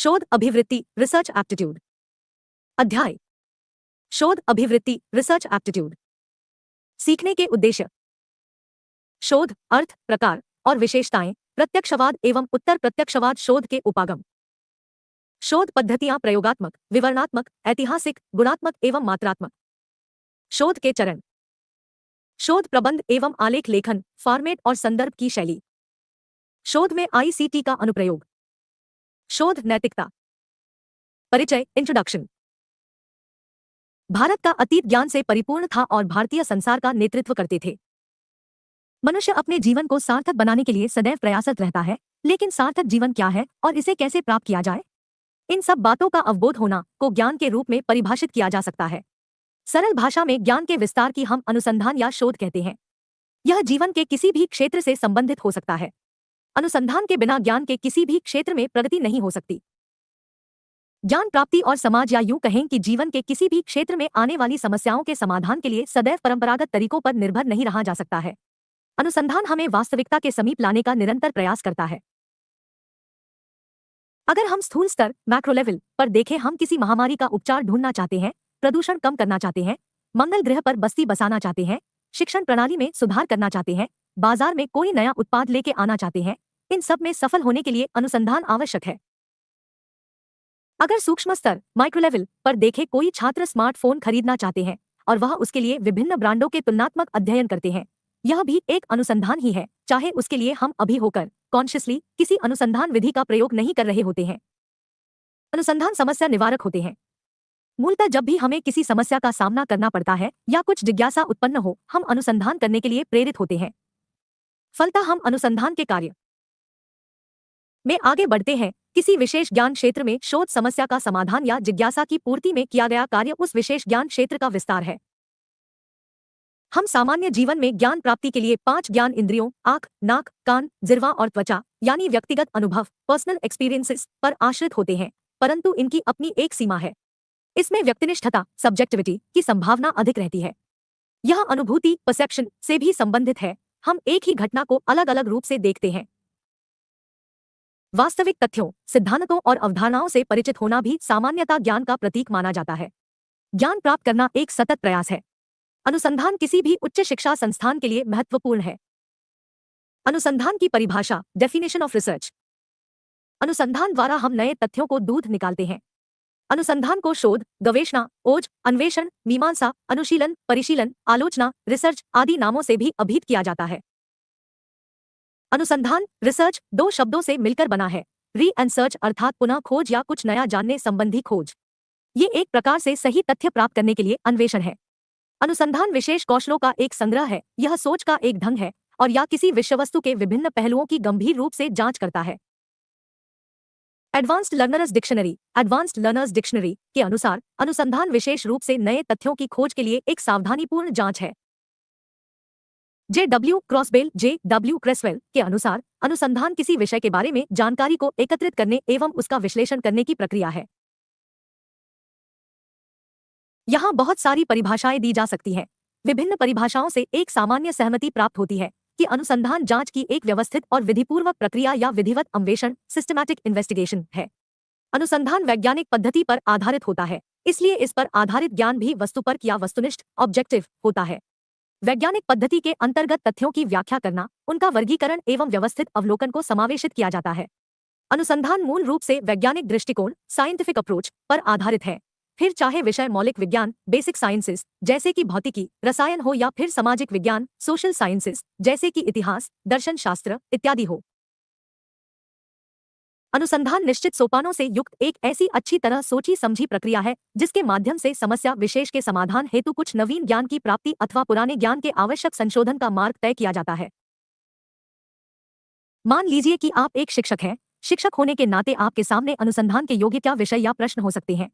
शोध अभिवृत्ति research aptitude अध्याय शोध अभिवृत्ति रिसर्च एप्टीट्यूड सीखने के उद्देश्य शोध अर्थ प्रकार और विशेषताएं प्रत्यक्षवाद एवं उत्तर प्रत्यक्षवाद शोध के उपागम शोध पद्धतियां प्रयोगात्मक विवरणात्मक ऐतिहासिक गुणात्मक एवं मात्रात्मक शोध के चरण शोध प्रबंध एवं आलेख लेखन फॉर्मेट और संदर्भ की शैली शोध में आईसीटी का अनुप्रयोग शोध नैतिकता परिचय इंट्रोडक्शन भारत का अतीत ज्ञान से परिपूर्ण था और भारतीय संसार का नेतृत्व करते थे मनुष्य अपने जीवन को सार्थक बनाने के लिए सदैव प्रयासरत रहता है लेकिन सार्थक जीवन क्या है और इसे कैसे प्राप्त किया जाए इन सब बातों का अवबोध होना को ज्ञान के रूप में परिभाषित किया जा सकता है सरल भाषा में ज्ञान के विस्तार की हम अनुसंधान या शोध कहते हैं यह जीवन के किसी भी क्षेत्र से संबंधित हो सकता है अनुसंधान के बिना ज्ञान के किसी भी क्षेत्र में प्रगति नहीं हो सकती ज्ञान प्राप्ति और समाज या यूं कहें कि जीवन के किसी भी क्षेत्र में आने वाली समस्याओं के समाधान के लिए सदैव परंपरागत तरीकों पर निर्भर नहीं रहा जा सकता है अनुसंधान हमें वास्तविकता के समीप लाने का निरंतर प्रयास करता है अगर हम स्थूल स्तर मैक्रो लेवल पर देखें हम किसी महामारी का उपचार ढूंढना चाहते हैं प्रदूषण कम करना चाहते हैं मंगल ग्रह पर बस्ती बसाना चाहते हैं शिक्षण प्रणाली में सुधार करना चाहते हैं बाजार में कोई नया उत्पाद लेके आना चाहते हैं इन सब में सफल होने के लिए अनुसंधान आवश्यक है अगर सूक्ष्म स्तर माइक्रोलेवल पर देखे कोई छात्र स्मार्टफोन खरीदना चाहते हैं और वह उसके लिए विभिन्न ब्रांडों के तुलनात्मक अध्ययन करते हैं यह भी एक अनुसंधान ही है चाहे उसके लिए हम अभी होकर कॉन्शियसली किसी अनुसंधान विधि का प्रयोग नहीं कर रहे होते हैं अनुसंधान समस्या निवारक होते हैं मूलतः जब भी हमें किसी समस्या का सामना करना पड़ता है या कुछ जिज्ञासा उत्पन्न हो हम अनुसंधान करने के लिए प्रेरित होते हैं फलता हम अनुसंधान के कार्य में आगे बढ़ते हैं किसी विशेष ज्ञान क्षेत्र में शोध समस्या का समाधान या जिज्ञासा की पूर्ति में किया गया कार्य उस विशेष ज्ञान क्षेत्र का विस्तार है हम सामान्य जीवन में ज्ञान प्राप्ति के लिए पांच ज्ञान इंद्रियों आंख नाक कान जिरवा और त्वचा यानी व्यक्तिगत अनुभव पर्सनल एक्सपीरियंसेस पर आश्रित होते हैं परंतु इनकी अपनी एक सीमा है इसमें व्यक्तिनिष्ठता सब्जेक्टिविटी की संभावना अधिक रहती है यह अनुभूति परसेप्शन से भी संबंधित है हम एक ही घटना को अलग अलग रूप से देखते हैं वास्तविक तथ्यों सिद्धांतों और अवधारणाओं से परिचित होना भी सामान्यता ज्ञान का प्रतीक माना जाता है ज्ञान प्राप्त करना एक सतत प्रयास है अनुसंधान किसी भी उच्च शिक्षा संस्थान के लिए महत्वपूर्ण है अनुसंधान की परिभाषा डेफिनेशन ऑफ रिसर्च अनुसंधान द्वारा हम नए तथ्यों को दूध निकालते हैं अनुसंधान को शोध गवेषणा ओज अन्वेषण मीमांसा अनुशीलन परिशीलन आलोचना रिसर्च आदि नामों से भी अभीत किया जाता है अनुसंधान रिसर्च दो शब्दों से मिलकर बना है री एंड सर्च अर्थात पुनः खोज या कुछ नया जानने संबंधी खोज ये एक प्रकार से सही तथ्य प्राप्त करने के लिए अन्वेषण है अनुसंधान विशेष कौशलों का एक संग्रह है यह सोच का एक ढंग है और या किसी विषय वस्तु के विभिन्न पहलुओं की गंभीर रूप से जांच करता है advanced learners dictionary advanced learners dictionary के अनुसार अनुसंधान विशेष रूप से नए तथ्यों की खोज के लिए एक सावधानीपूर्ण जांच है जे डब्ल्यू क्रॉसबेल जे डब्ल्यू क्रेसवेल के अनुसार अनुसंधान किसी विषय के बारे में जानकारी को एकत्रित करने एवं उसका विश्लेषण करने की प्रक्रिया है यहाँ बहुत सारी परिभाषाएं दी जा सकती हैं विभिन्न परिभाषाओं से एक सामान्य सहमति प्राप्त होती है कि अनुसंधान जांच की एक व्यवस्थित और विधिपूर्वक प्रक्रिया या विधिवत अन्वेषण सिस्टमैटिक इन्वेस्टिगेशन है अनुसंधान वैज्ञानिक पद्धति पर आधारित होता है इसलिए इस पर आधारित ज्ञान भी वस्तुपर्क या वस्तुनिष्ठ ऑब्जेक्टिव होता है वैज्ञानिक पद्धति के अंतर्गत तथ्यों की व्याख्या करना उनका वर्गीकरण एवं व्यवस्थित अवलोकन को समावेशित किया जाता है अनुसंधान मूल रूप से वैज्ञानिक दृष्टिकोण साइंटिफिक अप्रोच पर आधारित है फिर चाहे विषय मौलिक विज्ञान बेसिक साइंसेस जैसे कि भौतिकी रसायन हो या फिर सामाजिक विज्ञान सोशल साइंसेस जैसे कि इतिहास दर्शन शास्त्र इत्यादि हो अनुसंधान निश्चित सोपानों से युक्त एक ऐसी अच्छी तरह सोची समझी प्रक्रिया है जिसके माध्यम से समस्या विशेष के समाधान हेतु कुछ नवीन ज्ञान की प्राप्ति अथवा पुराने ज्ञान के आवश्यक संशोधन का मार्ग तय किया जाता है मान लीजिए कि आप एक शिक्षक हैं शिक्षक होने के नाते आपके सामने अनुसंधान के योग्य क्या विषय या प्रश्न हो सकते हैं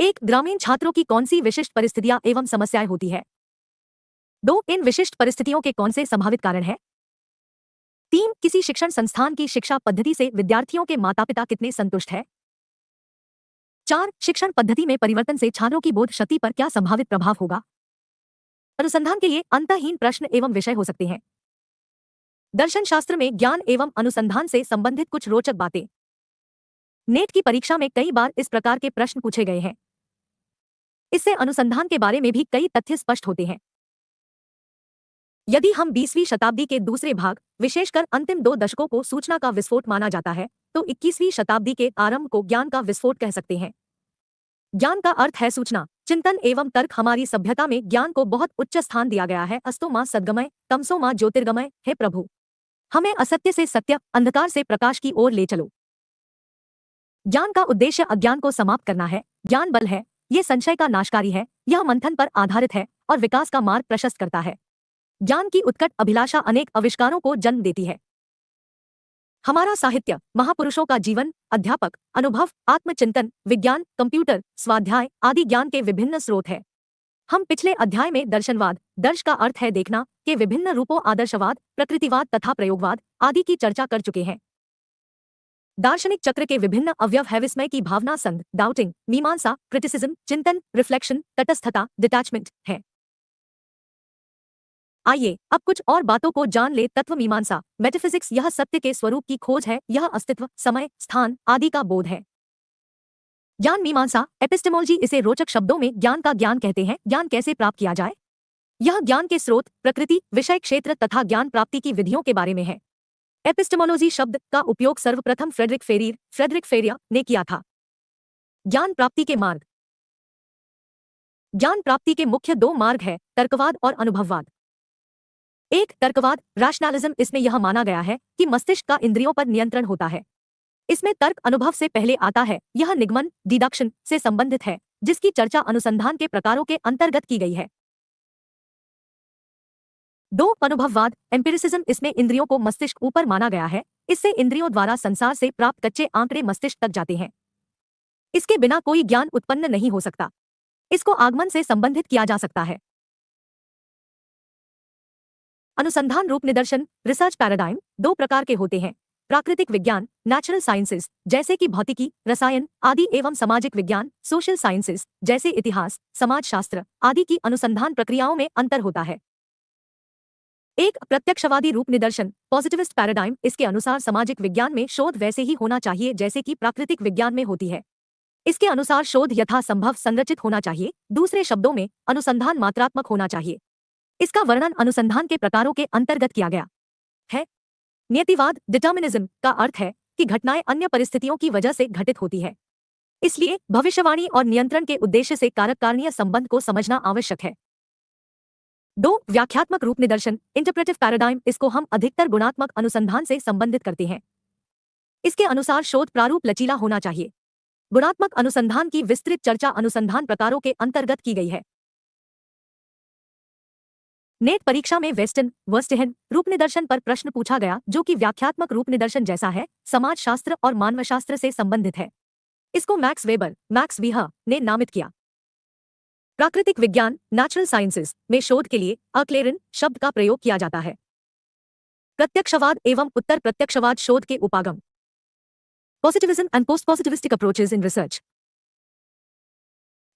एक ग्रामीण छात्रों की कौन सी विशिष्ट परिस्थितियां एवं समस्याएं होती है दो इन विशिष्ट परिस्थितियों के कौन से संभावित कारण हैं तीन किसी शिक्षण संस्थान की शिक्षा पद्धति से विद्यार्थियों के माता पिता कितने संतुष्ट है चार शिक्षण पद्धति में परिवर्तन से छात्रों की बोध शक्ति पर क्या संभावित प्रभाव होगा अनुसंधान के लिए अंतहीन प्रश्न एवं विषय हो सकते हैं दर्शन शास्त्र में ज्ञान एवं अनुसंधान से संबंधित कुछ रोचक बातें नेट की परीक्षा में कई बार इस प्रकार के प्रश्न पूछे गए हैं इससे अनुसंधान के बारे में भी कई तथ्य स्पष्ट होते हैं यदि हम 20वीं शताब्दी के दूसरे भाग विशेषकर अंतिम दो दशकों को सूचना का विस्फोट माना जाता है तो 21वीं शताब्दी के आरंभ को ज्ञान का विस्फोट कह सकते हैं ज्ञान का अर्थ है सूचना चिंतन एवं तर्क हमारी सभ्यता में ज्ञान को बहुत उच्च स्थान दिया गया है अस्तो माँ सदगमय तमसो माँ ज्योतिर्गमय हे प्रभु हमें असत्य से सत्य अंधकार से प्रकाश की ओर ले चलो ज्ञान का उद्देश्य अज्ञान को समाप्त करना है ज्ञान बल है ये संशय का नाशकारी है यह मंथन पर आधारित है और विकास का मार्ग प्रशस्त करता है ज्ञान की उत्कट अभिलाषा अनेक आविष्कारों को जन्म देती है हमारा साहित्य महापुरुषों का जीवन अध्यापक अनुभव आत्मचिंतन विज्ञान कंप्यूटर स्वाध्याय आदि ज्ञान के विभिन्न स्रोत है हम पिछले अध्याय में दर्शनवाद दर्श का अर्थ है देखना के विभिन्न रूपों आदर्शवाद प्रकृतिवाद तथा प्रयोगवाद आदि की चर्चा कर चुके हैं दार्शनिक चक्र के विभिन्न अवयव है विस्मय की भावना संघ डाउटिंग मीमांसा क्रिटिसिज्म चिंतन रिफ्लेक्शन तटस्थता डिटैचमेंट है आइए अब कुछ और बातों को जान ले तत्व मीमांसा मेटाफिजिक्स यह सत्य के स्वरूप की खोज है यह अस्तित्व समय स्थान आदि का बोध है ज्ञान मीमांसा एपिस्टेमोलॉजी इसे रोचक शब्दों में ज्ञान का ज्ञान कहते हैं ज्ञान कैसे प्राप्त किया जाए यह ज्ञान के स्रोत प्रकृति विषय क्षेत्र तथा ज्ञान प्राप्ति की विधियों के बारे में है एपिस्टेमोलॉजी शब्द का उपयोग सर्वप्रथम फ्रेडरिक फेरीर फ्रेडरिक फेरिया ने किया था ज्ञान प्राप्ति के मार्ग ज्ञान प्राप्ति के मुख्य दो मार्ग है तर्कवाद और अनुभववाद एक तर्कवाद राशनलिज्म इसमें यह माना गया है कि मस्तिष्क का इंद्रियों पर नियंत्रण होता है इसमें तर्क अनुभव से पहले आता है यह निगमन डिडक्शन से संबंधित है जिसकी चर्चा अनुसंधान के प्रकारों के अंतर्गत की गई है दो अनुभववाद एम्पिरिसिज्म इसमें इंद्रियों को मस्तिष्क ऊपर माना गया है इससे इंद्रियों द्वारा संसार से प्राप्त कच्चे आंकड़े मस्तिष्क तक जाते हैं इसके बिना कोई ज्ञान उत्पन्न नहीं हो सकता इसको आगमन से संबंधित किया जा सकता है अनुसंधान रूप निदर्शन रिसर्च पैराडाइम दो प्रकार के होते हैं प्राकृतिक विज्ञान नेचुरल साइंसेस जैसे कि भौतिकी रसायन आदि एवं सामाजिक विज्ञान सोशल साइंसेस जैसे इतिहास समाजशास्त्र आदि की अनुसंधान प्रक्रियाओं में अंतर होता है एक प्रत्यक्षवादी रूप निदर्शन पॉजिटिविस्ट पैराडाइम इसके अनुसार सामाजिक विज्ञान में शोध वैसे ही होना चाहिए जैसे कि प्राकृतिक विज्ञान में होती है इसके अनुसार शोध यथासंभव संरचित होना चाहिए दूसरे शब्दों में अनुसंधान मात्रात्मक होना चाहिए इसका वर्णन अनुसंधान के प्रकारों के अंतर्गत किया गया है नियतिवाद डिटर्मिनिज्म का अर्थ है कि घटनाएं अन्य परिस्थितियों की वजह से घटित होती है इसलिए भविष्यवाणी और नियंत्रण के उद्देश्य से कारक कारणीय संबंध को समझना आवश्यक है दो व्याख्यात्मक रूप निदर्शन इंटरप्रेटिव पैराडाइम इसको हम अधिकतर गुणात्मक अनुसंधान से संबंधित करते हैं इसके अनुसार शोध प्रारूप लचीला होना चाहिए गुणात्मक अनुसंधान की विस्तृत चर्चा अनुसंधान प्रकारों के अंतर्गत की गई है नेट परीक्षा में वेस्टर्न वर्स्टहन रूप निदर्शन पर प्रश्न पूछा गया जो कि व्याख्यात्मक रूप निदर्शन जैसा है समाज शास्त्र और मानव शास्त्र से संबंधित है इसको मैक्स वेबर मैक्स विहा ने नामित किया प्राकृतिक विज्ञान नेचुरल साइंसेस में शोध के लिए अक्लेरिन शब्द का प्रयोग किया जाता है प्रत्यक्षवाद एवं उत्तर प्रत्यक्षवाद शोध के उपागम positivism and post positivistic approaches in research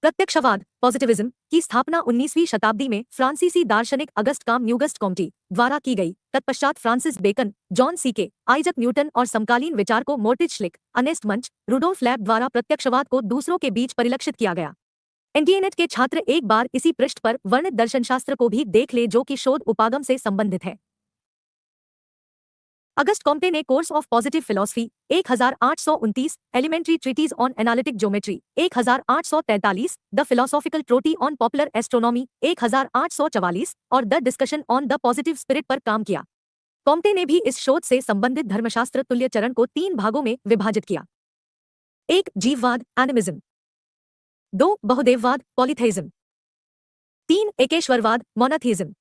प्रत्यक्षवाद पॉजिटिविज्म की स्थापना 19वीं शताब्दी में फ्रांसीसी दार्शनिक अगस्त काम न्यूगस्ट कॉम्टी द्वारा की गई तत्पश्चात फ्रांसिस बेकन जॉन सीके आइजक न्यूटन और समकालीन विचार को मोर्टिज श्लिक अनेस्ट मंच रूडोल्फ लैब द्वारा प्रत्यक्षवाद को दूसरों के बीच परिलक्षित किया गया एनडीएनएट के छात्र एक बार इसी पृष्ठ पर वर्णित दर्शनशास्त्र को भी देख ले जो कि शोध उपागम से संबंधित है अगस्त कॉम्पे ने कोर्स ऑफ पॉजिटिव फिलोसफी एक हजार आठ सौ उनतीस elementary treatise on analytic geometry एक हजार आठ सौ तैतालीस the philosophical treatise on popular astronomy एक हजार आठ सौ चवालीस और the discussion on the positive spirit पर काम किया कॉम्पे ने भी इस शोध से संबंधित धर्मशास्त्र तुल्य चरण को तीन भागों में विभाजित किया एक जीववाद एनिमिज्म दो बहुदेववाद पॉलिथेइज्म तीन एकेश्वरवाद मोनाथिज्म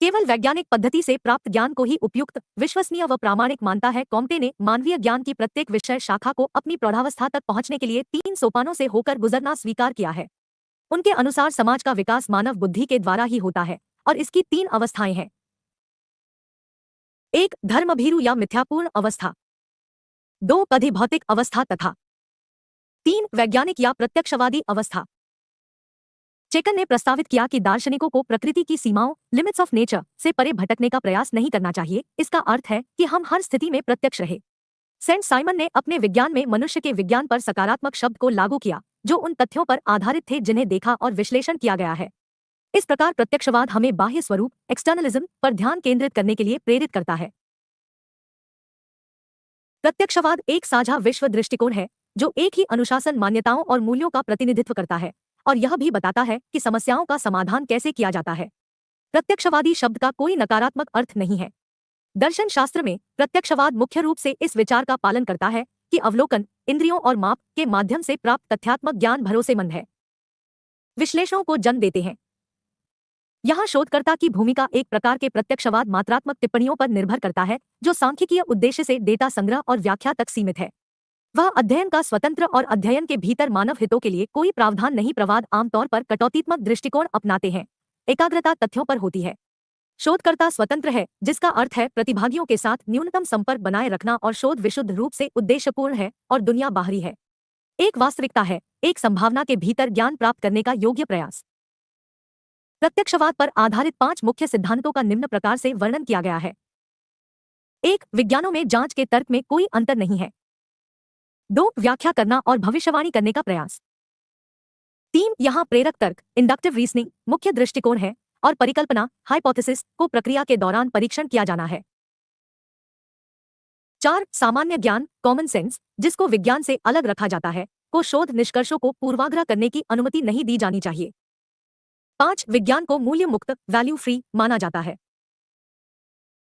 केवल वैज्ञानिक पद्धति से प्राप्त ज्ञान को ही उपयुक्त विश्वसनीय व प्रामाणिक मानता है कॉम्पे ने मानवीय ज्ञान की प्रत्येक विषय शाखा को अपनी प्रौढ़ावस्था तक पहुंचने के लिए तीन सोपानों से होकर गुजरना स्वीकार किया है उनके अनुसार समाज का विकास मानव बुद्धि के द्वारा ही होता है और इसकी तीन अवस्थाएं हैं एक धर्मभीरु या मिथ्यापूर्ण अवस्था दो कधि भौतिक अवस्था तथा तीन वैज्ञानिक या प्रत्यक्षवादी अवस्था चेकन ने प्रस्तावित किया कि दार्शनिकों को प्रकृति की सीमाओं लिमिट्स ऑफ नेचर से परे भटकने का प्रयास नहीं करना चाहिए इसका अर्थ है कि हम हर स्थिति में प्रत्यक्ष रहे सेंट साइमन ने अपने विज्ञान में मनुष्य के विज्ञान पर सकारात्मक शब्द को लागू किया जो उन तथ्यों पर आधारित थे जिन्हें देखा और विश्लेषण किया गया है इस प्रकार प्रत्यक्षवाद हमें बाह्य स्वरूप एक्सटर्नलिज्म पर ध्यान केंद्रित करने के लिए प्रेरित करता है प्रत्यक्षवाद एक साझा विश्व दृष्टिकोण है जो एक ही अनुशासन मान्यताओं और मूल्यों का प्रतिनिधित्व करता है और यह भी बताता है कि समस्याओं का समाधान कैसे किया जाता है प्रत्यक्षवादी शब्द का कोई नकारात्मक अर्थ नहीं है दर्शन शास्त्र में प्रत्यक्षवाद मुख्य रूप से इस विचार का पालन करता है कि अवलोकन इंद्रियों और माप के माध्यम से प्राप्त तथ्यात्मक ज्ञान भरोसेमंद है विश्लेषणों को जन्म देते हैं यहां शोधकर्ता की भूमिका एक प्रकार के प्रत्यक्षवाद मात्रात्मक टिप्पणियों पर निर्भर करता है जो सांख्यिकीय उद्देश्य से डेटा संग्रह और व्याख्या तक सीमित है वह अध्ययन का स्वतंत्र और अध्ययन के भीतर मानव हितों के लिए कोई प्रावधान नहीं प्रवाद आमतौर पर कटौतीत्मक दृष्टिकोण अपनाते हैं एकाग्रता तथ्यों पर होती है शोधकर्ता स्वतंत्र है जिसका अर्थ है प्रतिभागियों के साथ न्यूनतम संपर्क बनाए रखना और शोध विशुद्ध रूप से उद्देश्यपूर्ण है और दुनिया बाहरी है एक वास्तविकता है एक संभावना के भीतर ज्ञान प्राप्त करने का योग्य प्रयास प्रत्यक्षवाद पर आधारित पांच मुख्य सिद्धांतों का निम्न प्रकार से वर्णन किया गया है एक विज्ञानों में जांच के तर्क में कोई अंतर नहीं है दो व्याख्या करना और भविष्यवाणी करने का प्रयास तीन यहाँ प्रेरक तर्क इंडक्टिव रीजनिंग मुख्य दृष्टिकोण है और परिकल्पना हाइपोथेसिस को प्रक्रिया के दौरान परीक्षण किया जाना है चार सामान्य ज्ञान कॉमन सेंस जिसको विज्ञान से अलग रखा जाता है को शोध निष्कर्षों को पूर्वाग्रह करने की अनुमति नहीं दी जानी चाहिए पांच विज्ञान को मूल्य मुक्त वैल्यू फ्री माना जाता है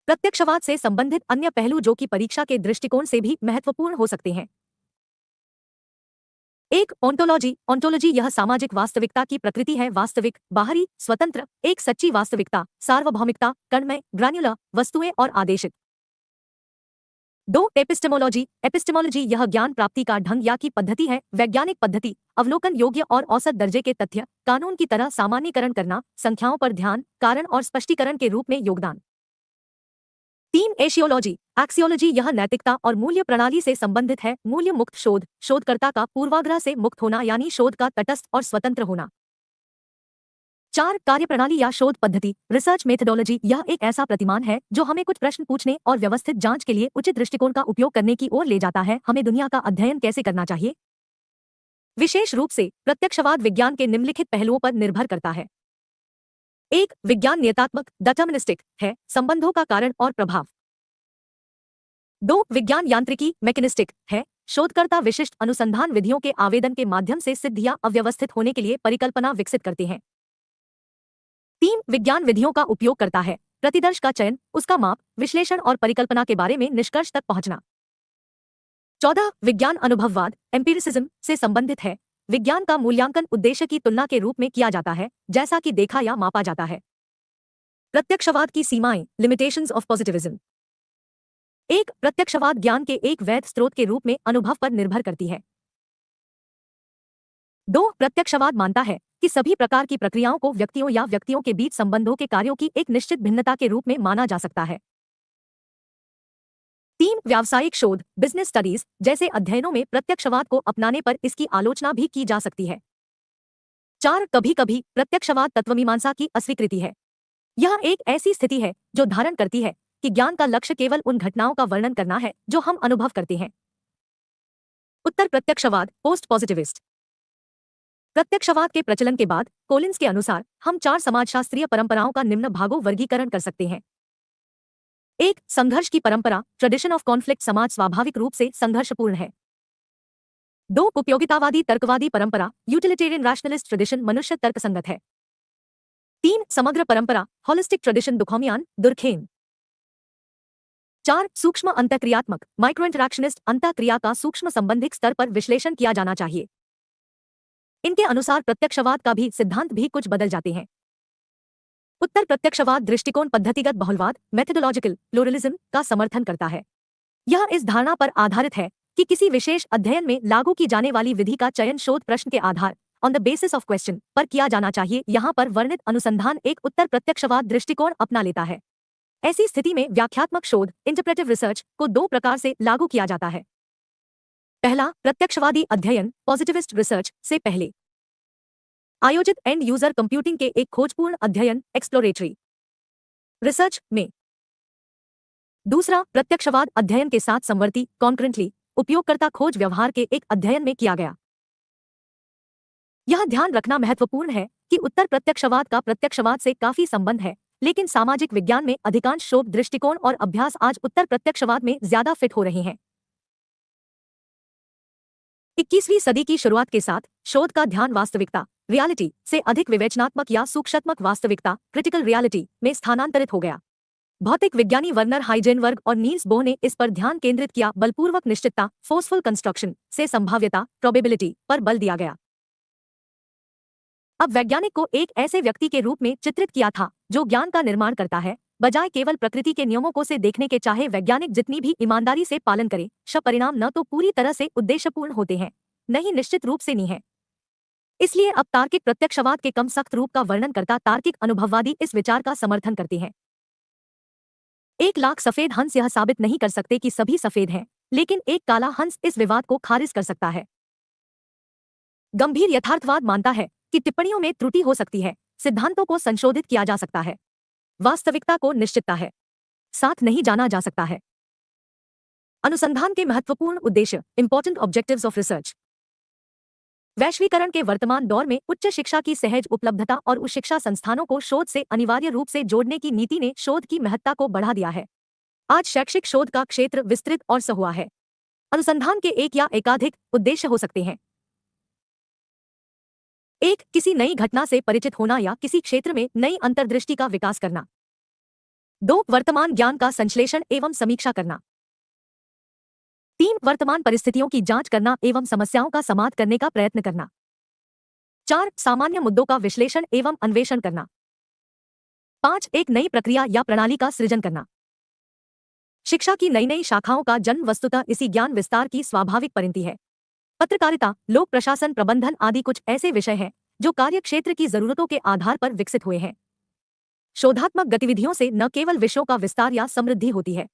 प्रत्यक्षवाद से संबंधित अन्य पहलू जो कि परीक्षा के दृष्टिकोण से भी महत्वपूर्ण हो सकते हैं एक ओंटोलॉजी ओंटोलॉजी यह सामाजिक वास्तविकता की प्रकृति है वास्तविक बाहरी स्वतंत्र एक सच्ची वास्तविकता सार्वभौमिकता कणमय ग्रान्युला वस्तुएं और आदेशित दो एपिस्टेमोलॉजी एपिस्टेमोलॉजी यह ज्ञान प्राप्ति का ढंग या की पद्धति है वैज्ञानिक पद्धति अवलोकन योग्य और औसत दर्जे के तथ्य कानून की तरह सामान्यकरण करना संख्याओं पर ध्यान कारण और स्पष्टीकरण के रूप में योगदान तीन एशियोलॉजी एक्सियोलॉजी यह नैतिकता और मूल्य प्रणाली से संबंधित है मूल्य मुक्त शोध शोधकर्ता का पूर्वाग्रह से मुक्त होना यानी शोध का तटस्थ और स्वतंत्र होना चार कार्यप्रणाली या शोध पद्धति रिसर्च मेथडोलॉजी यह एक ऐसा प्रतिमान है जो हमें कुछ प्रश्न पूछने और व्यवस्थित जांच के लिए उचित दृष्टिकोण का उपयोग करने की ओर ले जाता है हमें दुनिया का अध्ययन कैसे करना चाहिए विशेष रूप से प्रत्यक्षवाद विज्ञान के निम्नलिखित पहलुओं पर निर्भर करता है एक विज्ञान नियतात्मक डटर्मिनिस्टिक है संबंधों का कारण और प्रभाव दो विज्ञान यांत्रिकी मैकेनिस्टिक है शोधकर्ता विशिष्ट अनुसंधान विधियों के आवेदन के माध्यम से सिद्धियां अव्यवस्थित होने के लिए परिकल्पना विकसित करते हैं तीन विज्ञान विधियों का उपयोग करता है प्रतिदर्श का चयन उसका माप विश्लेषण और परिकल्पना के बारे में निष्कर्ष तक पहुंचना चौदह विज्ञान अनुभववाद एम्पीरिसिज्म से संबंधित है विज्ञान का मूल्यांकन उद्देश्य की तुलना के रूप में किया जाता है जैसा कि देखा या मापा जाता है प्रत्यक्षवाद की सीमाएं लिमिटेशंस ऑफ पॉजिटिविज्म एक प्रत्यक्षवाद ज्ञान के एक वैध स्रोत के रूप में अनुभव पर निर्भर करती है दो प्रत्यक्षवाद मानता है कि सभी प्रकार की प्रक्रियाओं को व्यक्तियों या व्यक्तियों के बीच संबंधों के कार्यों की एक निश्चित भिन्नता के रूप में माना जा सकता है तीन व्यावसायिक शोध बिजनेस स्टडीज जैसे अध्ययनों में प्रत्यक्षवाद को अपनाने पर इसकी आलोचना भी की जा सकती है चार कभी कभी प्रत्यक्षवाद तत्वमीमांसा की अस्वीकृति है यह एक ऐसी स्थिति है जो धारण करती है कि ज्ञान का लक्ष्य केवल उन घटनाओं का वर्णन करना है जो हम अनुभव करते हैं उत्तर प्रत्यक्षवाद पोस्ट पॉजिटिविस्ट प्रत्यक्षवाद के प्रचलन के बाद कोलिंस के अनुसार हम चार समाजशास्त्रीय परंपराओं का निम्न भागो वर्गीकरण कर सकते हैं एक संघर्ष की परंपरा ट्रेडिशन ऑफ कॉन्फ्लिक्ट समाज स्वाभाविक रूप से संघर्षपूर्ण है दो उपयोगितावादी तर्कवादी परंपरा यूटिलिटेरियन रैशनलिस्ट ट्रेडिशन मनुष्य तर्क संगत है तीन समग्र परंपरा हॉलिस्टिक ट्रेडिशन दुखोमियान दुर्खेन चार सूक्ष्म अंतक्रियात्मक माइक्रो अंत अंतक्रिया का सूक्ष्म संबंधिक स्तर पर विश्लेषण किया जाना चाहिए इनके अनुसार प्रत्यक्षवाद का भी सिद्धांत भी कुछ बदल जाते हैं उत्तर प्रत्यक्षवाद दृष्टिकोण पद्धतिगत बहुलवाद मेथडोलॉजिकल प्लोरलिज्म का समर्थन करता है यह इस धारणा पर आधारित है कि किसी विशेष अध्ययन में लागू की जाने वाली विधि का चयन शोध प्रश्न के आधार on the basis of question पर किया जाना चाहिए यहाँ पर वर्णित अनुसंधान एक उत्तर प्रत्यक्षवाद दृष्टिकोण अपना लेता है ऐसी स्थिति में व्याख्यात्मक शोध इंटरप्रेटिव रिसर्च को दो प्रकार से लागू किया जाता है पहला प्रत्यक्षवादी अध्ययन पॉजिटिविस्ट रिसर्च से पहले आयोजित एंड यूजर कंप्यूटिंग के एक खोजपूर्ण अध्ययन एक्सप्लोरेटरी रिसर्च में दूसरा प्रत्यक्षवाद अध्ययन के साथ संवर्ती कॉन्क्रेंटली उपयोगकर्ता खोज व्यवहार के एक अध्ययन में किया गया यह ध्यान रखना महत्वपूर्ण है कि उत्तर प्रत्यक्षवाद का प्रत्यक्षवाद से काफी संबंध है लेकिन सामाजिक विज्ञान में अधिकांश शोध दृष्टिकोण और अभ्यास आज उत्तर प्रत्यक्षवाद में ज्यादा फिट हो रहे हैं इक्कीसवीं सदी की शुरुआत के साथ शोध का ध्यान वास्तविकता रियलिटी से अधिक विवेचनात्मक या सूक्ष्मत्मक वास्तविकता क्रिटिकल रियलिटी में स्थानांतरित हो गया भौतिक विज्ञानी वर्नर हाइजेनवर्ग और नील्स बोह ने इस पर ध्यान केंद्रित किया बलपूर्वक निश्चितता फोर्सफुल कंस्ट्रक्शन से संभाव्यता प्रोबेबिलिटी पर बल दिया गया अब वैज्ञानिक को एक ऐसे व्यक्ति के रूप में चित्रित किया था जो ज्ञान का निर्माण करता है बजाय केवल प्रकृति के नियमों को से देखने के चाहे वैज्ञानिक जितनी भी ईमानदारी से पालन करें श परिणाम न तो पूरी तरह से उद्देश्यपूर्ण होते हैं न ही निश्चित रूप से नहीं है इसलिए अब तार्किक प्रत्यक्षवाद के कम सख्त रूप का वर्णन करता तार्किक अनुभववादी इस विचार का समर्थन करते हैं एक लाख सफेद हंस यह साबित नहीं कर सकते कि सभी सफेद हैं लेकिन एक काला हंस इस विवाद को खारिज कर सकता है गंभीर यथार्थवाद मानता है कि टिप्पणियों में त्रुटि हो सकती है सिद्धांतों को संशोधित किया जा सकता है वास्तविकता को निश्चितता है साथ नहीं जाना जा सकता है अनुसंधान के महत्वपूर्ण उद्देश्य इंपॉर्टेंट ऑब्जेक्टिव्स ऑफ रिसर्च वैश्वीकरण के वर्तमान दौर में उच्च शिक्षा की सहज उपलब्धता और उच्च शिक्षा संस्थानों को शोध से अनिवार्य रूप से जोड़ने की नीति ने शोध की महत्ता को बढ़ा दिया है आज शैक्षिक शोध का क्षेत्र विस्तृत और सहुआ है अनुसंधान के एक या एकाधिक उद्देश्य हो सकते हैं एक किसी नई घटना से परिचित होना या किसी क्षेत्र में नई अंतर्दृष्टि का विकास करना दो वर्तमान ज्ञान का संश्लेषण एवं समीक्षा करना तीन वर्तमान परिस्थितियों की जांच करना एवं समस्याओं का समाध करने का प्रयत्न करना चार सामान्य मुद्दों का विश्लेषण एवं अन्वेषण करना पांच एक नई प्रक्रिया या प्रणाली का सृजन करना शिक्षा की नई नई शाखाओं का जन्म वस्तुतः इसी ज्ञान विस्तार की स्वाभाविक परिणति है पत्रकारिता लोक प्रशासन प्रबंधन आदि कुछ ऐसे विषय हैं जो कार्य क्षेत्र की जरूरतों के आधार पर विकसित हुए हैं शोधात्मक गतिविधियों से न केवल विषयों का विस्तार या समृद्धि होती है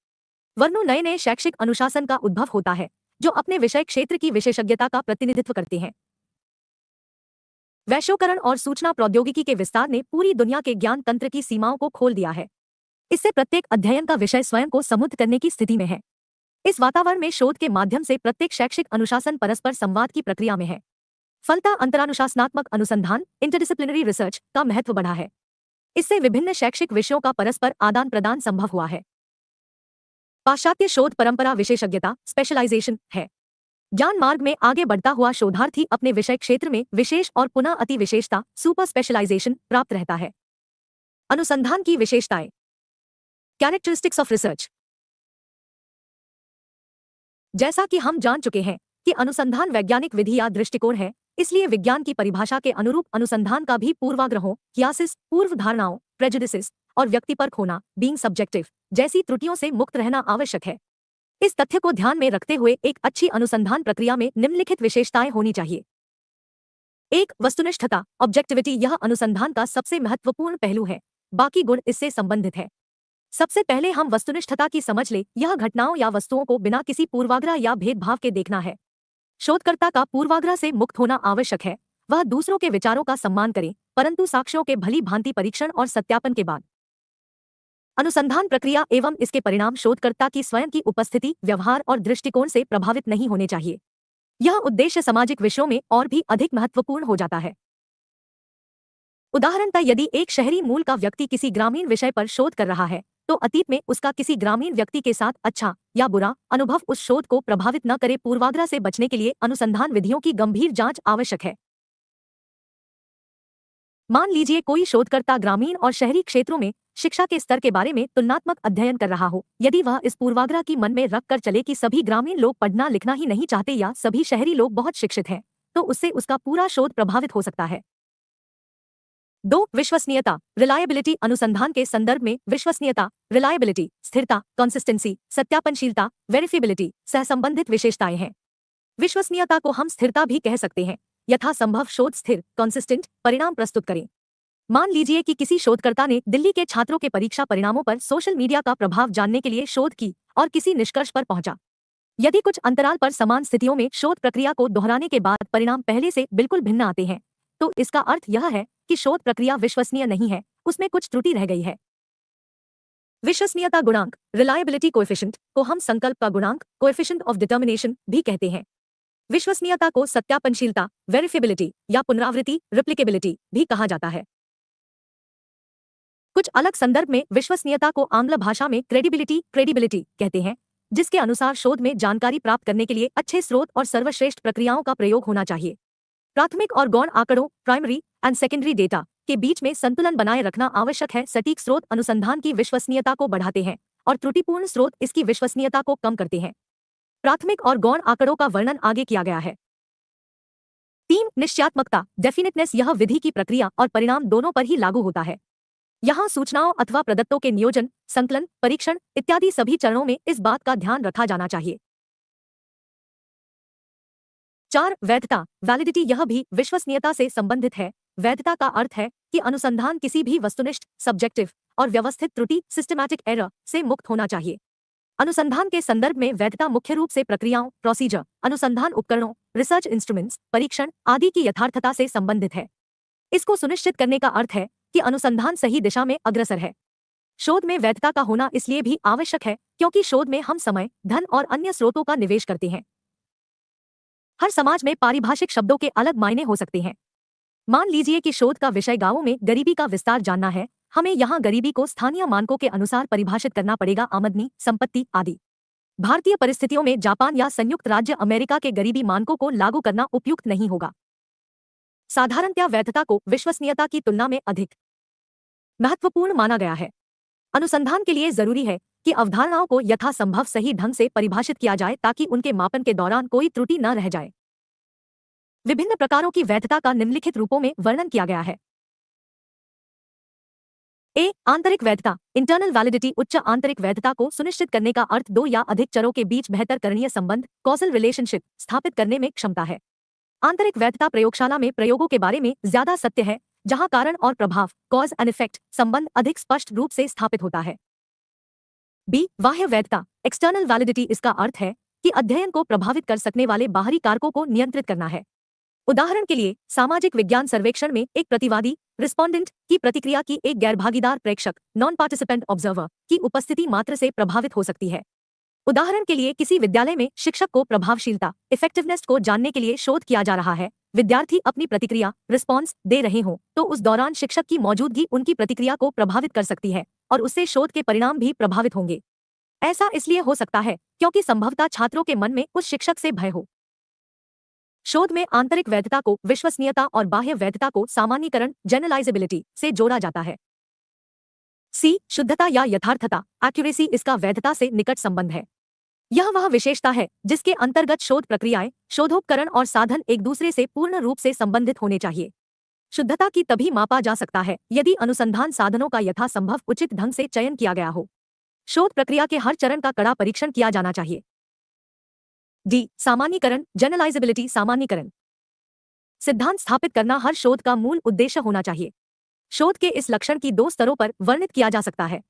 वर्णु नए नए शैक्षिक अनुशासन का उद्भव होता है जो अपने विषय क्षेत्र की विशेषज्ञता का प्रतिनिधित्व करते हैं वैश्वकरण और सूचना प्रौद्योगिकी के विस्तार ने पूरी दुनिया के ज्ञान तंत्र की सीमाओं को खोल दिया है इससे प्रत्येक अध्ययन का विषय स्वयं को समुद्ध करने की स्थिति में है इस वातावरण में शोध के माध्यम से प्रत्येक शैक्षिक अनुशासन परस्पर संवाद की प्रक्रिया में है फलता अंतरानुशासनात्मक अनुसंधान इंटरडिसिप्लिनरी रिसर्च का महत्व बढ़ा है इससे विभिन्न शैक्षिक विषयों का परस्पर आदान प्रदान संभव हुआ है पाश्चात्य शोध परंपरा विशेषज्ञता स्पेशलाइजेशन है ज्ञान मार्ग में आगे बढ़ता हुआ शोधार्थी अपने विषय क्षेत्र में विशेष और पुनः अति विशेषता सुपर स्पेशलाइजेशन प्राप्त रहता है अनुसंधान की विशेषताएं कैरेक्टरिस्टिक्स ऑफ रिसर्च जैसा कि हम जान चुके हैं कि अनुसंधान वैज्ञानिक विधि या दृष्टिकोण है इसलिए विज्ञान की परिभाषा के अनुरूप अनुसंधान का भी पूर्वाग्रहों क्यासिस पूर्व धारणाओं प्रेजिस और व्यक्ति पर खोना बींग सब्जेक्टिव जैसी त्रुटियों से मुक्त रहना आवश्यक है इस तथ्य को ध्यान में रखते हुए एक अच्छी अनुसंधान प्रक्रिया में निम्नलिखित विशेषताएं होनी चाहिए एक वस्तुनिष्ठता ऑब्जेक्टिविटी यह अनुसंधान का सबसे महत्वपूर्ण पहलू है बाकी गुण इससे संबंधित है सबसे पहले हम वस्तुनिष्ठता की समझ ले यह घटनाओं या वस्तुओं को बिना किसी पूर्वाग्रह या भेदभाव के देखना है शोधकर्ता का पूर्वाग्रह से मुक्त होना आवश्यक है वह दूसरों के विचारों का सम्मान करे परंतु साक्ष्यों के भली भांति परीक्षण और सत्यापन के बाद अनुसंधान प्रक्रिया एवं इसके परिणाम शोधकर्ता की स्वयं की उपस्थिति व्यवहार और दृष्टिकोण से प्रभावित नहीं होने चाहिए यह उद्देश्य सामाजिक विषयों में और भी अधिक महत्वपूर्ण हो जाता है उदाहरणतः यदि एक शहरी मूल का व्यक्ति किसी ग्रामीण विषय पर शोध कर रहा है तो अतीत में उसका किसी ग्रामीण व्यक्ति के साथ अच्छा या बुरा अनुभव उस शोध को प्रभावित न करे पूर्वाग्रह से बचने के लिए अनुसंधान विधियों की गंभीर जांच आवश्यक है मान लीजिए कोई शोधकर्ता ग्रामीण और शहरी क्षेत्रों में शिक्षा के स्तर के बारे में तुलनात्मक अध्ययन कर रहा हो यदि वह इस पूर्वाग्रह की मन में रख कर चले कि सभी ग्रामीण लोग पढ़ना लिखना ही नहीं चाहते या सभी शहरी लोग बहुत शिक्षित हैं तो उससे उसका पूरा शोध प्रभावित हो सकता है दो विश्वसनीयता रिलायबिलिटी अनुसंधान के संदर्भ में विश्वसनीयता रिलायबिलिटी स्थिरता कंसिस्टेंसी सत्यापनशीलता वेरिफिबिलिटी सहसंबंधित विशेषताएं हैं विश्वसनीयता को हम स्थिरता भी कह सकते हैं यथासंभव शोध स्थिर कंसिस्टेंट परिणाम प्रस्तुत करें मान लीजिए कि किसी शोधकर्ता ने दिल्ली के छात्रों के परीक्षा परिणामों पर सोशल मीडिया का प्रभाव जानने के लिए शोध की और किसी निष्कर्ष पर पहुंचा यदि कुछ अंतराल पर समान स्थितियों में शोध प्रक्रिया को दोहराने के बाद परिणाम पहले से बिल्कुल भिन्न आते हैं तो इसका अर्थ यह है कि शोध प्रक्रिया विश्वसनीय नहीं है उसमें कुछ त्रुटि रह गई है विश्वसनीयता गुणांक रिलायबिलिटी कोएफिशिएंट को हम संकल्प का गुणांक कोएफिशिएंट ऑफ डिटर्मिनेशन भी कहते हैं विश्वसनीयता को सत्यापनशीलता वेरिफिबिलिटी या पुनरावृत्ति रिप्लिकेबिलिटी भी कहा जाता है कुछ अलग संदर्भ में विश्वसनीयता को आंग्ल भाषा में क्रेडिबिलिटी क्रेडिबिलिटी कहते हैं जिसके अनुसार शोध में जानकारी प्राप्त करने के लिए अच्छे स्रोत और सर्वश्रेष्ठ प्रक्रियाओं का प्रयोग होना चाहिए प्राथमिक और गौण आंकड़ों प्राइमरी एंड सेकेंडरी डेटा के बीच में संतुलन बनाए रखना आवश्यक है सटीक स्रोत अनुसंधान की विश्वसनीयता को बढ़ाते हैं और त्रुटिपूर्ण स्रोत इसकी विश्वसनीयता को कम करते हैं प्राथमिक और गौण आंकड़ों का वर्णन आगे किया गया है तीन निश्चयात्मकता डेफिनेटनेस यह विधि की प्रक्रिया और परिणाम दोनों पर ही लागू होता है यहाँ सूचनाओं अथवा प्रदत्तों के नियोजन संकलन परीक्षण इत्यादि सभी चरणों में इस बात का ध्यान रखा जाना चाहिए चार वैधता वैलिडिटी यह भी विश्वसनीयता से संबंधित है वैधता का अर्थ है कि अनुसंधान किसी भी वस्तुनिष्ठ सब्जेक्टिव और व्यवस्थित त्रुटि सिस्टमैटिक एरर से मुक्त होना चाहिए अनुसंधान के संदर्भ में वैधता मुख्य रूप से प्रक्रियाओं प्रोसीजर अनुसंधान उपकरणों रिसर्च इंस्ट्रूमेंट्स परीक्षण आदि की यथार्थता से संबंधित है इसको सुनिश्चित करने का अर्थ है कि अनुसंधान सही दिशा में अग्रसर है शोध में वैधता का होना इसलिए भी आवश्यक है क्योंकि शोध में हम समय धन और अन्य स्रोतों का निवेश करते हैं हर समाज में पारिभाषिक शब्दों के अलग मायने हो सकते हैं मान लीजिए कि शोध का विषय गाँवों में गरीबी का विस्तार जानना है हमें यहाँ गरीबी को स्थानीय मानकों के अनुसार परिभाषित करना पड़ेगा आमदनी संपत्ति आदि भारतीय परिस्थितियों में जापान या संयुक्त राज्य अमेरिका के गरीबी मानकों को लागू करना उपयुक्त नहीं होगा साधारणतया वैधता को विश्वसनीयता की तुलना में अधिक महत्वपूर्ण माना गया है अनुसंधान के लिए जरूरी है कि अवधारणाओं को यथासंभव सही ढंग से परिभाषित किया जाए ताकि उनके मापन के दौरान कोई त्रुटि न रह जाए विभिन्न प्रकारों की वैधता का निम्नलिखित रूपों में वर्णन किया गया है ए आंतरिक वैधता इंटरनल वैलिडिटी उच्च आंतरिक वैधता को सुनिश्चित करने का अर्थ दो या अधिक चरों के बीच बेहतर करणीय संबंध कौशल रिलेशनशिप स्थापित करने में क्षमता है आंतरिक वैधता प्रयोगशाला में प्रयोगों के बारे में ज्यादा सत्य है जहां कारण और प्रभाव कॉज एंड इफेक्ट संबंध अधिक स्पष्ट रूप से स्थापित होता है बी बाह्य वैधता एक्सटर्नल वैलिडिटी इसका अर्थ है कि अध्ययन को प्रभावित कर सकने वाले बाहरी कारकों को नियंत्रित करना है उदाहरण के लिए सामाजिक विज्ञान सर्वेक्षण में एक प्रतिवादी रिस्पोंडेंट की प्रतिक्रिया की एक गैर भागीदार प्रेक्षक नॉन पार्टिसिपेंट ऑब्जर्वर की उपस्थिति मात्र से प्रभावित हो सकती है उदाहरण के लिए किसी विद्यालय में शिक्षक को प्रभावशीलता इफेक्टिवनेस को जानने के लिए शोध किया जा रहा है विद्यार्थी अपनी प्रतिक्रिया रिस्पॉन्स दे रहे हों तो उस दौरान शिक्षक की मौजूदगी उनकी प्रतिक्रिया को प्रभावित कर सकती है और उससे शोध के परिणाम भी प्रभावित होंगे ऐसा इसलिए हो सकता है क्योंकि संभवतः छात्रों के मन में उस शिक्षक से भय हो शोध में आंतरिक वैधता को विश्वसनीयता और बाह्य वैधता को सामान्यकरण जनरलाइजेबिलिटी से जोड़ा जाता है सी शुद्धता या यथार्थता एक्यूरेसी इसका वैधता से निकट संबंध है यह वह विशेषता है जिसके अंतर्गत शोध प्रक्रियाएं शोधोपकरण और साधन एक दूसरे से पूर्ण रूप से संबंधित होने चाहिए शुद्धता की तभी मापा जा सकता है यदि अनुसंधान साधनों का यथासंभव उचित ढंग से चयन किया गया हो शोध प्रक्रिया के हर चरण का कड़ा परीक्षण किया जाना चाहिए डी सामान्यकरण जनरलाइजेबिलिटी सामान्यकरण सिद्धांत स्थापित करना हर शोध का मूल उद्देश्य होना चाहिए शोध के इस लक्षण की दो स्तरों पर वर्णित किया जा सकता है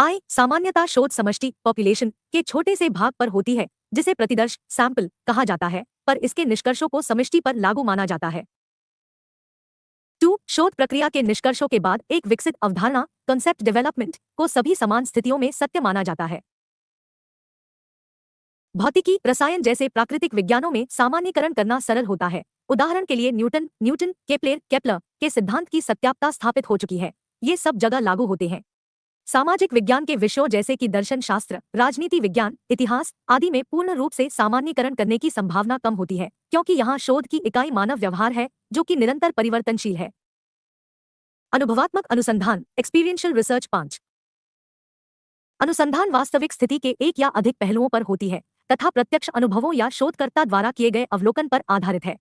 आय सामान्यता शोध समष्टि पॉपुलेशन के छोटे से भाग पर होती है जिसे प्रतिदर्श सैंपल कहा जाता है पर इसके निष्कर्षों को समष्टि पर लागू माना जाता है टू शोध प्रक्रिया के निष्कर्षों के बाद एक विकसित अवधारणा कंसेप्ट डेवलपमेंट को सभी समान स्थितियों में सत्य माना जाता है भौतिकी रसायन जैसे प्राकृतिक विज्ञानों में सामान्यकरण करना सरल होता है उदाहरण के लिए न्यूटन न्यूटन केपलेर केपलर के सिद्धांत की सत्यापता स्थापित हो चुकी है ये सब जगह लागू होते हैं सामाजिक विज्ञान के विषयों जैसे कि दर्शन शास्त्र राजनीति विज्ञान इतिहास आदि में पूर्ण रूप से सामान्यकरण करने की संभावना कम होती है क्योंकि यहाँ शोध की इकाई मानव व्यवहार है जो कि निरंतर परिवर्तनशील है अनुभवात्मक अनुसंधान एक्सपीरियंशियल रिसर्च पांच अनुसंधान वास्तविक स्थिति के एक या अधिक पहलुओं पर होती है तथा प्रत्यक्ष अनुभवों या शोधकर्ता द्वारा किए गए अवलोकन पर आधारित है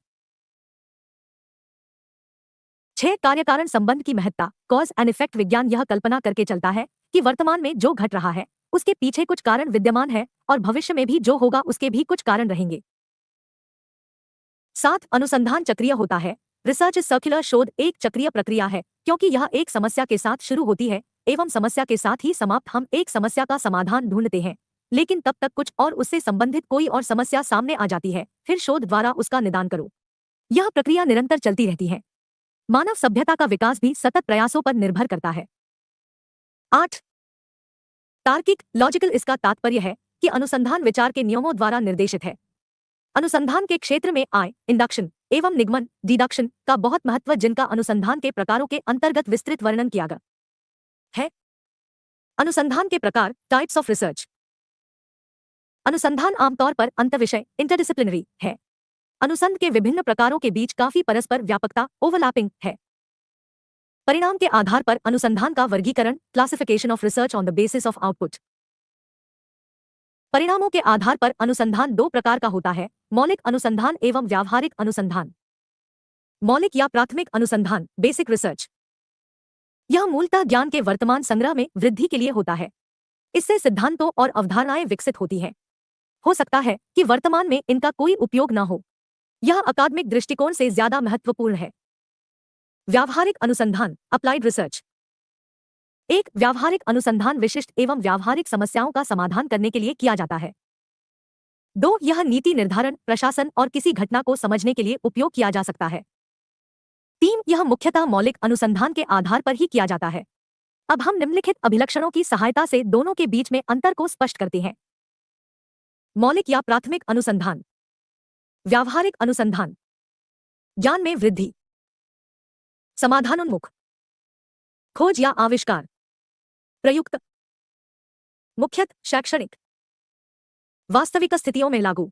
छह कार्यकारण संबंध की महत्ता कॉज एंड इफेक्ट विज्ञान यह कल्पना करके चलता है कि वर्तमान में जो घट रहा है उसके पीछे कुछ कारण विद्यमान है और भविष्य में भी जो होगा उसके भी कुछ कारण रहेंगे साथ अनुसंधान चक्रिय होता है रिसर्च सर्कुलर शोध एक चक्रीय प्रक्रिया है क्योंकि यह एक समस्या के साथ शुरू होती है एवं समस्या के साथ ही समाप्त हम एक समस्या का समाधान ढूंढते हैं लेकिन तब तक कुछ और उससे संबंधित कोई और समस्या सामने आ जाती है फिर शोध द्वारा उसका निदान करो यह प्रक्रिया निरंतर चलती रहती है मानव सभ्यता का विकास भी सतत प्रयासों पर निर्भर करता है आठ तार्किक लॉजिकल इसका तात्पर्य है कि अनुसंधान विचार के नियमों द्वारा निर्देशित है अनुसंधान के क्षेत्र में आय इंडक्शन एवं निगमन डिडक्शन का बहुत महत्व जिनका अनुसंधान के प्रकारों के अंतर्गत विस्तृत वर्णन किया गया है अनुसंधान के प्रकार टाइप्स ऑफ रिसर्च अनुसंधान आमतौर पर अंतविषय इंटरडिसिप्लिनरी है अनुसंध के विभिन्न प्रकारों के बीच काफी परस्पर व्यापकता ओवरलैपिंग है परिणाम के आधार पर अनुसंधान का वर्गीकरण classification of research on the basis of output परिणामों के आधार पर अनुसंधान दो प्रकार का होता है मौलिक अनुसंधान एवं व्यावहारिक अनुसंधान मौलिक या प्राथमिक अनुसंधान बेसिक रिसर्च यह मूलतः ज्ञान के वर्तमान संग्रह में वृद्धि के लिए होता है इससे सिद्धांतों और अवधारणाएं विकसित होती हैं हो सकता है कि वर्तमान में इनका कोई उपयोग न हो यह अकादमिक दृष्टिकोण से ज्यादा महत्वपूर्ण है व्यावहारिक अनुसंधान अप्लाइड रिसर्च एक व्यावहारिक अनुसंधान विशिष्ट एवं व्यावहारिक समस्याओं का समाधान करने के लिए किया जाता है दो यह नीति निर्धारण प्रशासन और किसी घटना को समझने के लिए उपयोग किया जा सकता है तीन यह मुख्यतः मौलिक अनुसंधान के आधार पर ही किया जाता है अब हम निम्नलिखित अभिलक्षणों की सहायता से दोनों के बीच में अंतर को स्पष्ट करते हैं मौलिक या प्राथमिक अनुसंधान व्यावहारिक अनुसंधान ज्ञान में वृद्धि समाधानोन्मुख खोज या आविष्कार प्रयुक्त मुख्यत शैक्षणिक वास्तविक स्थितियों में लागू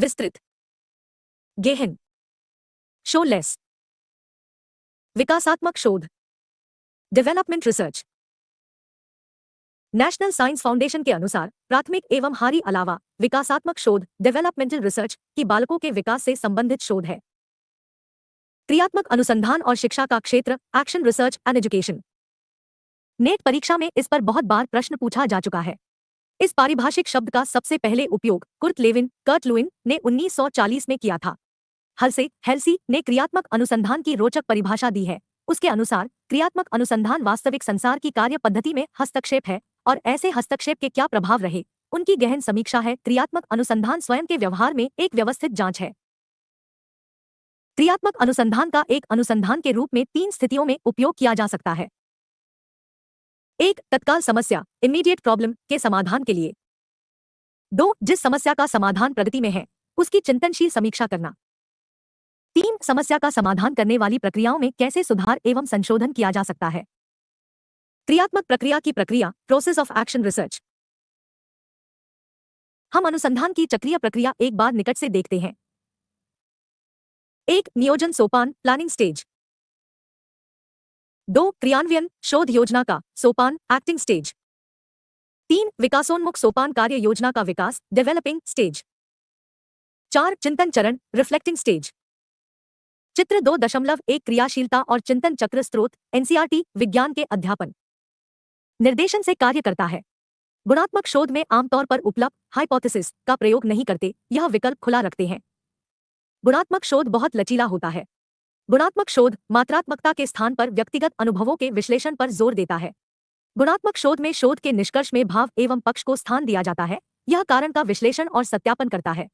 विस्तृत गेहन शोलेस विकासात्मक शोध development research national science foundation के अनुसार प्राथमिक एवं हारी अलावा विकासात्मक शोध डेवलपमेंटल रिसर्च की बालकों के विकास से संबंधित शोध है क्रियात्मक अनुसंधान और शिक्षा का क्षेत्र action research and education NET परीक्षा में इस पर बहुत बार प्रश्न पूछा जा चुका है इस पारिभाषिक शब्द का सबसे पहले उपयोग कुर्त लेविन कर्ट लुइन ने 1940 में किया था हलसे हेल्सी ने क्रियात्मक अनुसंधान की रोचक परिभाषा दी है उसके अनुसार क्रियात्मक अनुसंधान वास्तविक संसार की कार्य पद्धति में हस्तक्षेप है और ऐसे हस्तक्षेप के क्या प्रभाव रहे उनकी गहन समीक्षा है क्रियात्मक अनुसंधान स्वयं के व्यवहार में एक व्यवस्थित जांच है क्रियात्मक अनुसंधान का एक अनुसंधान के रूप में तीन स्थितियों में उपयोग किया जा सकता है एक तत्काल समस्या इमीडिएट प्रॉब्लम के समाधान के लिए दो जिस समस्या का समाधान प्रगति में है उसकी चिंतनशील समीक्षा करना तीन समस्या का समाधान करने वाली प्रक्रियाओं में कैसे सुधार एवं संशोधन किया जा सकता है क्रियात्मक प्रक्रिया की प्रक्रिया प्रोसेस ऑफ एक्शन रिसर्च हम अनुसंधान की चक्रिय प्रक्रिया एक बार निकट से देखते हैं एक नियोजन सोपान प्लानिंग स्टेज दो क्रियान्वयन शोध योजना का सोपान एक्टिंग स्टेज तीन विकासोन्मुख सोपान कार्य योजना का विकास डेवलपिंग स्टेज चार चिंतन चरण रिफ्लेक्टिंग स्टेज चित्र दो दशमलव एक क्रियाशीलता और चिंतन चक्र स्रोत एनसीआरटी e विज्ञान के अध्यापन निर्देशन से कार्य करता है गुणात्मक शोध में आमतौर पर उपलब्ध हाइपोथेसिस का प्रयोग नहीं करते यह विकल्प खुला रखते हैं गुणात्मक शोध बहुत लचीला होता है गुणात्मक शोध मात्रात्मकता के स्थान पर व्यक्तिगत अनुभवों के विश्लेषण पर जोर देता है गुणात्मक शोध में शोध के निष्कर्ष में भाव एवं पक्ष को स्थान दिया जाता है यह कारण का विश्लेषण और सत्यापन करता है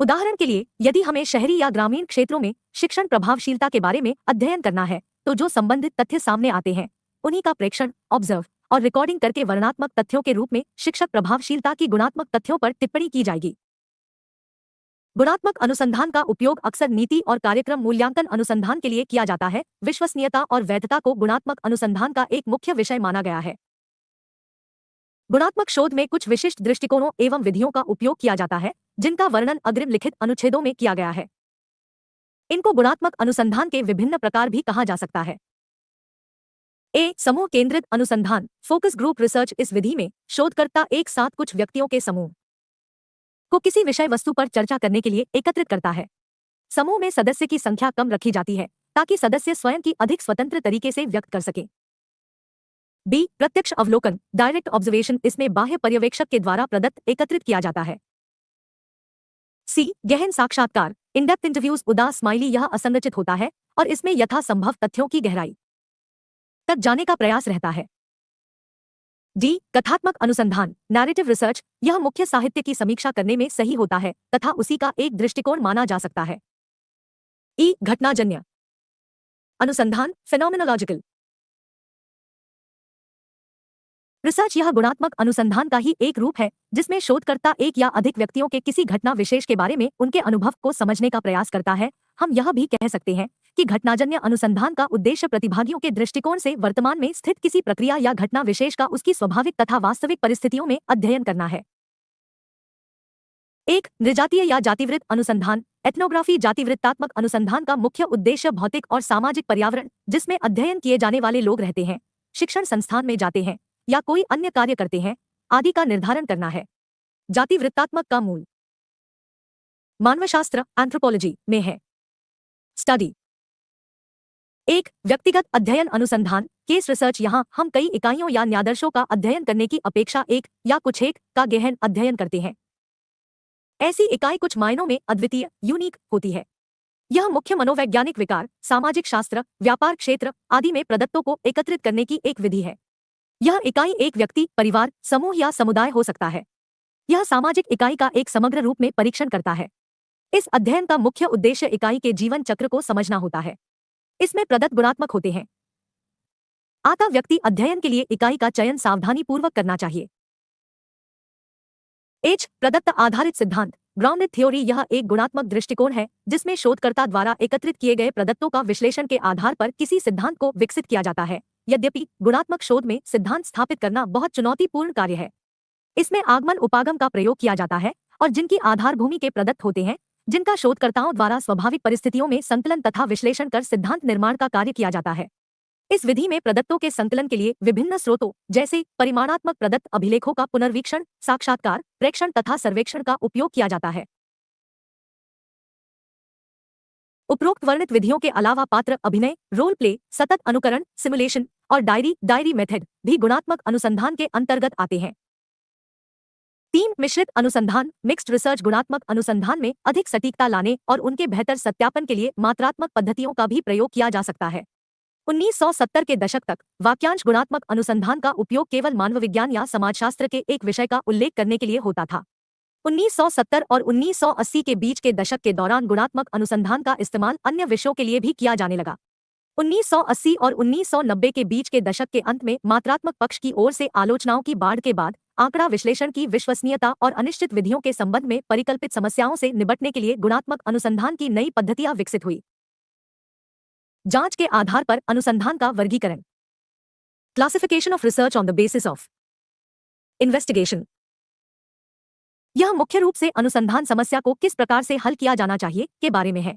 उदाहरण के लिए यदि हमें शहरी या ग्रामीण क्षेत्रों में शिक्षण प्रभावशीलता के बारे में अध्ययन करना है तो जो संबंधित तथ्य सामने आते हैं उन्हीं का प्रेक्षण ऑब्जर्व और रिकॉर्डिंग करके वर्णात्मक तथ्यों के रूप में शिक्षक प्रभावशीलता की गुणात्मक तथ्यों पर टिप्पणी की जाएगी गुणात्मक अनुसंधान का उपयोग अक्सर नीति और कार्यक्रम मूल्यांकन अनुसंधान के लिए किया जाता है विश्वसनीयता और वैधता को गुणात्मक अनुसंधान का एक मुख्य विषय माना गया है गुणात्मक शोध में कुछ विशिष्ट दृष्टिकोणों एवं विधियों का उपयोग किया जाता है जिनका वर्णन अग्रिम लिखित अनुच्छेदों में किया गया है इनको गुणात्मक अनुसंधान के विभिन्न प्रकार भी कहा जा सकता है ए समूह केंद्रित अनुसंधान फोकस ग्रुप रिसर्च इस विधि में शोधकर्ता एक साथ कुछ व्यक्तियों के समूह को किसी विषय वस्तु पर चर्चा करने के लिए एकत्रित करता है समूह में सदस्य की संख्या कम रखी जाती है ताकि सदस्य स्वयं की अधिक स्वतंत्र तरीके से व्यक्त कर सके बी प्रत्यक्ष अवलोकन डायरेक्ट ऑब्जर्वेशन इसमें बाह्य पर्यवेक्षक के द्वारा प्रदत्त एकत्रित किया जाता है सी गहन साक्षात्कार इनडेप्थ इंटरव्यूज उदास स्माइली यह असंरचित होता है और इसमें यथासंभव तथ्यों की गहराई तक जाने का प्रयास रहता है डी कथात्मक अनुसंधान नैरेटिव रिसर्च यह मुख्य साहित्य की समीक्षा करने में सही होता है तथा उसी का एक दृष्टिकोण माना जा सकता है ई घटनाजन्य अनुसंधान फेनोमिनोलॉजिकल रिसर्च यह गुणात्मक अनुसंधान का ही एक रूप है जिसमें शोधकर्ता एक या अधिक व्यक्तियों के किसी घटना विशेष के बारे में उनके अनुभव को समझने का प्रयास करता है हम यह भी कह सकते हैं कि घटनाजन्य अनुसंधान का उद्देश्य प्रतिभागियों के दृष्टिकोण से वर्तमान में स्थित किसी प्रक्रिया या घटना विशेष का उसकी स्वाभाविक तथा वास्तविक परिस्थितियों में अध्ययन करना है एक निर्जातीय या जातिवृत्त अनुसंधान एथनोग्राफी जातिवृत्तात्मक अनुसंधान का मुख्य उद्देश्य भौतिक और सामाजिक पर्यावरण जिसमें अध्ययन किए जाने वाले लोग रहते हैं शिक्षण संस्थान में जाते हैं या कोई अन्य कार्य करते हैं आदि का निर्धारण करना है जातिवृत्तात्मक का मूल मानवशास्त्र एंथ्रोपोलॉजी में है स्टडी एक व्यक्तिगत अध्ययन अनुसंधान केस रिसर्च यहाँ हम कई इकाइयों या न्यादर्शों का अध्ययन करने की अपेक्षा एक या कुछ एक का गहन अध्ययन करते हैं ऐसी इकाई कुछ मायनों में अद्वितीय यूनिक होती है यह मुख्य मनोवैज्ञानिक विकार सामाजिक शास्त्र व्यापार क्षेत्र आदि में प्रदत्तों को एकत्रित करने की एक विधि है यह इकाई एक व्यक्ति परिवार समूह या समुदाय हो सकता है यह सामाजिक इकाई का एक समग्र रूप में परीक्षण करता है इस अध्ययन का मुख्य उद्देश्य इकाई के जीवन चक्र को समझना होता है इसमें प्रदत्त गुणात्मक होते हैं आता व्यक्ति अध्ययन के लिए इकाई का चयन सावधानी पूर्वक करना चाहिए एच प्रदत्त आधारित सिद्धांत ग्राउंडेड थ्योरी यह एक गुणात्मक दृष्टिकोण है जिसमें शोधकर्ता द्वारा एकत्रित किए गए प्रदत्तों का विश्लेषण के आधार पर किसी सिद्धांत को विकसित किया जाता है यद्यपि गुणात्मक शोध में सिद्धांत स्थापित करना बहुत चुनौतीपूर्ण कार्य है इसमें आगमन उपागम का प्रयोग किया जाता है और जिनकी आधारभूमि के प्रदत्त होते हैं जिनका शोधकर्ताओं द्वारा स्वाभाविक परिस्थितियों में संकलन तथा विश्लेषण कर सिद्धांत निर्माण का कार्य किया जाता है इस विधि में प्रदत्तों के संकलन के लिए विभिन्न स्रोतों जैसे परिमाणात्मक प्रदत्त अभिलेखों का पुनर्वीक्षण साक्षात्कार प्रेक्षण तथा सर्वेक्षण का उपयोग किया जाता है उपरोक्त वर्णित विधियों के अलावा पात्र अभिनय रोल प्ले सतत अनुकरण सिमुलेशन और डायरी डायरी मेथड भी गुणात्मक अनुसंधान के अंतर्गत आते हैं तीन मिश्रित अनुसंधान मिक्स्ड रिसर्च गुणात्मक अनुसंधान में अधिक सटीकता लाने और उनके बेहतर सत्यापन के लिए मात्रात्मक पद्धतियों का भी प्रयोग किया जा सकता है 1970 के दशक तक वाक्यांश गुणात्मक अनुसंधान का उपयोग केवल मानव विज्ञान या समाजशास्त्र के एक विषय का उल्लेख करने के लिए होता था 1970 और 1980 के बीच के दशक के दौरान गुणात्मक अनुसंधान का इस्तेमाल अन्य विषयों के लिए भी किया जाने लगा 1980 और 1990 के बीच के दशक के अंत में मात्रात्मक पक्ष की ओर से आलोचनाओं की बाढ़ के बाद आंकड़ा विश्लेषण की विश्वसनीयता और अनिश्चित विधियों के संबंध में परिकल्पित समस्याओं से निपटने के लिए गुणात्मक अनुसंधान की नई पद्धतियां विकसित हुई जांच के आधार पर अनुसंधान का वर्गीकरण classification of research on the basis of investigation यह मुख्य रूप से अनुसंधान समस्या को किस प्रकार से हल किया जाना चाहिए के बारे में है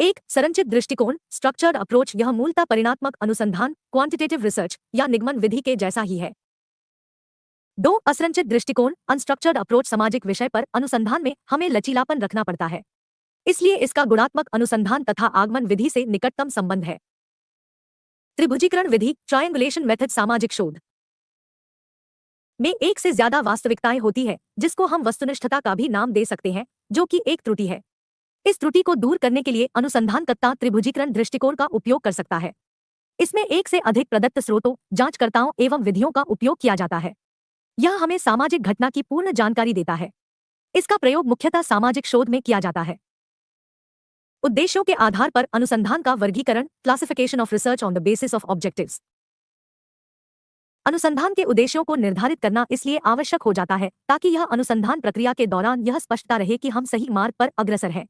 एक संरचित दृष्टिकोण स्ट्रक्चर्ड अप्रोच यह मूलतः परिणात्मक अनुसंधान क्वांटिटेटिव रिसर्च या निगमन विधि के जैसा ही है दो असंरचित दृष्टिकोण अनस्ट्रक्चर्ड अप्रोच सामाजिक विषय पर अनुसंधान में हमें लचीलापन रखना पड़ता है इसलिए इसका गुणात्मक अनुसंधान तथा आगमन विधि से निकटतम संबंध है त्रिभुजीकरण विधि ट्रायंगुलेशन मेथड सामाजिक शोध में एक से ज्यादा वास्तविकताएं होती है जिसको हम वस्तुनिष्ठता का भी नाम दे सकते हैं जो कि एक त्रुटि है इस त्रुटि को दूर करने के लिए अनुसंधानकर्ता त्रिभुजीकरण दृष्टिकोण का उपयोग कर सकता है इसमें एक से अधिक प्रदत्त स्रोतों जांचकर्ताओं एवं विधियों का उपयोग किया जाता है यह हमें सामाजिक घटना की पूर्ण जानकारी देता है इसका प्रयोग मुख्यतः सामाजिक शोध में किया जाता है उद्देश्यों के आधार पर अनुसंधान का वर्गीकरण classification of research on the basis of objective अनुसंधान के उद्देश्यों को निर्धारित करना इसलिए आवश्यक हो जाता है ताकि यह अनुसंधान प्रक्रिया के दौरान यह स्पष्टता रहे कि हम सही मार्ग पर अग्रसर हैं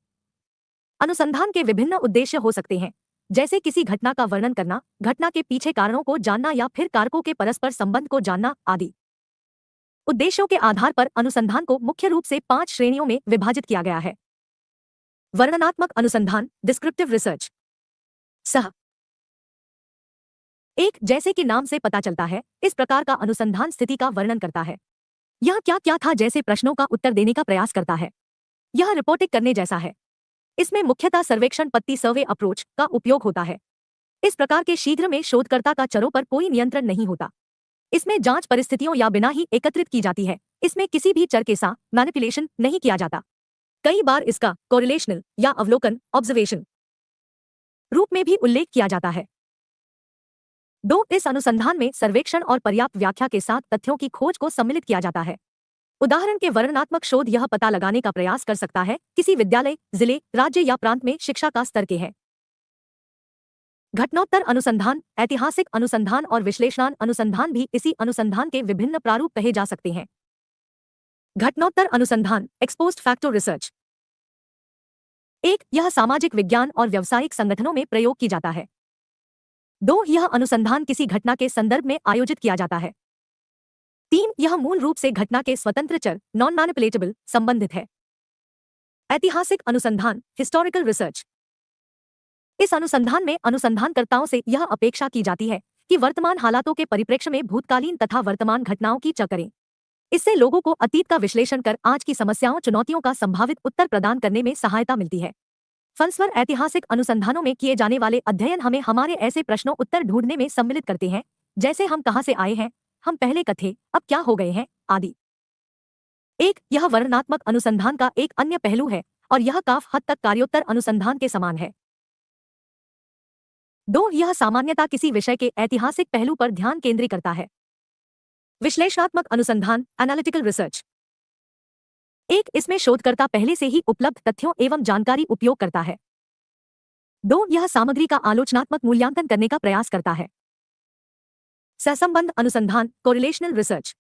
अनुसंधान के विभिन्न उद्देश्य हो सकते हैं जैसे किसी घटना का वर्णन करना घटना के पीछे कारणों को जानना या फिर कारकों के परस्पर संबंध को जानना आदि उद्देश्यों के आधार पर अनुसंधान को मुख्य रूप से पांच श्रेणियों में विभाजित किया गया है वर्णनात्मक अनुसंधान डिस्क्रिप्टिव रिसर्च सह एक जैसे कि नाम से पता चलता है इस प्रकार का अनुसंधान स्थिति का वर्णन करता है यह क्या क्या था जैसे प्रश्नों का उत्तर देने का प्रयास करता है यह रिपोर्टिंग करने जैसा है इसमें मुख्यतः सर्वेक्षण पत्ती सर्वे अप्रोच का उपयोग होता है इस प्रकार के शीघ्र में शोधकर्ता का चरों पर कोई नियंत्रण नहीं होता इसमें जांच परिस्थितियों या बिना ही एकत्रित की जाती है इसमें किसी भी चर के साथ मैनिपुलेशन नहीं किया जाता कई बार इसका कोरिलेशनल या अवलोकन ऑब्जर्वेशन रूप में भी उल्लेख किया जाता है दो इस अनुसंधान में सर्वेक्षण और पर्याप्त व्याख्या के साथ तथ्यों की खोज को सम्मिलित किया जाता है उदाहरण के वर्णनात्मक शोध यह पता लगाने का प्रयास कर सकता है किसी विद्यालय जिले राज्य या प्रांत में शिक्षा का स्तर के है घटनोत्तर अनुसंधान ऐतिहासिक अनुसंधान और विश्लेषणान अनुसंधान भी इसी अनुसंधान के विभिन्न प्रारूप कहे जा सकते हैं घटनोत्तर अनुसंधान एक्सपोस्ट फैक्टो रिसर्च एक यह सामाजिक विज्ञान और व्यावसायिक संगठनों में प्रयोग की जाता है दो यह अनुसंधान किसी घटना के संदर्भ में आयोजित किया जाता है तीन यह मूल रूप से घटना के स्वतंत्र चर नॉन मैनिपुलेटेबल संबंधित है ऐतिहासिक अनुसंधान हिस्टोरिकल रिसर्च इस अनुसंधान में अनुसंधानकर्ताओं से यह अपेक्षा की जाती है कि वर्तमान हालातों के परिप्रेक्ष्य में भूतकालीन तथा वर्तमान घटनाओं की चक्करें इससे लोगों को अतीत का विश्लेषण कर आज की समस्याओं चुनौतियों का संभावित उत्तर प्रदान करने में सहायता मिलती है फलस्वर ऐतिहासिक अनुसंधानों में किए जाने वाले अध्ययन हमें हमारे ऐसे प्रश्नों उत्तर ढूंढने में सम्मिलित करते हैं जैसे हम कहाँ से आए हैं हम पहले कथे अब क्या हो गए हैं आदि एक यह वर्णनात्मक अनुसंधान का एक अन्य पहलू है और यह काफ हद तक कार्योत्तर अनुसंधान के समान है दो यह सामान्यता किसी विषय के ऐतिहासिक पहलू पर ध्यान केंद्रित करता है विश्लेषणात्मक अनुसंधान एनालिटिकल रिसर्च एक इसमें शोधकर्ता पहले से ही उपलब्ध तथ्यों एवं जानकारी उपयोग करता है दो यह सामग्री का आलोचनात्मक मूल्यांकन करने का प्रयास करता है सहसंबंध अनुसंधान कोरिलेशनल रिसर्च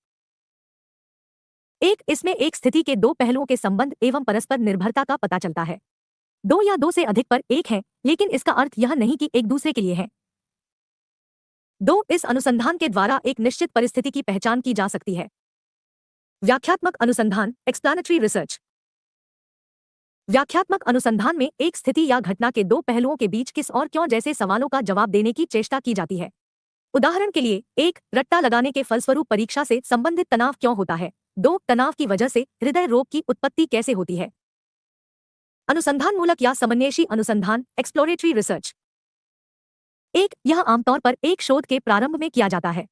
एक इसमें एक स्थिति के दो पहलुओं के संबंध एवं परस्पर निर्भरता का पता चलता है दो या दो से अधिक पर एक है लेकिन इसका अर्थ यह नहीं कि एक दूसरे के लिए है दो इस अनुसंधान के द्वारा एक निश्चित परिस्थिति की पहचान की जा सकती है व्याख्यात्मक अनुसंधान एक्सप्लानिटरी रिसर्च व्याख्यात्मक अनुसंधान में एक स्थिति या घटना के दो पहलुओं के बीच किस और क्यों जैसे सवालों का जवाब देने की चेष्टा की जाती है उदाहरण के लिए एक रट्टा लगाने के फलस्वरूप परीक्षा से संबंधित तनाव क्यों होता है दो तनाव की वजह से हृदय रोग की उत्पत्ति कैसे होती है अनुसंधान मूलक या समन्वयशी अनुसंधान एक्सप्लोरेटरी रिसर्च एक यह आमतौर पर एक शोध के प्रारंभ में किया जाता है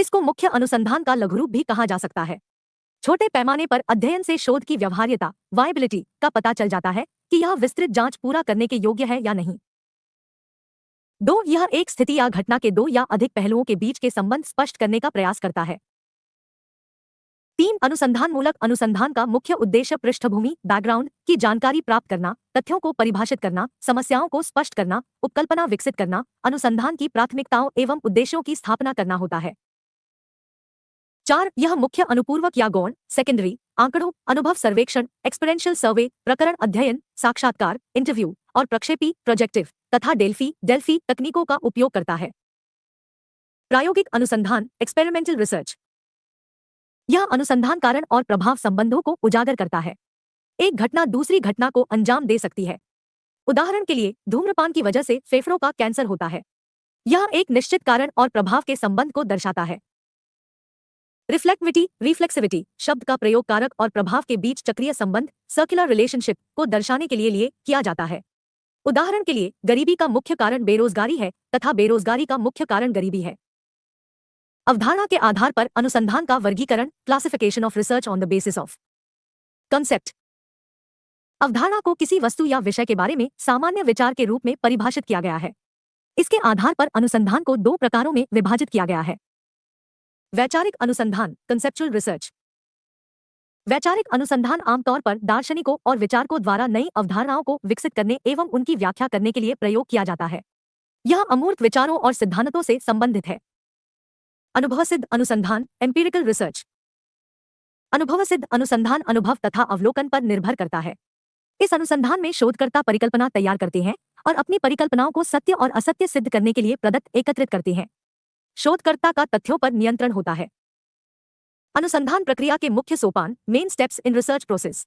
इसको मुख्य अनुसंधान का लघुरूप भी कहा जा सकता है छोटे पैमाने पर अध्ययन से शोध की व्यवहार्यता वायबिलिटी का पता चल जाता है कि यह विस्तृत जांच पूरा करने के योग्य है या नहीं दो यह एक स्थिति या घटना के दो या अधिक पहलुओं के बीच के संबंध स्पष्ट करने का प्रयास करता है तीन अनुसंधान मूलक अनुसंधान का मुख्य उद्देश्य पृष्ठभूमि बैकग्राउंड की जानकारी प्राप्त करना तथ्यों को परिभाषित करना समस्याओं को स्पष्ट करना उपकल्पना विकसित करना अनुसंधान की प्राथमिकताओं एवं उद्देश्यों की स्थापना करना होता है चार यह मुख्य अनुपूर्वक या गौण सेकेंडरी आंकड़ों अनुभव सर्वेक्षण एक्सपेरेंशियल सर्वे प्रकरण अध्ययन साक्षात्कार इंटरव्यू और प्रक्षेपी प्रोजेक्टिव तथा डेल्फी डेल्फी तकनीकों का उपयोग करता है प्रायोगिक अनुसंधान एक्सपेरिमेंटल रिसर्च यह अनुसंधान कारण और प्रभाव संबंधों को उजागर करता है एक घटना दूसरी घटना को अंजाम दे सकती है उदाहरण के लिए धूम्रपान की वजह से फेफड़ों का कैंसर होता है यह एक निश्चित कारण और प्रभाव के संबंध को दर्शाता है रिफ्लेक्टिविटी रिफ्लेक्सिविटी शब्द का प्रयोग कारक और प्रभाव के बीच चक्रीय संबंध सर्कुलर रिलेशनशिप को दर्शाने के लिए लिए किया जाता है उदाहरण के लिए गरीबी का मुख्य कारण बेरोजगारी है तथा बेरोजगारी का मुख्य कारण गरीबी है अवधारणा के आधार पर अनुसंधान का वर्गीकरण classification of research on the basis of concept अवधारणा को किसी वस्तु या विषय के बारे में सामान्य विचार के रूप में परिभाषित किया गया है इसके आधार पर अनुसंधान को दो प्रकारों में विभाजित किया गया है वैचारिक अनुसंधान कंसेप्चुअल रिसर्च वैचारिक अनुसंधान आमतौर पर दार्शनिकों और विचारकों द्वारा नई अवधारणाओं को विकसित करने एवं उनकी व्याख्या करने के लिए प्रयोग किया जाता है यह अमूर्त विचारों और सिद्धांतों से संबंधित है अनुभव सिद्ध अनुसंधान एम्पीरिकल रिसर्च अनुभव सिद्ध अनुसंधान अनुभव तथा अवलोकन पर निर्भर करता है इस अनुसंधान में शोधकर्ता परिकल्पना तैयार करते हैं और अपनी परिकल्पनाओं को सत्य और असत्य सिद्ध करने के लिए प्रदत्त एकत्रित करते हैं शोधकर्ता का तथ्यों पर नियंत्रण होता है अनुसंधान प्रक्रिया के मुख्य सोपान main steps in research process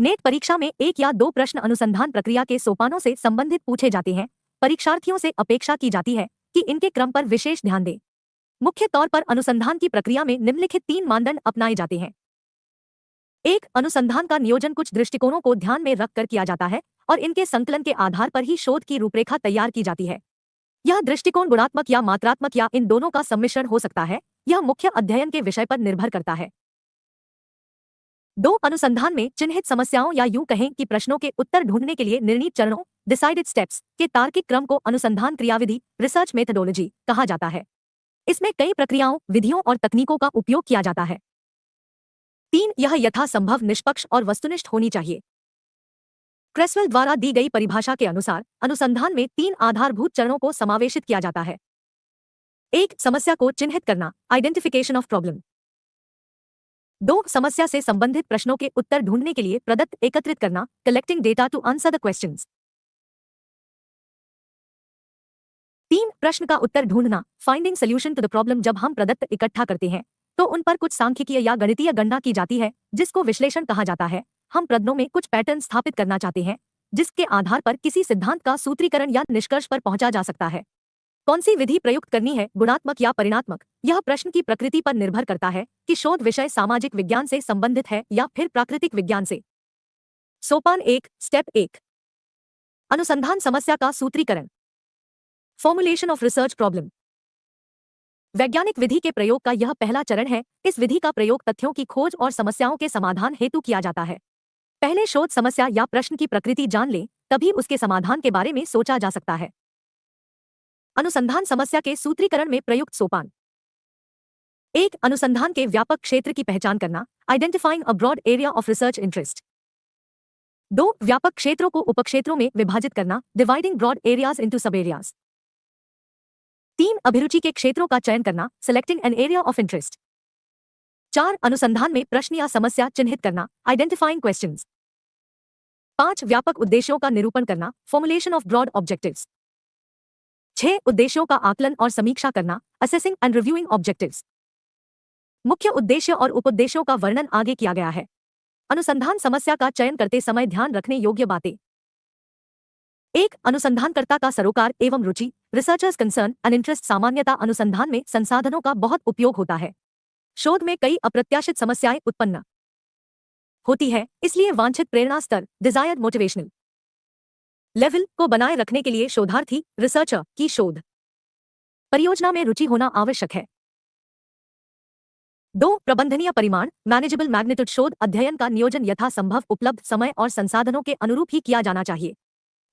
NET परीक्षा में एक या दो प्रश्न अनुसंधान प्रक्रिया के सोपानों से संबंधित पूछे जाते हैं परीक्षार्थियों से अपेक्षा की जाती है कि इनके क्रम पर विशेष ध्यान दें मुख्य तौर पर अनुसंधान की प्रक्रिया में निम्नलिखित तीन मानदंड अपनाए जाते हैं एक अनुसंधान का नियोजन कुछ दृष्टिकोणों को ध्यान में रखकर किया जाता है और इनके संकलन के आधार पर ही शोध की रूपरेखा तैयार की जाती है यह दृष्टिकोण गुणात्मक या मात्रात्मक या इन दोनों का सम्मिश्रण हो सकता है यह मुख्य अध्ययन के विषय पर निर्भर करता है दो अनुसंधान में चिन्हित समस्याओं या यूं कहें कि प्रश्नों के उत्तर ढूंढने के लिए निर्णीत चरणों डिसाइडेड स्टेप्स के तार्किक क्रम को अनुसंधान क्रियाविधि रिसर्च मेथडोलॉजी कहा जाता है इसमें कई प्रक्रियाओं विधियों और तकनीकों का उपयोग किया जाता है तीन यह यथासंभव निष्पक्ष और वस्तुनिष्ठ होनी चाहिए क्रेसवेल द्वारा दी गई परिभाषा के अनुसार अनुसंधान में तीन आधारभूत चरणों को समावेशित किया जाता है एक समस्या को चिन्हित करना आइडेंटिफिकेशन ऑफ प्रॉब्लम दो समस्या से संबंधित प्रश्नों के उत्तर ढूंढने के लिए प्रदत्त एकत्रित करना collecting data to answer the questions तीन प्रश्न का उत्तर ढूंढना finding solution to the problem जब हम प्रदत्त इकट्ठा करते हैं तो उन पर कुछ सांख्यिकीय या गणितीय गणना की जाती है जिसको विश्लेषण कहा जाता है हम प्रदनों में कुछ पैटर्न स्थापित करना चाहते हैं जिसके आधार पर किसी सिद्धांत का सूत्रीकरण या निष्कर्ष पर पहुंचा जा सकता है कौन सी विधि प्रयुक्त करनी है गुणात्मक या परिणात्मक यह प्रश्न की प्रकृति पर निर्भर करता है कि शोध विषय सामाजिक विज्ञान से संबंधित है या फिर प्राकृतिक विज्ञान से सोपान एक स्टेप एक अनुसंधान समस्या का सूत्रीकरण फॉर्मुलेशन ऑफ रिसर्च प्रॉब्लम वैज्ञानिक विधि के प्रयोग का यह पहला चरण है इस विधि का प्रयोग तथ्यों की खोज और समस्याओं के समाधान हेतु किया जाता है पहले शोध समस्या या प्रश्न की प्रकृति जान ले तभी उसके समाधान के बारे में सोचा जा सकता है अनुसंधान समस्या के सूत्रीकरण में प्रयुक्त सोपान एक अनुसंधान के व्यापक क्षेत्र की पहचान करना identifying a broad area of research interest दो व्यापक क्षेत्रों को उपक्षेत्रों में विभाजित करना dividing broad areas into sub areas तीन अभिरुचि के क्षेत्रों का चयन करना selecting an area of interest चार अनुसंधान में प्रश्न या समस्या चिन्हित करना आइडेंटिफाइंग क्वेश्चन पांच व्यापक उद्देश्यों का निरूपण करना फॉर्मुलेशन ऑफ ब्रॉड ऑब्जेक्टिव छह उद्देश्यों का आकलन और समीक्षा करना असेसिंग एंड रिव्यूइंग ऑब्जेक्टिव मुख्य उद्देश्य और उपउद्देश्यों का वर्णन आगे किया गया है अनुसंधान समस्या का चयन करते समय ध्यान रखने योग्य बातें एक अनुसंधानकर्ता का सरोकार एवं रुचि रिसर्चर्स कंसर्न एंड इंटरेस्ट सामान्यता अनुसंधान में संसाधनों का बहुत उपयोग होता है शोध में कई अप्रत्याशित समस्याएं उत्पन्न होती है इसलिए वांछित प्रेरणा स्तर डिजायर मोटिवेशनल लेवल को बनाए रखने के लिए शोधार्थी रिसर्चर की शोध परियोजना में रुचि होना आवश्यक है दो प्रबंधनीय परिमाण मैनेजेबल मैग्नेटिक शोध अध्ययन का नियोजन यथा संभव उपलब्ध समय और संसाधनों के अनुरूप ही किया जाना चाहिए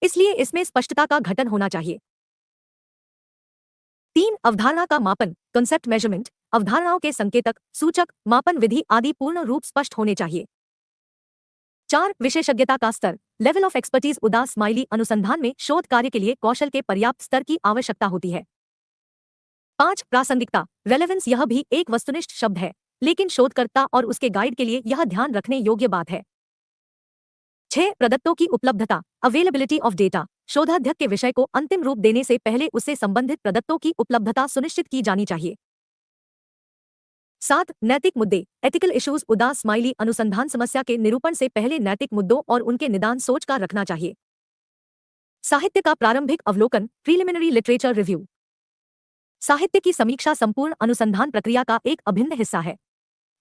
इसलिए इसमें स्पष्टता का घटन होना चाहिए तीन अवधारणा का मापन कंसेप्ट मेजरमेंट अवधारणाओं के संकेतक सूचक मापन विधि आदि पूर्ण रूप स्पष्ट होने चाहिए चार विशेषज्ञता का स्तर लेवल ऑफ एक्सपर्टीज उदास माइली अनुसंधान में शोध कार्य के लिए कौशल के पर्याप्त स्तर की आवश्यकता होती है पांच प्रासंगिकता रेलेवेंस यह भी एक वस्तुनिष्ठ शब्द है लेकिन शोधकर्ता और उसके गाइड के लिए यह ध्यान रखने योग्य बात है छह प्रदत्तों की उपलब्धता अवेलेबिलिटी ऑफ डेटा शोधाध्यक के विषय को अंतिम रूप देने से पहले उससे संबंधित प्रदत्तों की उपलब्धता सुनिश्चित की जानी चाहिए सात नैतिक मुद्दे एथिकल इश्यूज उदास स्माइली अनुसंधान समस्या के निरूपण से पहले नैतिक मुद्दों और उनके निदान सोच का रखना चाहिए साहित्य का प्रारंभिक अवलोकन प्रीलिमिनरी लिटरेचर रिव्यू साहित्य की समीक्षा संपूर्ण अनुसंधान प्रक्रिया का एक अभिन्न हिस्सा है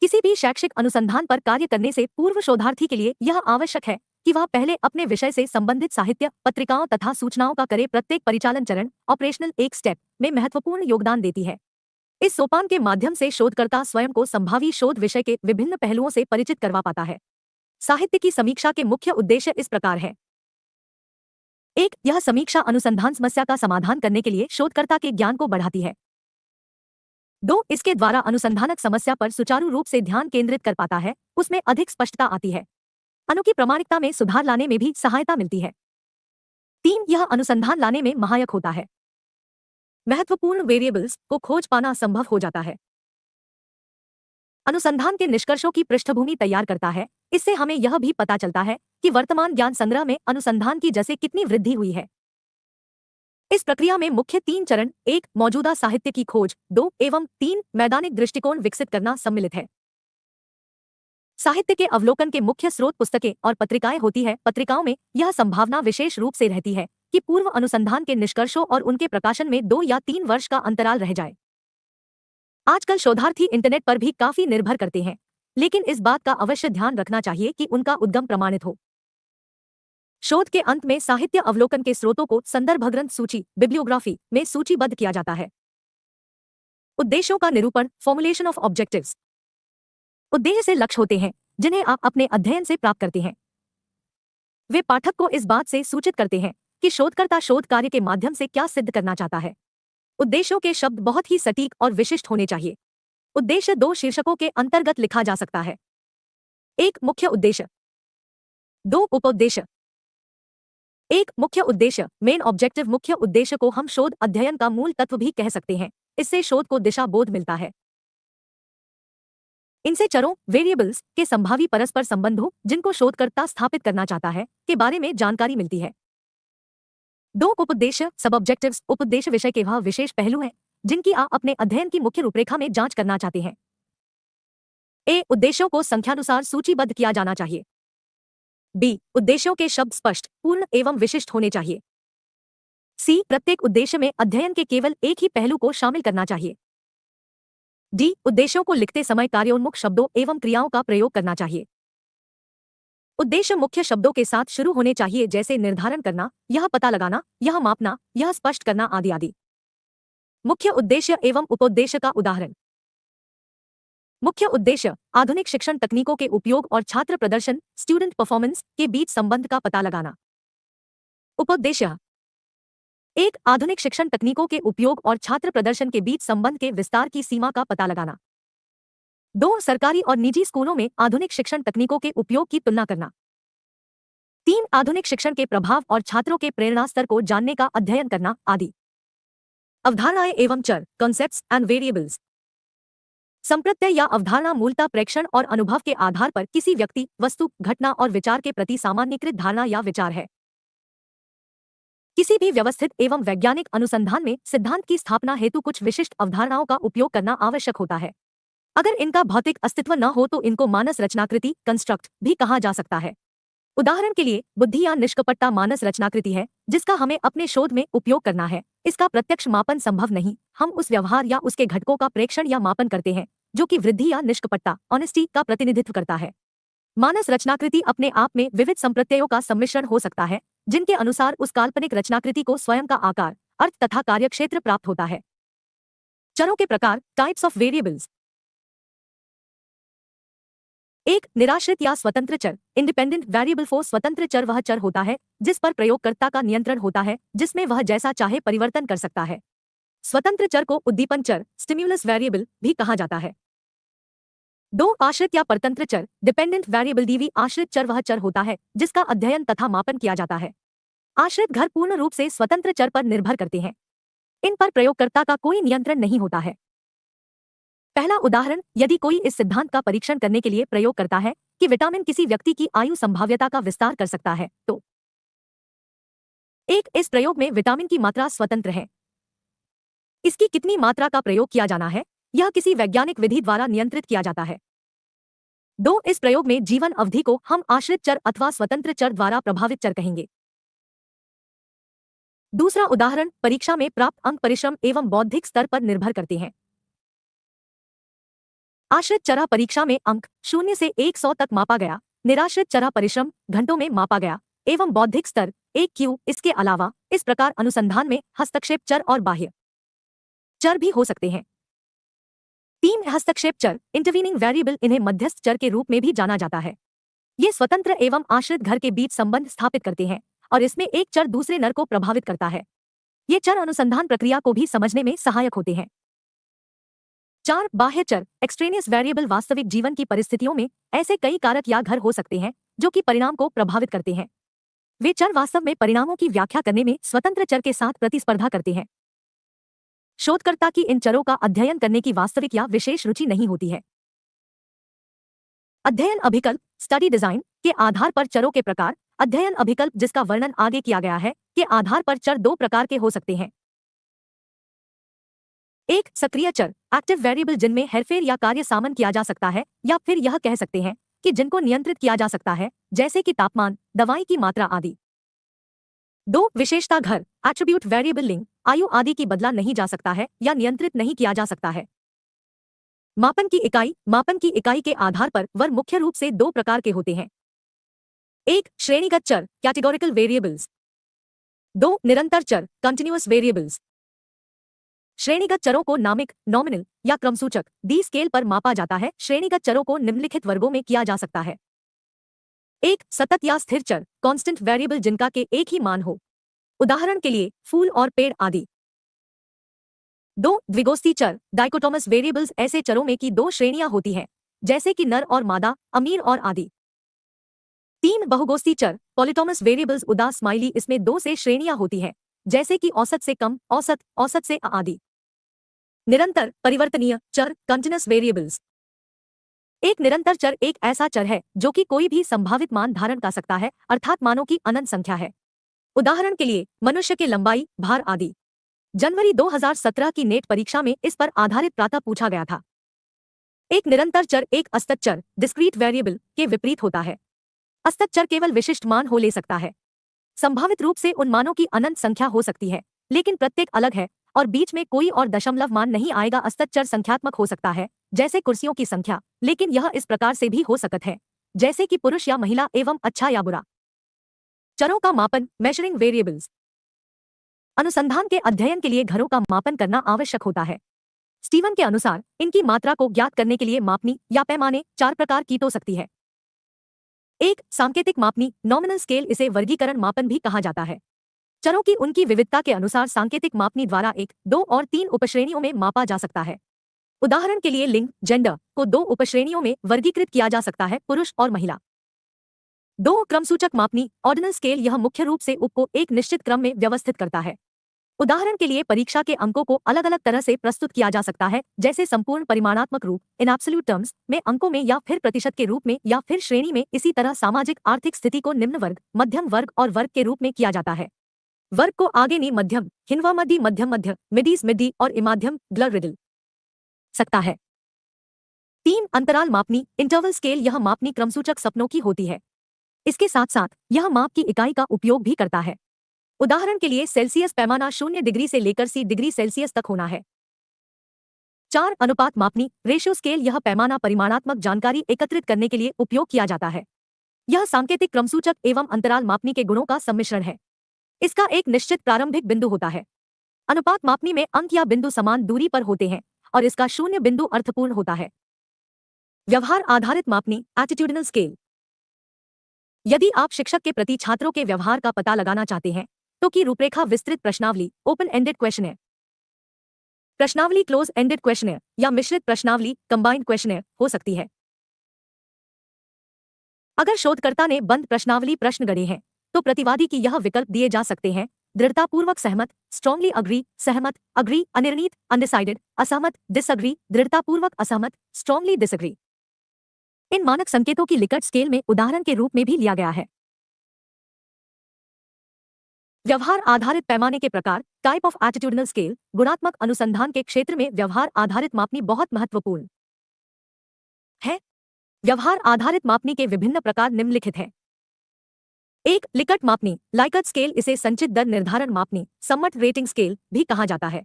किसी भी शैक्षिक अनुसंधान पर कार्य करने से पूर्व शोधार्थी के लिए यह आवश्यक है कि वह पहले अपने विषय से संबंधित साहित्य पत्रिकाओं तथा सूचनाओं का करे प्रत्येक परिचालन चरण ऑपरेशनल एक स्टेप में महत्वपूर्ण योगदान देती है इस सोपान के माध्यम से शोधकर्ता स्वयं को संभावी शोध विषय के विभिन्न पहलुओं से परिचित करवा पाता है साहित्य की समीक्षा के मुख्य उद्देश्य इस प्रकार है एक यह समीक्षा अनुसंधान समस्या का समाधान करने के लिए शोधकर्ता के ज्ञान को बढ़ाती है दो इसके द्वारा अनुसंधानक समस्या पर सुचारू रूप से ध्यान केंद्रित कर पाता है उसमें अधिक स्पष्टता आती है अनु की प्रमाणिकता में सुधार लाने में भी सहायता मिलती है तीन यह अनुसंधान लाने में महायक होता है महत्वपूर्ण वेरिएबल्स को खोज पाना संभव हो जाता है अनुसंधान के निष्कर्षों की पृष्ठभूमि तैयार करता है इससे हमें यह भी पता चलता है कि वर्तमान ज्ञान संग्रह में अनुसंधान की जैसे कितनी वृद्धि हुई है इस प्रक्रिया में मुख्य तीन चरण एक मौजूदा साहित्य की खोज दो एवं तीन मैदानिक दृष्टिकोण विकसित करना सम्मिलित है साहित्य के अवलोकन के मुख्य स्रोत पुस्तकें और पत्रिकाएं होती है पत्रिकाओं में यह संभावना विशेष रूप से रहती है कि पूर्व अनुसंधान के निष्कर्षों और उनके प्रकाशन में दो या तीन वर्ष का अंतराल रह जाए आजकल शोधार्थी इंटरनेट पर भी काफी निर्भर करते हैं लेकिन इस बात का अवश्य ध्यान रखना चाहिए कि उनका उद्गम प्रमाणित हो शोध के अंत में साहित्य अवलोकन के स्रोतों को संदर्भ ग्रंथ सूची बिब्लियोग्राफी में सूचीबद्ध किया जाता है उद्देश्यों का निरूपण फॉर्मुलेशन ऑफ ऑब्जेक्टिव्स उद्देश्य से लक्ष्य होते हैं जिन्हें आप अपने अध्ययन से प्राप्त करते हैं वे पाठक को इस बात से सूचित करते हैं कि शोधकर्ता शोध कार्य के माध्यम से क्या सिद्ध करना चाहता है उद्देश्यों के शब्द बहुत ही सटीक और विशिष्ट होने चाहिए उद्देश्य दो शीर्षकों के अंतर्गत लिखा जा सकता है एक मुख्य उद्देश्य दो उद्देश्य एक मुख्य उद्देश्य मेन ऑब्जेक्टिव मुख्य उद्देश्य को हम शोध अध्ययन का मूल तत्व भी कह सकते हैं इससे शोध को दिशा बोध मिलता है इनसे चरों वेरिएबल्स के संभावी परस्पर संबंधों जिनको शोधकर्ता स्थापित करना चाहता है के बारे में जानकारी मिलती है दो उपदेश सब ऑब्जेक्टिव उपदेश विषय के वह विशेष पहलू हैं जिनकी आप अपने अध्ययन की मुख्य रूपरेखा में जांच करना चाहते हैं ए उद्देश्यों को संख्यानुसार सूचीबद्ध किया जाना चाहिए बी उद्देश्यों के शब्द स्पष्ट पूर्ण एवं विशिष्ट होने चाहिए सी प्रत्येक उद्देश्य में अध्ययन के केवल एक ही पहलू को शामिल करना चाहिए डी उद्देश्यों को लिखते समय कार्योन्मुख शब्दों एवं क्रियाओं का प्रयोग करना चाहिए उद्देश्य मुख्य शब्दों के साथ शुरू होने चाहिए जैसे निर्धारण करना यह पता लगाना यह मापना यह स्पष्ट करना आदि आदि मुख्य उद्देश्य एवं उपोद्देश्य का उदाहरण मुख्य उद्देश्य आधुनिक शिक्षण तकनीकों के उपयोग और छात्र प्रदर्शन स्टूडेंट परफॉर्मेंस के बीच संबंध का पता लगाना उपोद्देश्य एक आधुनिक शिक्षण तकनीकों के उपयोग और छात्र प्रदर्शन के बीच संबंध के विस्तार की सीमा का पता लगाना दो सरकारी और निजी स्कूलों में आधुनिक शिक्षण तकनीकों के उपयोग की तुलना करना तीन आधुनिक शिक्षण के प्रभाव और छात्रों के प्रेरणा स्तर को जानने का अध्ययन करना आदि अवधारणाएं एवं चर कॉन्सेप्ट एंड वेरिएबल्स संप्रत्यय या अवधारणा मूलता प्रेक्षण और अनुभव के आधार पर किसी व्यक्ति वस्तु घटना और विचार के प्रति सामान्यकृत धारणा या विचार है किसी भी व्यवस्थित एवं वैज्ञानिक अनुसंधान में सिद्धांत की स्थापना हेतु कुछ विशिष्ट अवधारणाओं का उपयोग करना आवश्यक होता है अगर इनका भौतिक अस्तित्व न हो तो इनको मानस रचनाकृति कंस्ट्रक्ट भी कहा जा सकता है उदाहरण के लिए बुद्धि या निष्कपट्टा मानस रचनाकृति है जिसका हमें अपने शोध में उपयोग करना है इसका प्रत्यक्ष मापन संभव नहीं हम उस व्यवहार या उसके घटकों का प्रेक्षण या मापन करते हैं जो कि वृद्धि या निष्कपट्टा ऑनेस्टी का प्रतिनिधित्व करता है मानस रचनाकृति अपने आप में विविध संप्रत्ययों का सम्मिश्रण हो सकता है जिनके अनुसार उस काल्पनिक रचनाकृति को स्वयं का आकार अर्थ तथा कार्यक्षेत्र प्राप्त होता है चरों के प्रकार टाइप्स ऑफ वेरिएबल्स एक निराश्रित या स्वतंत्र चर इंडिपेंडेंट वेरिएबल फॉर स्वतंत्र चर वह चर होता है जिस पर प्रयोगकर्ता का नियंत्रण होता है जिसमें वह जैसा चाहे परिवर्तन कर सकता है स्वतंत्र चर को उद्दीपन चर स्टिम्यूलस वेरिएबल भी कहा जाता है दो आश्रित या परतंत्र चर डिपेंडेंट वेरिएबल डीवी आश्रित चर वह चर होता है जिसका अध्ययन तथा मापन किया जाता है आश्रित घर पूर्ण रूप से स्वतंत्र चर पर निर्भर करते हैं इन पर प्रयोगकर्ता का कोई नियंत्रण नहीं होता है पहला उदाहरण यदि कोई इस सिद्धांत का परीक्षण करने के लिए प्रयोग करता है कि विटामिन किसी व्यक्ति की आयु संभाव्यता का विस्तार कर सकता है तो एक इस प्रयोग में विटामिन की मात्रा स्वतंत्र है इसकी कितनी मात्रा का प्रयोग किया जाना है यह किसी वैज्ञानिक विधि द्वारा नियंत्रित किया जाता है दो इस प्रयोग में जीवन अवधि को हम आश्रित चर अथवा स्वतंत्र चर द्वारा प्रभावित चर कहेंगे दूसरा उदाहरण परीक्षा में प्राप्त अंक परिश्रम एवं बौद्धिक स्तर पर निर्भर करते हैं आश्रित चरा परीक्षा में अंक शून्य से एक सौ तक मापा गया निराश्रित चरा परिश्रम घंटों में मापा गया एवं बौद्धिक स्तर एक क्यू इसके अलावा इस प्रकार अनुसंधान में हस्तक्षेप चर और बाह्य चर भी हो सकते हैं तीन हस्तक्षेप चर इंटरवीनिंग वेरिएबल इन्हें मध्यस्थ चर के रूप में भी जाना जाता है ये स्वतंत्र एवं आश्रित घर के बीच संबंध स्थापित करते हैं और इसमें एक चर दूसरे नर को प्रभावित करता है ये चर अनुसंधान प्रक्रिया को भी समझने में सहायक होते हैं चार बाह्य चर एक्सट्रेनियस वेरिएबल वास्तविक जीवन की परिस्थितियों में ऐसे कई कारक या घर हो सकते हैं जो कि परिणाम को प्रभावित करते हैं वे चर वास्तव में परिणामों की व्याख्या करने में स्वतंत्र चर के साथ प्रतिस्पर्धा करते हैं शोधकर्ता की इन चरों का अध्ययन करने की वास्तविक या विशेष रुचि नहीं होती है अध्ययन अभिकल्प स्टडी डिजाइन के आधार पर चरों के प्रकार अध्ययन अभिकल्प जिसका वर्णन आगे किया गया है के आधार पर चर दो प्रकार के हो सकते हैं एक सक्रिय चर एक्टिव वेरिएबल जिनमें हेरफेर या कार्य सामन किया जा सकता है या फिर यह कह सकते हैं कि जिनको नियंत्रित किया जा सकता है जैसे कि तापमान दवाई की मात्रा आदि दो विशेषता घर एट्रीब्यूट वेरिएबल लिंग आयु आदि की बदला नहीं जा सकता है या नियंत्रित नहीं किया जा सकता है मापन की इकाई मापन की इकाई के आधार पर वर मुख्य रूप से दो प्रकार के होते हैं एक श्रेणीगत चर कैटेगोरिकल वेरिएबल्स दो निरंतर चर कंटिन्यूस वेरिएबल्स श्रेणीगत चरों को नामिक नॉमिनल या क्रमसूचक दी स्केल पर मापा जाता है श्रेणीगत चरों को निम्नलिखित वर्गों में किया जा सकता है एक सतत या स्थिर चर कॉन्स्टेंट वेरिएबल जिनका के एक ही मान हो उदाहरण के लिए फूल और पेड़ आदि दो द्विगोस्ती चर डाइकोटोमस वेरिएबल्स ऐसे चरों में की दो श्रेणियां होती हैं जैसे कि नर और मादा अमीर और आदि तीन बहुगोस्ती चर पॉलिटोमस वेरिएबल्स उदास स्माइली इसमें दो से श्रेणियां होती हैं जैसे कि औसत से कम औसत औसत से आदि निरंतर परिवर्तनीय चर कंटिन्यूस वेरिएबल्स एक निरंतर चर एक ऐसा चर है जो कि कोई भी संभावित मान धारण कर सकता है अर्थात मानों की अनंत संख्या है उदाहरण के लिए मनुष्य के लंबाई भार आदि जनवरी 2017 की नेट परीक्षा में इस पर आधारित प्रातः पूछा गया था एक निरंतर चर एक अस्तक चर डिस्क्रीट वेरिएबल के विपरीत होता है अस्तक चर केवल विशिष्ट मान हो ले सकता है संभावित रूप से उन मानों की अनंत संख्या हो सकती है लेकिन प्रत्येक अलग है और बीच में कोई और दशमलव मान नहीं आएगा अस्तक चर संख्यात्मक हो सकता है जैसे कुर्सियों की संख्या लेकिन यह इस प्रकार से भी हो सकत है जैसे कि पुरुष या महिला एवं अच्छा या बुरा चरों का मापन मेजरिंग वेरिएबल्स अनुसंधान के अध्ययन के लिए घरों का मापन करना आवश्यक होता है स्टीवन के अनुसार इनकी मात्रा को ज्ञात करने के लिए मापनी या पैमाने चार प्रकार की तो सकती है एक सांकेतिक मापनी नॉमिनल स्केल इसे वर्गीकरण मापन भी कहा जाता है चरों की उनकी विविधता के अनुसार सांकेतिक मापनी द्वारा एक दो और तीन उपश्रेणियों में मापा जा सकता है उदाहरण के लिए लिंग जेंडर को दो उपश्रेणियों में वर्गीकृत किया जा सकता है पुरुष और महिला दो क्रमसूचक मापनी ऑर्डिनल स्केल यह मुख्य रूप से उप को एक निश्चित क्रम में व्यवस्थित करता है उदाहरण के लिए परीक्षा के अंकों को अलग अलग तरह से प्रस्तुत किया जा सकता है जैसे संपूर्ण परिमाणात्मक रूप इन एब्सोल्यूट टर्म्स में अंकों में या फिर प्रतिशत के रूप में या फिर श्रेणी में इसी तरह सामाजिक आर्थिक स्थिति को निम्न वर्ग मध्यम वर्ग और वर्ग के रूप में किया जाता है वर्ग को आगे नी मध्यम हिन्वा मध्य मध्यम मध्य मिडीज मिडी और इमाध्यम ग्लर सकता है तीन अंतराल मापनी इंटरवल स्केल यह मापनी क्रमसूचक सपनों की होती है इसके साथ साथ यह माप की इकाई का उपयोग भी करता है उदाहरण के लिए सेल्सियस पैमाना शून्य डिग्री से लेकर सी डिग्री सेल्सियस तक होना है चार अनुपात मापनी रेशियो स्केल यह पैमाना परिमाणात्मक जानकारी एकत्रित करने के लिए उपयोग किया जाता है यह सांकेतिक क्रमसूचक एवं अंतराल मापनी के गुणों का सम्मिश्रण है इसका एक निश्चित प्रारंभिक बिंदु होता है अनुपात मापनी में अंक या बिंदु समान दूरी पर होते हैं और इसका शून्य बिंदु अर्थपूर्ण होता है व्यवहार आधारित मापनी एटीट्यूडनल स्केल यदि आप शिक्षक के प्रति छात्रों के व्यवहार का पता लगाना चाहते हैं तो की रूपरेखा विस्तृत प्रश्नावली ओपन एंडेड क्वेश्चन है प्रश्नावली क्लोज एंडेड क्वेश्चन है या मिश्रित प्रश्नावली कंबाइंड क्वेश्चन है हो सकती है अगर शोधकर्ता ने बंद प्रश्नावली प्रश्न गढ़े हैं तो प्रतिवादी की यह विकल्प दिए जा सकते हैं दृढ़तापूर्वक सहमत स्ट्रांगली अग्री सहमत अग्री अनिर्णीत अनडिसाइडेड असहमत डिसअग्री दृढ़तापूर्वक असहमत स्ट्रांगली डिसअग्री इन मानक संकेतों की लिकट स्केल में उदाहरण के रूप में भी लिया गया है व्यवहार आधारित पैमाने के प्रकार टाइप ऑफ एटीट्यूडनल स्केल गुणात्मक अनुसंधान के क्षेत्र में व्यवहार आधारित मापनी बहुत महत्वपूर्ण है व्यवहार आधारित मापनी के विभिन्न प्रकार निम्नलिखित हैं एक लिकट मापनी लाइकट स्केल इसे संचित दर निर्धारण मापनी सम्मट रेटिंग स्केल भी कहा जाता है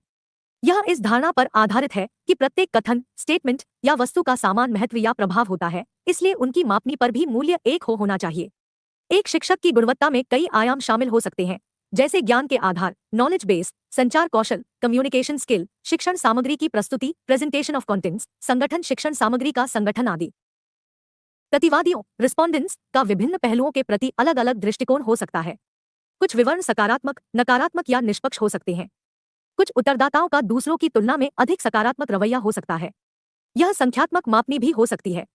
यह इस धारणा पर आधारित है कि प्रत्येक कथन स्टेटमेंट या वस्तु का सामान महत्व या प्रभाव होता है इसलिए उनकी मापनी पर भी मूल्य एक हो होना चाहिए एक शिक्षक की गुणवत्ता में कई आयाम शामिल हो सकते हैं जैसे ज्ञान के आधार नॉलेज बेस संचार कौशल कम्युनिकेशन स्किल शिक्षण सामग्री की प्रस्तुति प्रेजेंटेशन ऑफ कॉन्टेंट्स संगठन शिक्षण सामग्री का संगठन आदि प्रतिवादियों रिस्पोंडेंट्स का विभिन्न पहलुओं के प्रति अलग अलग दृष्टिकोण हो सकता है कुछ विवरण सकारात्मक नकारात्मक या निष्पक्ष हो सकते हैं कुछ उत्तरदाताओं का दूसरों की तुलना में अधिक सकारात्मक रवैया हो सकता है यह संख्यात्मक मापनी भी हो सकती है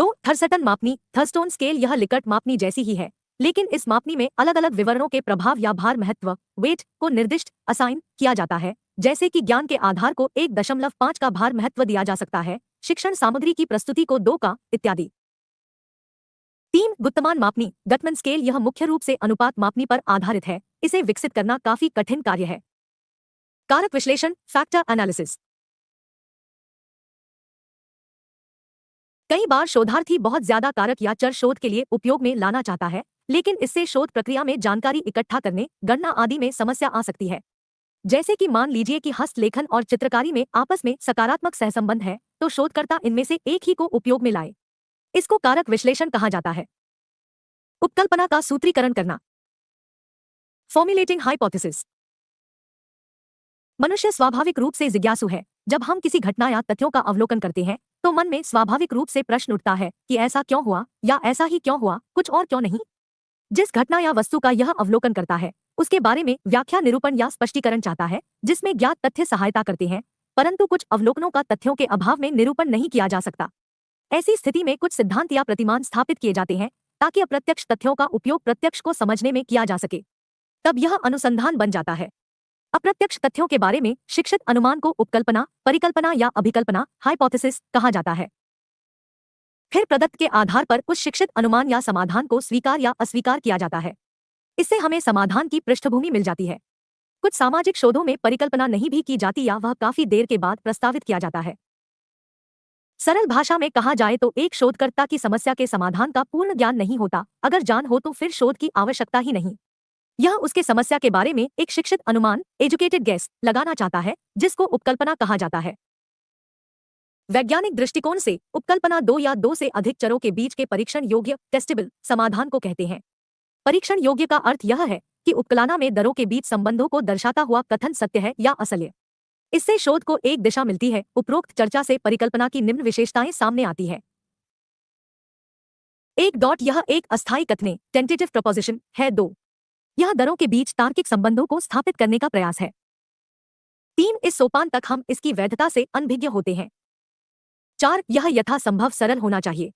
दो थर्सटन मापनी थर्स्टोन स्केल यह लिकट मापनी जैसी ही है लेकिन इस मापनी में अलग अलग विवरणों के प्रभाव या भार महत्व वेट को निर्दिष्ट असाइन किया जाता है जैसे कि ज्ञान के आधार को एक दशमलव पांच का भार महत्व दिया जा सकता है शिक्षण सामग्री की प्रस्तुति को दो का इत्यादि तीन गुप्तमान मापनी गतमन स्केल यह मुख्य रूप से अनुपात मापनी पर आधारित है इसे विकसित करना काफी कठिन कार्य है कारक विश्लेषण फैक्टर एनालिसिस कई बार शोधार्थी बहुत ज्यादा कारक या चर शोध के लिए उपयोग में लाना चाहता है लेकिन इससे शोध प्रक्रिया में जानकारी इकट्ठा करने गणना आदि में समस्या आ सकती है जैसे कि मान लीजिए कि हस्तलेखन और चित्रकारी में आपस में सकारात्मक सहसंबंध है तो शोधकर्ता इनमें से एक ही को उपयोग में लाए इसको कारक विश्लेषण कहा जाता है उपकल्पना का सूत्रीकरण करना फॉर्मुलेटिंग हाइपोथेसिस मनुष्य स्वाभाविक रूप से जिज्ञासु है जब हम किसी घटना या तथ्यों का अवलोकन करते हैं तो मन में स्वाभाविक रूप से प्रश्न उठता है कि ऐसा क्यों हुआ या ऐसा ही क्यों हुआ कुछ और क्यों नहीं जिस घटना या वस्तु का यह अवलोकन करता है उसके बारे में व्याख्या निरूपण या स्पष्टीकरण चाहता है जिसमें ज्ञात तथ्य सहायता करते हैं परंतु कुछ अवलोकनों का तथ्यों के अभाव में निरूपण नहीं किया जा सकता ऐसी स्थिति में कुछ सिद्धांत या प्रतिमान स्थापित किए जाते हैं ताकि अप्रत्यक्ष तथ्यों का उपयोग प्रत्यक्ष को समझने में किया जा सके तब यह अनुसंधान बन जाता है अप्रत्यक्ष तथ्यों के बारे में शिक्षित अनुमान को उपकल्पना परिकल्पना या अभिकल्पना हाइपोथेसिस कहा जाता है फिर प्रदत्त के आधार पर उस शिक्षित अनुमान या समाधान को स्वीकार या अस्वीकार किया जाता है इससे हमें समाधान की पृष्ठभूमि मिल जाती है कुछ सामाजिक शोधों में परिकल्पना नहीं भी की जाती या वह काफी देर के बाद प्रस्तावित किया जाता है सरल भाषा में कहा जाए तो एक शोधकर्ता की समस्या के समाधान का पूर्ण ज्ञान नहीं होता अगर जान हो तो फिर शोध की आवश्यकता ही नहीं यह उसके समस्या के बारे में एक शिक्षित अनुमान एजुकेटेड गैस लगाना चाहता है जिसको उपकल्पना कहा जाता है वैज्ञानिक दृष्टिकोण से उपकल्पना दो या दो से अधिक चरों के बीच के परीक्षण योग्य टेस्टेबल समाधान को कहते हैं परीक्षण योग्य का अर्थ यह है कि उपकलाना में दरों के बीच संबंधों को दर्शाता हुआ कथन सत्य है या असल्य इससे शोध को एक दिशा मिलती है उपरोक्त चर्चा से परिकल्पना की निम्न विशेषताएं सामने आती है एक डॉट यह एक अस्थायी कथने टेंटेटिव प्रपोजिशन है दो यह दरों के बीच तार्किक संबंधों को स्थापित करने का प्रयास है तीन इस सोपान तक हम इसकी वैधता से अनभिज्ञ होते हैं चार यह यथासंभव सरल होना चाहिए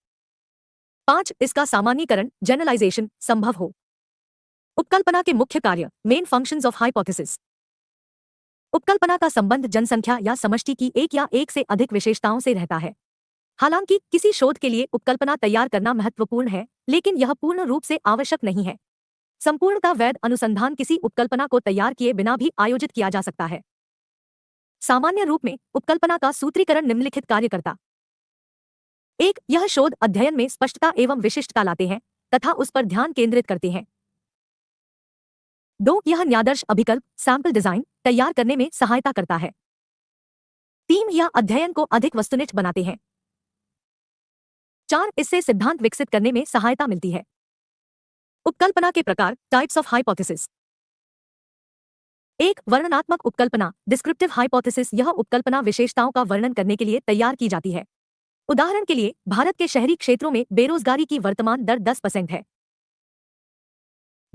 पांच इसका सामान्यकरण जनरलाइजेशन संभव हो उपकल्पना के मुख्य कार्य मेन फंक्शंस ऑफ हाइपोथेसिस उपकल्पना का संबंध जनसंख्या या समष्टि की एक या एक से अधिक विशेषताओं से रहता है हालांकि किसी शोध के लिए उपकल्पना तैयार करना महत्वपूर्ण है लेकिन यह पूर्ण रूप से आवश्यक नहीं है संपूर्णता वैध अनुसंधान किसी उपकल्पना को तैयार किए बिना भी आयोजित किया जा सकता है सामान्य रूप में उपकल्पना का सूत्रीकरण निम्नलिखित कार्य करता एक यह शोध अध्ययन में स्पष्टता एवं विशिष्टता लाते हैं तथा उस पर ध्यान केंद्रित करते हैं दो यह न्यादर्श अभिकल्प सैंपल डिजाइन तैयार करने में सहायता करता है तीन यह अध्ययन को अधिक वस्तुनिष्ठ बनाते हैं चार इससे सिद्धांत विकसित करने में सहायता मिलती है उपकल्पना के प्रकार टाइप्स ऑफ हाइपोथेसिस एक वर्णनात्मक उपकल्पना डिस्क्रिप्टिव हाइपोथेसिस यह उपकल्पना विशेषताओं का वर्णन करने के लिए तैयार की जाती है उदाहरण के लिए भारत के शहरी क्षेत्रों में बेरोजगारी की वर्तमान दर 10 परसेंट है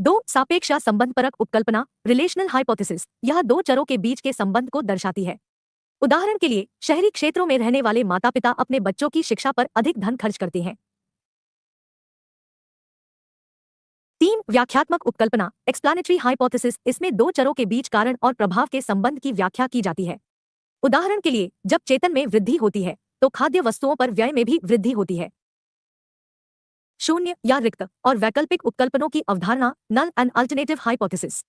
दो सापेक्षा परक उपकल्पना रिलेशनल हाइपोथेसिस यह दो चरों के बीच के संबंध को दर्शाती है उदाहरण के लिए शहरी क्षेत्रों में रहने वाले माता पिता अपने बच्चों की शिक्षा पर अधिक धन खर्च करते हैं तीन व्याख्यात्मक उपकल्पना एक्सप्लानेटरी हाइपोथेसिस इसमें दो चरों के बीच कारण और प्रभाव के संबंध की व्याख्या की जाती है उदाहरण के लिए जब चेतन में वृद्धि होती है तो खाद्य वस्तुओं पर व्यय में भी वृद्धि होती है शून्य या रिक्त और वैकल्पिक उपकल्पनों की अवधारणा नल एंड अल्टरनेटिव हाइपोथेसिस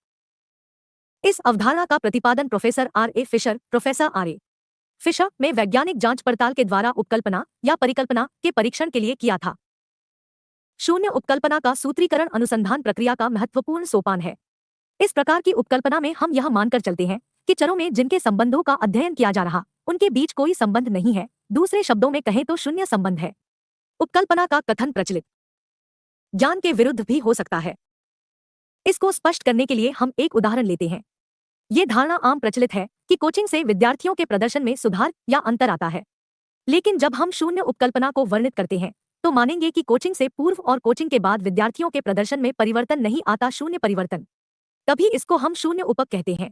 इस अवधारणा का प्रतिपादन professor R A Fisher professor R A Fisher में वैज्ञानिक जांच पड़ताल के द्वारा उपकल्पना या परिकल्पना के परीक्षण के लिए किया था शून्य उपकल्पना का सूत्रीकरण अनुसंधान प्रक्रिया का महत्वपूर्ण सोपान है इस प्रकार की उपकल्पना में हम यह मानकर चलते हैं कि चरों में जिनके संबंधों का अध्ययन किया जा रहा उनके बीच कोई संबंध नहीं है दूसरे शब्दों में कहें तो शून्य संबंध है उपकल्पना का कथन प्रचलित ज्ञान के विरुद्ध भी हो सकता है इसको स्पष्ट करने के लिए हम एक उदाहरण लेते हैं ये धारणा आम प्रचलित है कि कोचिंग से विद्यार्थियों के प्रदर्शन में सुधार या अंतर आता है लेकिन जब हम शून्य उपकल्पना को वर्णित करते हैं तो मानेंगे कि कोचिंग से पूर्व और कोचिंग के बाद विद्यार्थियों के प्रदर्शन में परिवर्तन नहीं आता शून्य परिवर्तन तभी इसको हम शून्य उपक कहते हैं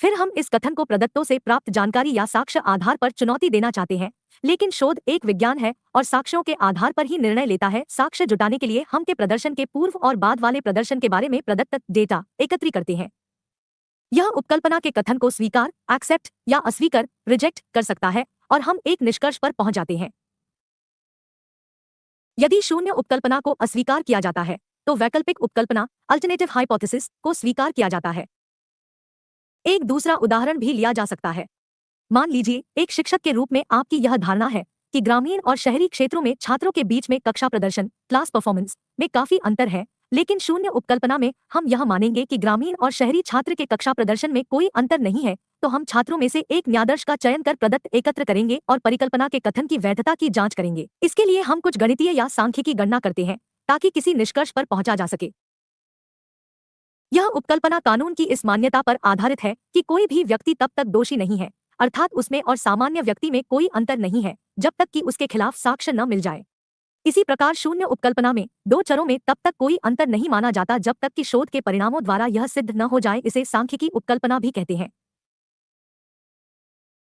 फिर हम इस कथन को प्रदत्तों से प्राप्त जानकारी या साक्ष्य आधार पर चुनौती देना चाहते हैं लेकिन शोध एक विज्ञान है और साक्ष्यों के आधार पर ही निर्णय लेता है साक्ष्य जुटाने के लिए हम के प्रदर्शन के पूर्व और बाद वाले प्रदर्शन के बारे में प्रदत्त डेटा एकत्री करते हैं यह उपकल्पना के कथन को स्वीकार एक्सेप्ट या अस्वीकार रिजेक्ट कर सकता है और हम एक निष्कर्ष पर पहुंच जाते हैं यदि शून्य उपकल्पना को अस्वीकार किया जाता है तो वैकल्पिक उपकल्पना अल्टरनेटिव हाइपोथेसिस को स्वीकार किया जाता है एक दूसरा उदाहरण भी लिया जा सकता है मान लीजिए एक शिक्षक के रूप में आपकी यह धारणा है कि ग्रामीण और शहरी क्षेत्रों में छात्रों के बीच में कक्षा प्रदर्शन क्लास परफॉर्मेंस में काफी अंतर है लेकिन शून्य उपकल्पना में हम यह मानेंगे कि ग्रामीण और शहरी छात्र के कक्षा प्रदर्शन में कोई अंतर नहीं है तो हम छात्रों में से एक न्यादर्श का चयन कर प्रदत्त एकत्र करेंगे और परिकल्पना के कथन की वैधता की जांच करेंगे इसके लिए हम कुछ गणितीय या सांख्यिकी गणना करते हैं ताकि किसी निष्कर्ष पर पहुंचा जा सके यह उपकल्पना कानून की इस मान्यता पर आधारित है कि कोई भी व्यक्ति तब तक दोषी नहीं है अर्थात उसमें और सामान्य व्यक्ति में कोई अंतर नहीं है जब तक कि उसके खिलाफ साक्ष्य न मिल जाए इसी प्रकार शून्य उपकल्पना में दो चरों में तब तक कोई अंतर नहीं माना जाता जब तक कि शोध के परिणामों द्वारा यह सिद्ध न हो जाए इसे सांख्यिकी उपकल्पना भी कहते हैं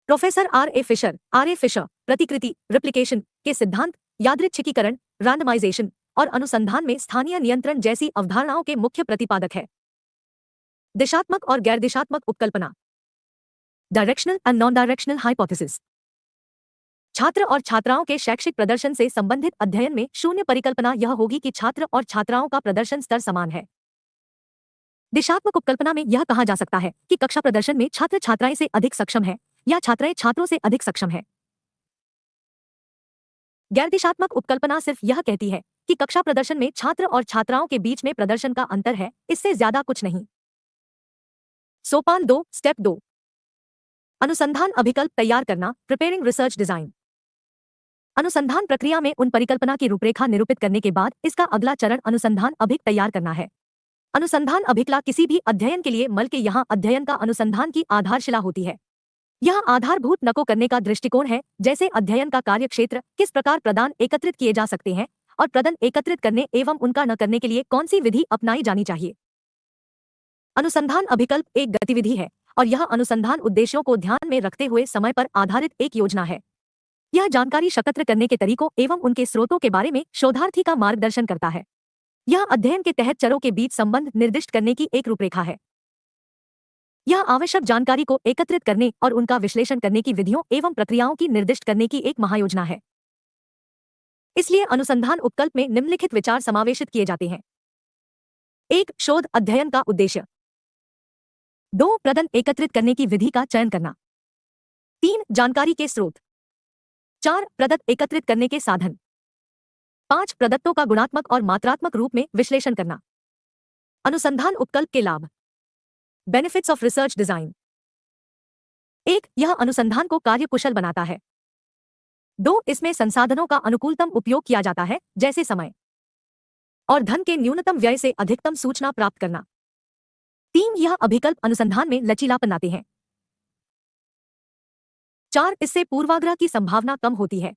professor R A Fisher R A Fisher प्रतिकृति रिप्लिकेशन के सिद्धांत यादृच्छिकीकरण रैंडमाइजेशन और अनुसंधान में स्थानीय नियंत्रण जैसी अवधारणाओं के मुख्य प्रतिपादक है दिशात्मक और गैर दिशात्मक उपकल्पना directional and non directional hypothesis छात्र और छात्राओं के शैक्षिक प्रदर्शन से संबंधित अध्ययन में शून्य परिकल्पना यह होगी कि छात्र और छात्राओं का प्रदर्शन स्तर समान है दिशात्मक उपकल्पना में यह कहा जा सकता है कि कक्षा प्रदर्शन में छात्र छात्राएं से अधिक सक्षम है या छात्राएं छात्रों से अधिक सक्षम है गैर दिशात्मक उपकल्पना सिर्फ यह कहती है कि कक्षा प्रदर्शन में छात्र और छात्राओं के बीच में प्रदर्शन का अंतर है इससे ज्यादा कुछ नहीं सोपान दो स्टेप दो अनुसंधान अभिकल्प तैयार करना प्रिपेयरिंग रिसर्च डिजाइन अनुसंधान प्रक्रिया में उन परिकल्पना की रूपरेखा निरूपित करने के बाद इसका अगला चरण अनुसंधान अभिक तैयार करना है अनुसंधान अभिकला किसी भी अध्ययन के लिए मल के यहाँ अध्ययन का अनुसंधान की आधारशिला होती है यह आधारभूत नको करने का दृष्टिकोण है जैसे अध्ययन का कार्य क्षेत्र किस प्रकार प्रदान एकत्रित किए जा सकते हैं और प्रदन एकत्रित करने एवं उनका न करने के लिए कौन सी विधि अपनाई जानी चाहिए अनुसंधान अभिकल्प एक गतिविधि है और यह अनुसंधान उद्देश्यों को ध्यान में रखते हुए समय पर आधारित एक योजना है यह जानकारी एकत्र करने के तरीकों एवं उनके स्रोतों के बारे में शोधार्थी का मार्गदर्शन करता है यह अध्ययन के तहत चरों के बीच संबंध निर्दिष्ट करने की एक रूपरेखा है यह आवश्यक जानकारी को एकत्रित करने और उनका विश्लेषण करने की विधियों एवं प्रक्रियाओं की निर्दिष्ट करने की एक महायोजना है इसलिए अनुसंधान उपकल्प में निम्नलिखित विचार समावेशित किए जाते हैं एक शोध अध्ययन का उद्देश्य दो प्रदन एकत्रित करने की विधि का चयन करना तीन जानकारी के स्रोत चार प्रदत्त एकत्रित करने के साधन पांच प्रदत्तों का गुणात्मक और मात्रात्मक रूप में विश्लेषण करना अनुसंधान उपकल्प के लाभ बेनिफिट्स ऑफ रिसर्च डिजाइन एक यह अनुसंधान को कार्य कुशल बनाता है दो इसमें संसाधनों का अनुकूलतम उपयोग किया जाता है जैसे समय और धन के न्यूनतम व्यय से अधिकतम सूचना प्राप्त करना तीन यह अभिकल्प अनुसंधान में लचीलापन बनाते हैं चार इससे पूर्वाग्रह की संभावना कम होती है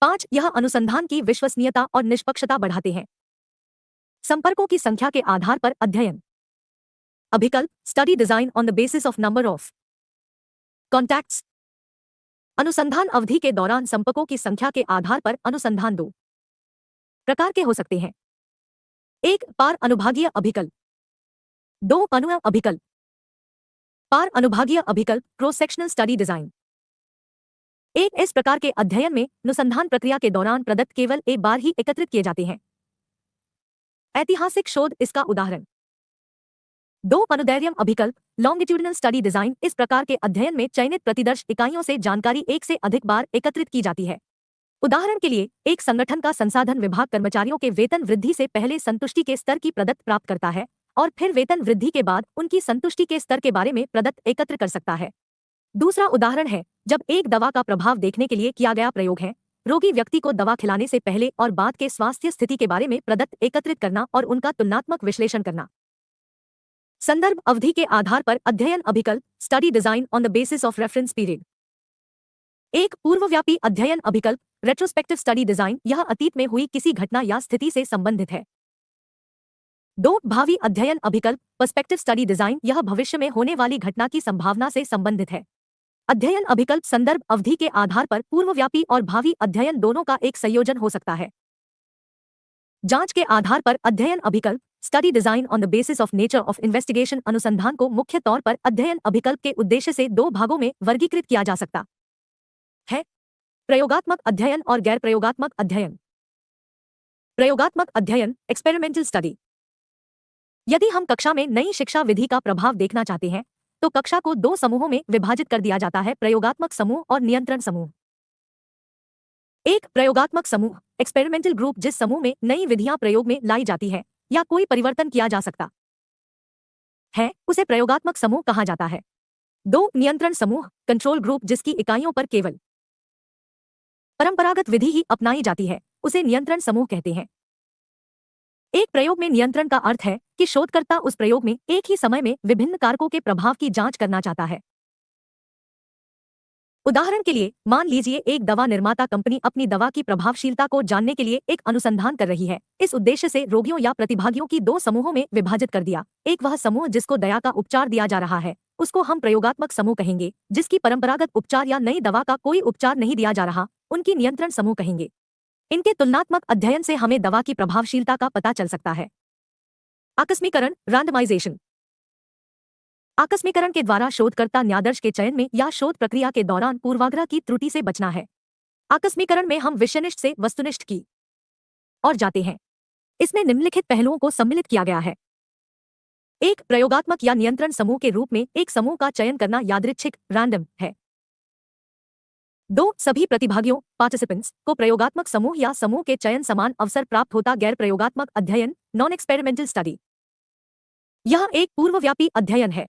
पांच यह अनुसंधान की विश्वसनीयता और निष्पक्षता बढ़ाते हैं संपर्कों की संख्या के आधार पर अध्ययन अभिकल्प study design on the basis of number of contacts अनुसंधान अवधि के दौरान संपर्कों की संख्या के आधार पर अनुसंधान दो प्रकार के हो सकते हैं एक पार अनुभागीय अभिकल्प दो अनु अभिकल्प पार अनुभागीय अभिकल्प क्रॉस सेक्शनल स्टडी डिजाइन एक इस प्रकार के अध्ययन में अनुसंधान प्रक्रिया के दौरान प्रदत्त केवल एक बार ही एकत्रित किए जाते हैं ऐतिहासिक शोध इसका उदाहरण दो अनुदैर्यम अभिकल्प लॉन्गिट्यूडनल स्टडी डिजाइन इस प्रकार के अध्ययन में चयनित प्रतिदर्श इकाइयों से जानकारी एक से अधिक बार एकत्रित की जाती है उदाहरण के लिए एक संगठन का संसाधन विभाग कर्मचारियों के वेतन वृद्धि से पहले संतुष्टि के स्तर की प्रदत्त प्राप्त करता है और फिर वेतन वृद्धि के बाद उनकी संतुष्टि के स्तर के बारे में प्रदत्त एकत्र कर सकता है दूसरा उदाहरण है जब एक दवा का प्रभाव देखने के लिए किया गया प्रयोग है रोगी व्यक्ति को दवा खिलाने से पहले और बाद के स्वास्थ्य स्थिति के बारे में प्रदत्त एकत्रित करना और उनका तुलनात्मक विश्लेषण करना संदर्भ अवधि के आधार पर अध्ययन अभिकल्प study design on the basis of reference period एक पूर्वव्यापी अध्ययन अभिकल्प रेट्रोस्पेक्टिव स्टडी डिजाइन यह अतीत में हुई किसी घटना या स्थिति से संबंधित है दो भावी अध्ययन अभिकल्प पर्सपेक्टिव स्टडी डिजाइन यह भविष्य में होने वाली घटना की संभावना से संबंधित है अध्ययन अभिकल्प संदर्भ अवधि के आधार पर पूर्वव्यापी और भावी अध्ययन दोनों का एक संयोजन हो सकता है जांच के आधार पर अध्ययन अभिकल्प study design on the basis of nature of investigation अनुसंधान को मुख्य तौर पर अध्ययन अभिकल्प के उद्देश्य से दो भागों में वर्गीकृत किया जा सकता है प्रयोगात्मक अध्ययन और गैर प्रयोगात्मक अध्ययन प्रयोगात्मक अध्ययन एक्सपेरिमेंटल स्टडी यदि हम कक्षा में नई शिक्षा विधि का प्रभाव देखना चाहते हैं तो कक्षा को दो समूहों में विभाजित कर दिया जाता है प्रयोगात्मक समूह और नियंत्रण समूह एक प्रयोगात्मक समूह एक्सपेरिमेंटल ग्रुप जिस समूह में नई विधियां प्रयोग में लाई जाती है या कोई परिवर्तन किया जा सकता है उसे प्रयोगात्मक समूह कहा जाता है दो नियंत्रण समूह कंट्रोल ग्रुप जिसकी इकाइयों पर केवल परंपरागत विधि ही अपनाई जाती है उसे नियंत्रण समूह कहते हैं एक प्रयोग में नियंत्रण का अर्थ है कि शोधकर्ता उस प्रयोग में एक ही समय में विभिन्न कारकों के प्रभाव की जांच करना चाहता है उदाहरण के लिए मान लीजिए एक दवा निर्माता कंपनी अपनी दवा की प्रभावशीलता को जानने के लिए एक अनुसंधान कर रही है इस उद्देश्य से रोगियों या प्रतिभागियों की दो समूहों में विभाजित कर दिया एक वह समूह जिसको दया का उपचार दिया जा रहा है उसको हम प्रयोगात्मक समूह कहेंगे जिसकी परंपरागत उपचार या नई दवा का कोई उपचार नहीं दिया जा रहा उनकी नियंत्रण समूह कहेंगे इनके तुलनात्मक अध्ययन से हमें दवा की प्रभावशीलता का पता चल सकता है आकस्मीकरण रैंडमाइजेशन आकस्मीकरण के द्वारा शोधकर्ता न्यादर्श के चयन में या शोध प्रक्रिया के दौरान पूर्वाग्रह की त्रुटि से बचना है आकस्मीकरण में हम विषयनिष्ठ से वस्तुनिष्ठ की और जाते हैं इसमें निम्नलिखित पहलुओं को सम्मिलित किया गया है एक प्रयोगात्मक या नियंत्रण समूह के रूप में एक समूह का चयन करना यादृच्छिक रैंडम है दो सभी प्रतिभागियों पार्टिसिपेंट्स को प्रयोगात्मक समूह या समूह के चयन समान अवसर प्राप्त होता गैर प्रयोगात्मक अध्ययन नॉन एक्सपेरिमेंटल स्टडी यह एक पूर्वव्यापी अध्ययन है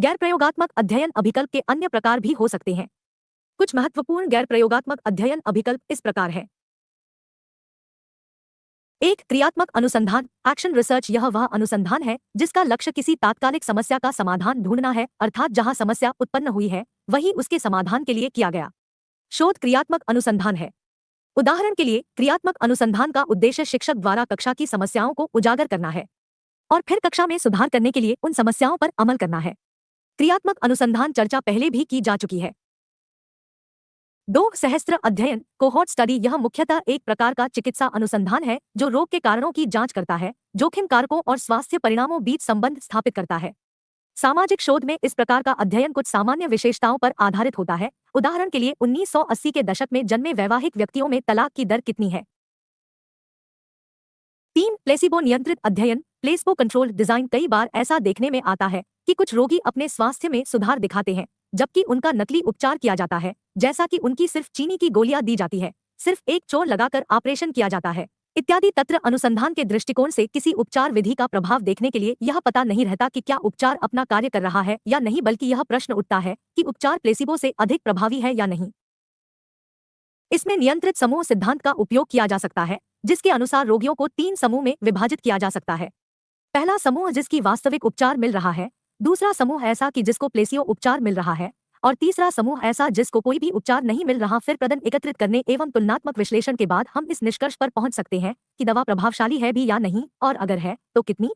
गैर प्रयोगात्मक अध्ययन अभिकल्प के अन्य प्रकार भी हो सकते हैं कुछ महत्वपूर्ण गैर प्रयोगात्मक अध्ययन अभिकल्प इस प्रकार है एक क्रियात्मक अनुसंधान एक्शन रिसर्च यह वह अनुसंधान है जिसका लक्ष्य किसी तात्कालिक समस्या का समाधान ढूंढना है अर्थात जहां समस्या उत्पन्न हुई है वही उसके समाधान के लिए किया गया शोध क्रियात्मक अनुसंधान है उदाहरण के लिए क्रियात्मक अनुसंधान का उद्देश्य शिक्षक द्वारा कक्षा की समस्याओं को उजागर करना है और फिर कक्षा में सुधार करने के लिए उन समस्याओं पर अमल करना है क्रियात्मक अनुसंधान चर्चा पहले भी की जा चुकी है दो सहस्त्र अध्ययन कोहोट स्टडी यह मुख्यतः एक प्रकार का चिकित्सा अनुसंधान है जो रोग के कारणों की जांच करता है जोखिम कारकों और स्वास्थ्य परिणामों बीच संबंध स्थापित करता है सामाजिक शोध में इस प्रकार का अध्ययन कुछ सामान्य विशेषताओं पर आधारित होता है उदाहरण के लिए 1980 के दशक में जन्मे वैवाहिक व्यक्तियों में तलाक की दर कितनी है तीन प्लेसिबो नियंत्रित अध्ययन प्लेसबो कंट्रोल डिजाइन कई बार ऐसा देखने में आता है कि कुछ रोगी अपने स्वास्थ्य में सुधार दिखाते हैं जबकि उनका नकली उपचार किया जाता है जैसा कि उनकी सिर्फ चीनी की गोलियां दी जाती है सिर्फ एक चोर लगाकर ऑपरेशन किया जाता है इत्यादि तत्र अनुसंधान के दृष्टिकोण से किसी उपचार विधि का प्रभाव देखने के लिए यह पता नहीं रहता कि क्या उपचार अपना कार्य कर रहा है या नहीं बल्कि यह प्रश्न उठता है कि उपचार प्लेसिबो से अधिक प्रभावी है या नहीं इसमें नियंत्रित समूह सिद्धांत का उपयोग किया जा सकता है जिसके अनुसार रोगियों को तीन समूह में विभाजित किया जा सकता है पहला समूह जिसकी वास्तविक उपचार मिल रहा है दूसरा समूह ऐसा कि जिसको प्लेसियो उपचार मिल रहा है और तीसरा समूह ऐसा जिसको कोई भी उपचार नहीं मिल रहा फिर प्रदन एकत्रित करने एवं तुलनात्मक विश्लेषण के बाद हम इस निष्कर्ष पर पहुंच सकते हैं कि दवा प्रभावशाली है भी या नहीं और अगर है तो कितनी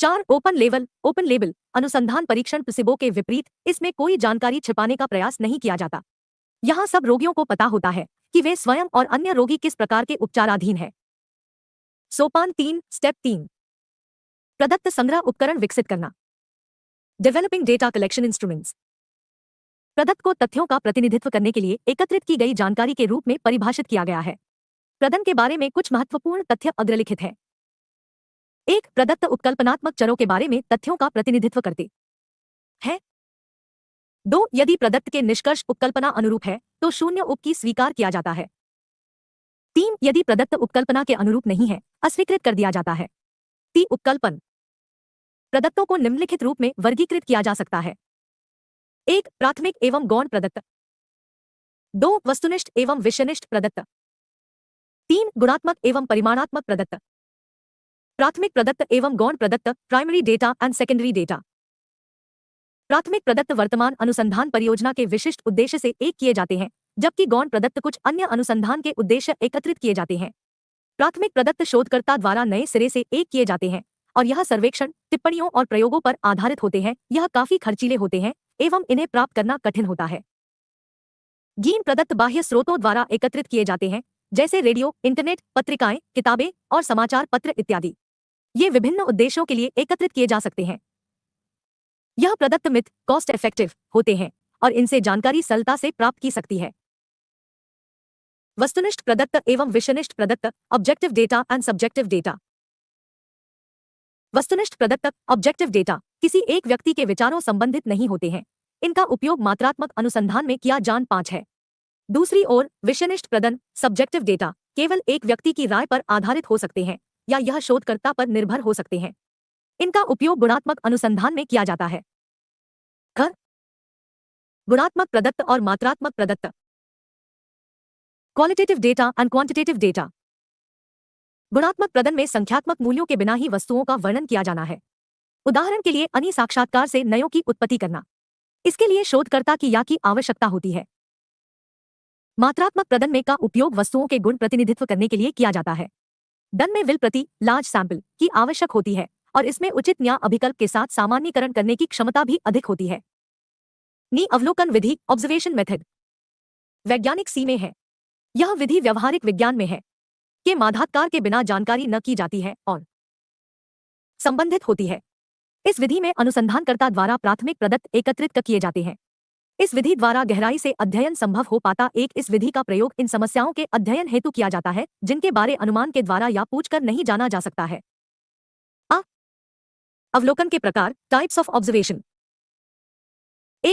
चार ओपन लेवल ओपन लेबल अनुसंधान परीक्षण प्रसिबो के विपरीत इसमें कोई जानकारी छिपाने का प्रयास नहीं किया जाता यहाँ सब रोगियों को पता होता है कि वे स्वयं और अन्य रोगी किस प्रकार के उपचाराधीन है सोपान तीन स्टेप तीन प्रदत्त संग्रह उपकरण विकसित करना डेवलपिंग डेटा कलेक्शन इंस्ट्रूमेंट्स प्रदत्त को तथ्यों का प्रतिनिधित्व करने के लिए एकत्रित की गई जानकारी के रूप में परिभाषित किया गया है प्रदन के बारे में कुछ महत्वपूर्ण तथ्य अग्रलिखित है एक प्रदत्त उपकल्पनात्मक चरों के बारे में तथ्यों का प्रतिनिधित्व करते हैं दो यदि प्रदत्त के निष्कर्ष उपकल्पना अनुरूप है तो शून्य उप की स्वीकार किया जाता है तीन यदि प्रदत्त उपकल्पना के अनुरूप नहीं है अस्वीकृत कर दिया जाता है ती उपकल्पन प्रदत्तों को निम्नलिखित रूप में वर्गीकृत किया जा सकता है एक प्राथमिक एवं गौण प्रदत्त दो वस्तुनिष्ठ एवं विषयनिष्ठ प्रदत्त तीन गुणात्मक एवं परिमाणात्मक प्रदत्त प्राथमिक प्रदत्त एवं गौण प्रदत्त primary data and secondary data प्राथमिक प्रदत्त वर्तमान अनुसंधान परियोजना के विशिष्ट उद्देश्य से एक किए जाते हैं जबकि गौण प्रदत्त कुछ अन्य अनुसंधान के उद्देश्य एकत्रित किए जाते हैं प्राथमिक प्रदत्त शोधकर्ता द्वारा नए सिरे से एक किए जाते हैं और यह सर्वेक्षण टिप्पणियों और प्रयोगों पर आधारित होते हैं यह काफी खर्चीले होते हैं एवं इन्हें प्राप्त करना कठिन होता है जीन प्रदत्त बाह्य स्रोतों द्वारा एकत्रित किए जाते हैं जैसे रेडियो इंटरनेट पत्रिकाएं किताबें और समाचार पत्र इत्यादि ये विभिन्न उद्देश्यों के लिए एकत्रित किए जा सकते हैं यह प्रदत्त मित कॉस्ट इफेक्टिव होते हैं और इनसे जानकारी सरलता से प्राप्त की सकती है वस्तुनिष्ठ प्रदत्त एवं विषयनिष्ठ प्रदत्त objective data and subjective data वस्तुनिष्ठ प्रदत्तक ऑब्जेक्टिव डेटा किसी एक व्यक्ति के विचारों संबंधित नहीं होते हैं इनका उपयोग मात्रात्मक अनुसंधान में किया जान पांच है दूसरी ओर विषयनिष्ठ प्रदन सब्जेक्टिव डेटा केवल एक व्यक्ति की राय पर आधारित हो सकते हैं या यह शोधकर्ता पर निर्भर हो सकते हैं इनका उपयोग गुणात्मक अनुसंधान में किया जाता है खर गुणात्मक प्रदत्त और मात्रात्मक प्रदत्त qualitative data and quantitative data गुणात्मक प्रदन में संख्यात्मक मूल्यों के बिना ही वस्तुओं का वर्णन किया जाना है उदाहरण के लिए अन्य साक्षात्कार से नयों की उत्पत्ति करना इसके लिए शोधकर्ता की या की आवश्यकता होती है मात्रात्मक प्रदन में का उपयोग वस्तुओं के गुण प्रतिनिधित्व करने के लिए किया जाता है दन में विल प्रति लार्ज सैंपल की आवश्यक होती है और इसमें उचित न्याय अभिकल्प के साथ सामान्यकरण करने की क्षमता भी अधिक होती है नी अवलोकन विधि ऑब्जर्वेशन मेथड वैज्ञानिक सी में है यह विधि व्यवहारिक विज्ञान में है के माधात्कार के बिना जानकारी न की जाती है और संबंधित होती है इस विधि में अनुसंधानकर्ता द्वारा प्राथमिक प्रदत्त एकत्रित किए जाते हैं इस विधि द्वारा गहराई से अध्ययन संभव हो पाता एक इस विधि का प्रयोग इन समस्याओं के अध्ययन हेतु किया जाता है जिनके बारे अनुमान के द्वारा या पूछकर नहीं जाना जा सकता है आ, अवलोकन के प्रकार टाइप्स ऑफ ऑब्जर्वेशन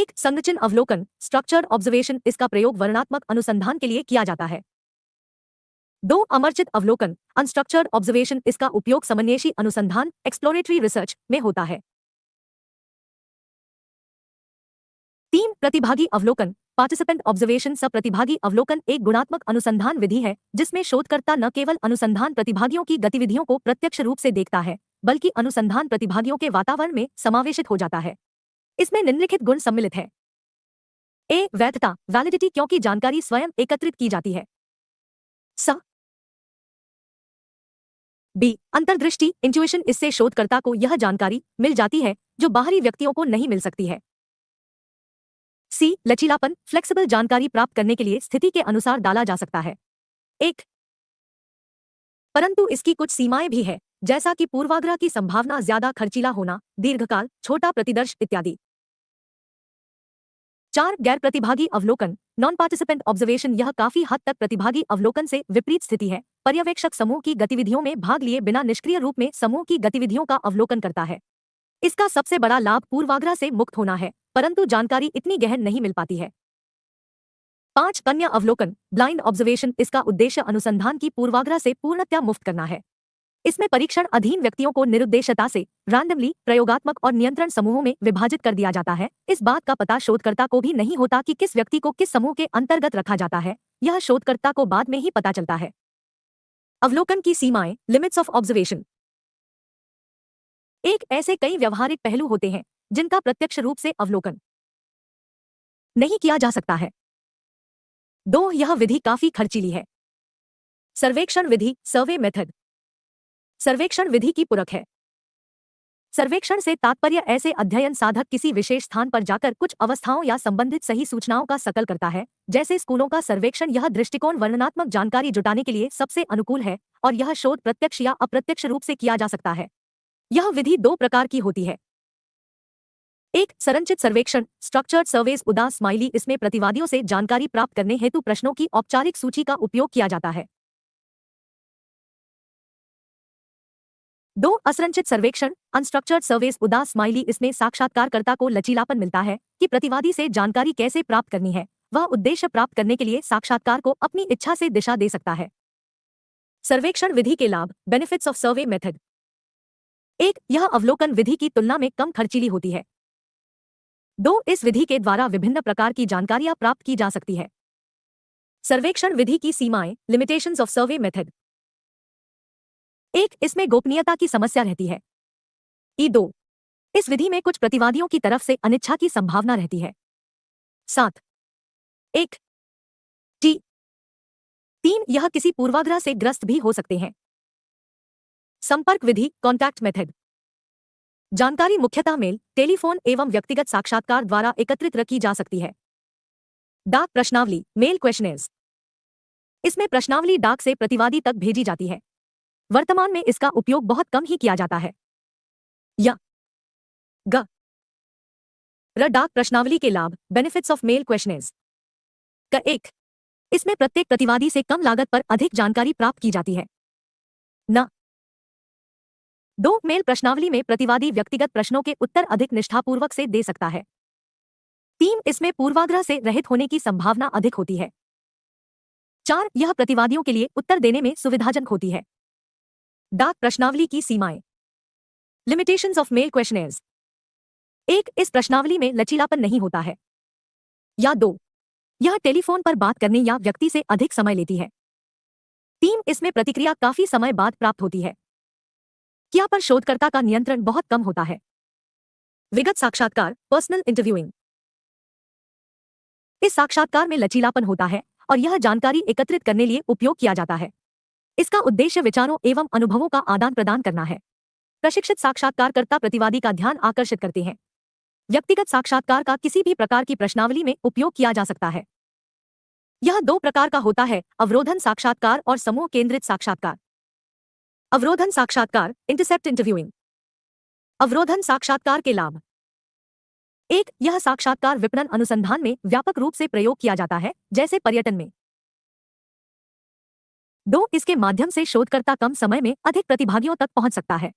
एक संरचन अवलोकन स्ट्रक्चर ऑब्जर्वेशन इसका प्रयोग वर्णात्मक अनुसंधान के लिए किया जाता है दो अमर्चित अवलोकन अनस्ट्रक्चर्ड ऑब्जर्वेशन इसका उपयोग समन्वेशी अनुसंधान एक्सप्लोरेटरी रिसर्च में होता है तीन प्रतिभागी अवलोकन पार्टिसिपेंट ऑब्जर्वेशन सब प्रतिभागी अवलोकन एक गुणात्मक अनुसंधान विधि है जिसमें शोधकर्ता न केवल अनुसंधान प्रतिभागियों की गतिविधियों को प्रत्यक्ष रूप से देखता है बल्कि अनुसंधान प्रतिभागियों के वातावरण में समावेशित हो जाता है इसमें निम्नलिखित गुण सम्मिलित है ए वैधता वैलिडिटी क्योंकि जानकारी स्वयं एकत्रित की जाती है सा बी अंतर्दृष्टि इंट्यूशन इससे शोधकर्ता को यह जानकारी मिल जाती है जो बाहरी व्यक्तियों को नहीं मिल सकती है सी लचीलापन फ्लेक्सिबल जानकारी प्राप्त करने के लिए स्थिति के अनुसार डाला जा सकता है एक परंतु इसकी कुछ सीमाएं भी है जैसा कि पूर्वाग्रह की संभावना ज्यादा खर्चीला होना दीर्घकाल छोटा प्रतिदर्श इत्यादि चार गैर प्रतिभागी अवलोकन नॉन पार्टिसिपेंट ऑब्जर्वेशन यह काफी हद तक प्रतिभागी अवलोकन से विपरीत स्थिति है पर्यवेक्षक समूह की गतिविधियों में भाग लिए बिना निष्क्रिय रूप में समूह की गतिविधियों का अवलोकन करता है इसका सबसे बड़ा लाभ पूर्वाग्रह से मुक्त होना है परंतु जानकारी इतनी गहन नहीं मिल पाती है पांच कन्या अवलोकन ब्लाइंड ऑब्जर्वेशन इसका उद्देश्य अनुसंधान की पूर्वाग्रह से पूर्णतया मुफ्त करना है इसमें परीक्षण अधीन व्यक्तियों को निरुद्देश्यता से रैंडमली प्रयोगात्मक और नियंत्रण समूहों में विभाजित कर दिया जाता है इस बात का पता शोधकर्ता को भी नहीं होता कि किस व्यक्ति को किस समूह के अंतर्गत रखा जाता है यह शोधकर्ता को बाद में ही पता चलता है अवलोकन की सीमाएं लिमिट्स ऑफ ऑब्जर्वेशन एक ऐसे कई व्यवहारिक पहलू होते हैं जिनका प्रत्यक्ष रूप से अवलोकन नहीं किया जा सकता है दो यह विधि काफी खर्चीली है सर्वेक्षण विधि सर्वे मेथड सर्वेक्षण विधि की पुरख है सर्वेक्षण से तात्पर्य ऐसे अध्ययन साधक किसी विशेष स्थान पर जाकर कुछ अवस्थाओं या संबंधित सही सूचनाओं का सकल करता है जैसे स्कूलों का सर्वेक्षण यह दृष्टिकोण वर्णनात्मक जानकारी जुटाने के लिए सबसे अनुकूल है और यह शोध प्रत्यक्ष या अप्रत्यक्ष रूप से किया जा सकता है यह विधि दो प्रकार की होती है एक संरचित सर्वेक्षण स्ट्रक्चर्ड सर्वेस उदास स्माइली इसमें प्रतिवादियों से जानकारी प्राप्त करने हेतु प्रश्नों की औपचारिक सूची का उपयोग किया जाता है दो असरंचित सर्वेक्षण अनस्ट्रक्चर्ड सर्वेस उदास स्माइली इसमें साक्षात्कारकर्ता को लचीलापन मिलता है कि प्रतिवादी से जानकारी कैसे प्राप्त करनी है वह उद्देश्य प्राप्त करने के लिए साक्षात्कार को अपनी इच्छा से दिशा दे सकता है सर्वेक्षण विधि के लाभ बेनिफिट्स ऑफ सर्वे मेथड एक यह अवलोकन विधि की तुलना में कम खर्चीली होती है दो इस विधि के द्वारा विभिन्न प्रकार की जानकारियां प्राप्त की जा सकती है सर्वेक्षण विधि की सीमाएं लिमिटेशंस ऑफ सर्वे मेथड एक इसमें गोपनीयता की समस्या रहती है ई दो इस विधि में कुछ प्रतिवादियों की तरफ से अनिच्छा की संभावना रहती है सात एक टी तीन यह किसी पूर्वाग्रह से ग्रस्त भी हो सकते हैं संपर्क विधि कॉन्टैक्ट मेथड जानकारी मुख्यतः मेल टेलीफोन एवं व्यक्तिगत साक्षात्कार द्वारा एकत्रित रखी जा सकती है डाक प्रश्नावली मेल क्वेश्चन इसमें प्रश्नावली डाक से प्रतिवादी तक भेजी जाती है वर्तमान में इसका उपयोग बहुत कम ही किया जाता है या ग डाक प्रश्नावली के लाभ बेनिफिट्स ऑफ मेल क्वेश्चन का एक इसमें प्रत्येक प्रतिवादी से कम लागत पर अधिक जानकारी प्राप्त की जाती है न दो मेल प्रश्नावली में प्रतिवादी व्यक्तिगत प्रश्नों के उत्तर अधिक निष्ठापूर्वक से दे सकता है तीन इसमें पूर्वाग्रह से रहित होने की संभावना अधिक होती है चार यह प्रतिवादियों के लिए उत्तर देने में सुविधाजनक होती है डाक प्रश्नावली की सीमाएं लिमिटेशंस ऑफ मेल क्वेश्चन एक इस प्रश्नावली में लचीलापन नहीं होता है या दो यह टेलीफोन पर बात करने या व्यक्ति से अधिक समय लेती है तीन इसमें प्रतिक्रिया काफी समय बाद प्राप्त होती है क्या पर शोधकर्ता का नियंत्रण बहुत कम होता है विगत साक्षात्कार पर्सनल इंटरव्यूइंग इस साक्षात्कार में लचीलापन होता है और यह जानकारी एकत्रित करने लिए उपयोग किया जाता है इसका उद्देश्य विचारों एवं अनुभवों का आदान प्रदान करना है प्रशिक्षित साक्षात्कारकर्ता प्रतिवादी का ध्यान आकर्षित करते हैं व्यक्तिगत साक्षात्कार का किसी भी प्रकार की प्रश्नावली में उपयोग किया जा सकता है यह दो प्रकार का होता है अवरोधन साक्षात्कार और समूह केंद्रित साक्षात्कार अवरोधन साक्षात्कार इंटरसेप्ट इंटरव्यूइंग अवरोधन साक्षात्कार के लाभ एक यह साक्षात्कार विपणन अनुसंधान में व्यापक रूप से प्रयोग किया जाता है जैसे पर्यटन में दो इसके माध्यम से शोधकर्ता कम समय में अधिक प्रतिभागियों तक पहुंच सकता है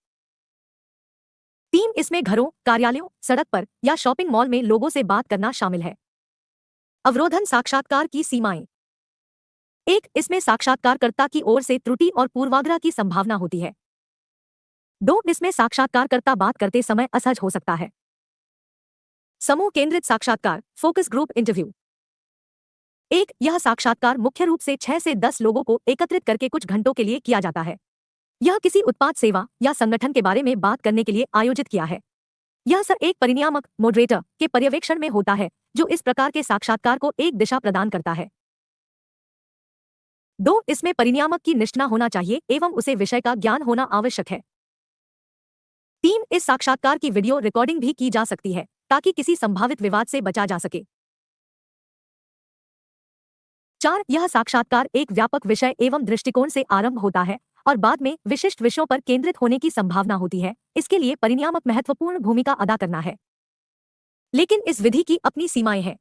तीन इसमें घरों कार्यालयों सड़क पर या शॉपिंग मॉल में लोगों से बात करना शामिल है अवरोधन साक्षात्कार की सीमाएं एक इसमें साक्षात्कारकर्ता की ओर से त्रुटि और पूर्वाग्रह की संभावना होती है दो इसमें साक्षात्कारकर्ता बात करते समय असहज हो सकता है समूह केंद्रित साक्षात्कार फोकस ग्रुप इंटरव्यू एक यह साक्षात्कार मुख्य रूप से छह से दस लोगों को एकत्रित करके कुछ घंटों के लिए किया जाता है यह किसी उत्पाद सेवा या संगठन के बारे में बात करने के लिए आयोजित किया है यह सर एक परिनियामक मॉडरेटर के पर्यवेक्षण में होता है जो इस प्रकार के साक्षात्कार को एक दिशा प्रदान करता है दो इसमें परिनियामक की निष्ठा होना चाहिए एवं उसे विषय का ज्ञान होना आवश्यक है तीन इस साक्षात्कार की वीडियो रिकॉर्डिंग भी की जा सकती है ताकि किसी संभावित विवाद से बचा जा सके चार यह साक्षात्कार एक व्यापक विषय एवं दृष्टिकोण से आरंभ होता है और बाद में विशिष्ट विषयों पर केंद्रित होने की संभावना होती है इसके लिए परिणामक महत्वपूर्ण भूमिका अदा करना है लेकिन इस विधि की अपनी सीमाएं हैं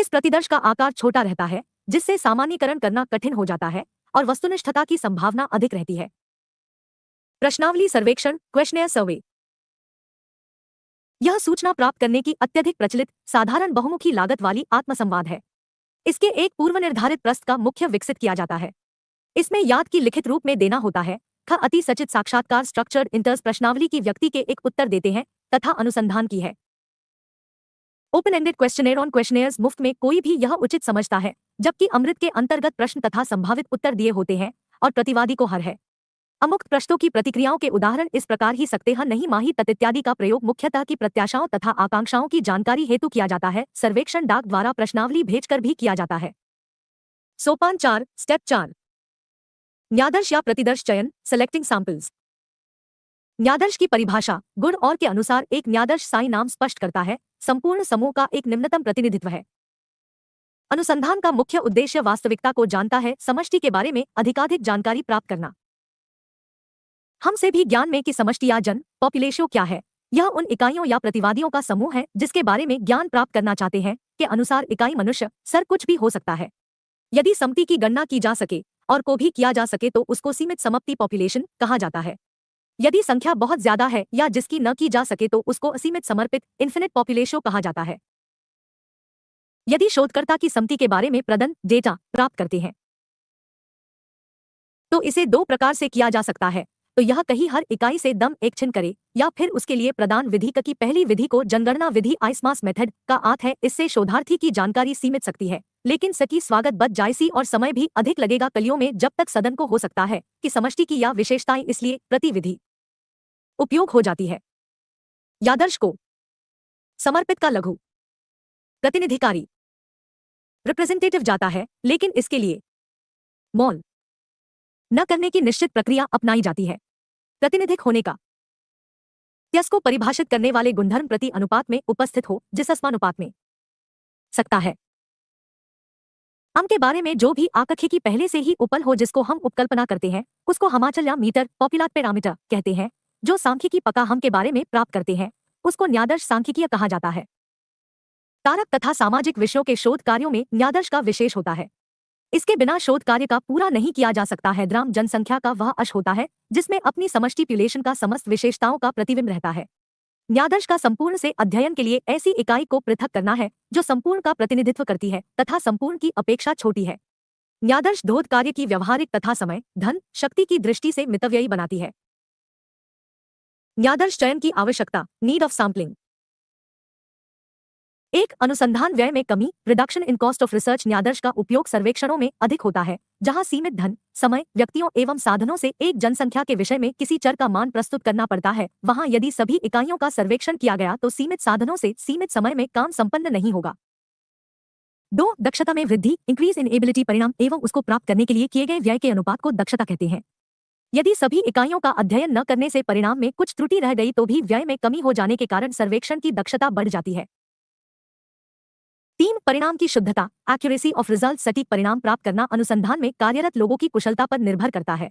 इस प्रतिदर्श का आकार छोटा रहता है जिससे सामान्यकरण करना कठिन हो जाता है और वस्तुनिष्ठता की संभावना अधिक रहती है प्रश्नावली सर्वेक्षण क्वेश्चन सर्वे यह सूचना प्राप्त करने की अत्यधिक प्रचलित साधारण बहुमुखी लागत वाली आत्मसंवाद है इसके एक पूर्व निर्धारित प्रस्त का मुख्य विकसित किया जाता है इसमें याद की लिखित रूप में देना होता है ख अति सचित साक्षात्कार स्ट्रक्चर्ड इंटर्स प्रश्नावली की व्यक्ति के एक उत्तर देते हैं तथा अनुसंधान की है open ended questionnaire on questionnaires मुफ्त में कोई भी यह उचित समझता है जबकि अमृत के अंतर्गत प्रश्न तथा संभावित उत्तर दिए होते हैं और प्रतिवादी को हर है अमुक प्रश्नों की प्रतिक्रियाओं के उदाहरण इस प्रकार ही सकते हैं नहीं माही तत इत्यादि का प्रयोग मुख्यतः की प्रत्याशाओं तथा आकांक्षाओं की जानकारी हेतु किया जाता है सर्वेक्षण डाक द्वारा प्रश्नावली भेजकर भी किया जाता है सोपान चार स्टेप चार न्यादर्श या प्रतिदर्श चयन सेलेक्टिंग सैंपल्स न्यादर्श की परिभाषा गुण और के अनुसार एक न्यादर्श साई नाम स्पष्ट करता है संपूर्ण समूह का एक निम्नतम प्रतिनिधित्व है अनुसंधान का मुख्य उद्देश्य वास्तविकता को जानता है समष्टि के बारे में अधिकाधिक जानकारी प्राप्त करना हमसे भी ज्ञान में कि या जन पॉपुलेशो क्या है यह उन इकाइयों या प्रतिवादियों का समूह है जिसके बारे में ज्ञान प्राप्त करना चाहते हैं के अनुसार इकाई मनुष्य सर कुछ भी हो सकता है यदि समिति की गणना की जा सके और को भी किया जा सके तो उसको सीमित समाप्ति पॉपुलेशन कहा जाता है यदि संख्या बहुत ज्यादा है या जिसकी न की जा सके तो उसको असीमित समर्पित इन्फिनिट पॉपुलेशो कहा जाता है यदि शोधकर्ता की समिति के बारे में प्रदन डेटा प्राप्त करते हैं तो इसे दो प्रकार से किया जा सकता है तो यह कहीं हर इकाई से दम एक छिन करे या फिर उसके लिए प्रदान विधि की पहली विधि को जनगणना विधि आइसमास मेथड का आत है इससे शोधार्थी की जानकारी सीमित सकती है लेकिन सकी स्वागत बद जायसी और समय भी अधिक लगेगा कलियों में जब तक सदन को हो सकता है कि समष्टि की या विशेषताएं इसलिए प्रतिविधि उपयोग हो जाती है यादर्श को समर्पित का लघु प्रतिनिधिकारी रिप्रेजेंटेटिव जाता है लेकिन इसके लिए मॉल न करने की निश्चित प्रक्रिया अपनाई जाती है प्रतिनिधिक होने का त्यस को परिभाषित करने वाले गुणधर्म प्रति अनुपात में उपस्थित हो जिसस्मानुपात में सकता है अम के बारे में जो भी आकथ्य की पहले से ही उपल हो जिसको हम उपकल्पना करते हैं उसको हमाचल या मीटर पॉपुलर पैरामीटर कहते हैं जो सांख्यिकी पका हम के बारे में प्राप्त करते हैं उसको न्यादर्श सांख्यिकीय कहा जाता है कारक तथा सामाजिक विषयों के शोध कार्यों में न्यादर्श का विशेष होता है इसके बिना शोध कार्य का पूरा नहीं किया जा सकता है ग्राम जनसंख्या का वह अश होता है जिसमें अपनी समष्टिप्यूलेशन का समस्त विशेषताओं का प्रतिबिंब रहता है न्यादर्श का संपूर्ण से अध्ययन के लिए ऐसी इकाई को पृथक करना है जो संपूर्ण का प्रतिनिधित्व करती है तथा संपूर्ण की अपेक्षा छोटी है न्यादर्श धोध कार्य की व्यवहारिक तथा समय धन शक्ति की दृष्टि से मितव्ययी बनाती है न्यादर्श चयन की आवश्यकता नीड ऑफ सैम्पलिंग एक अनुसंधान व्यय में कमी reduction in cost of research न्यादर्श का उपयोग सर्वेक्षणों में अधिक होता है जहां सीमित धन समय व्यक्तियों एवं साधनों से एक जनसंख्या के विषय में किसी चर का मान प्रस्तुत करना पड़ता है वहां यदि सभी इकाइयों का सर्वेक्षण किया गया तो सीमित साधनों से सीमित समय में काम संपन्न नहीं होगा दो दक्षता में वृद्धि इंक्रीज इन एबिलिटी परिणाम एवं उसको प्राप्त करने के लिए किए गए व्यय के अनुपात को दक्षता कहते हैं यदि सभी इकाइयों का अध्ययन न करने से परिणाम में कुछ त्रुटि रह गई तो भी व्यय में कमी हो जाने के कारण सर्वेक्षण की दक्षता बढ़ जाती है तीन परिणाम की शुद्धता एक्यूरेसी ऑफ रिजल्ट सटीक परिणाम प्राप्त करना अनुसंधान में कार्यरत लोगों की कुशलता पर निर्भर करता है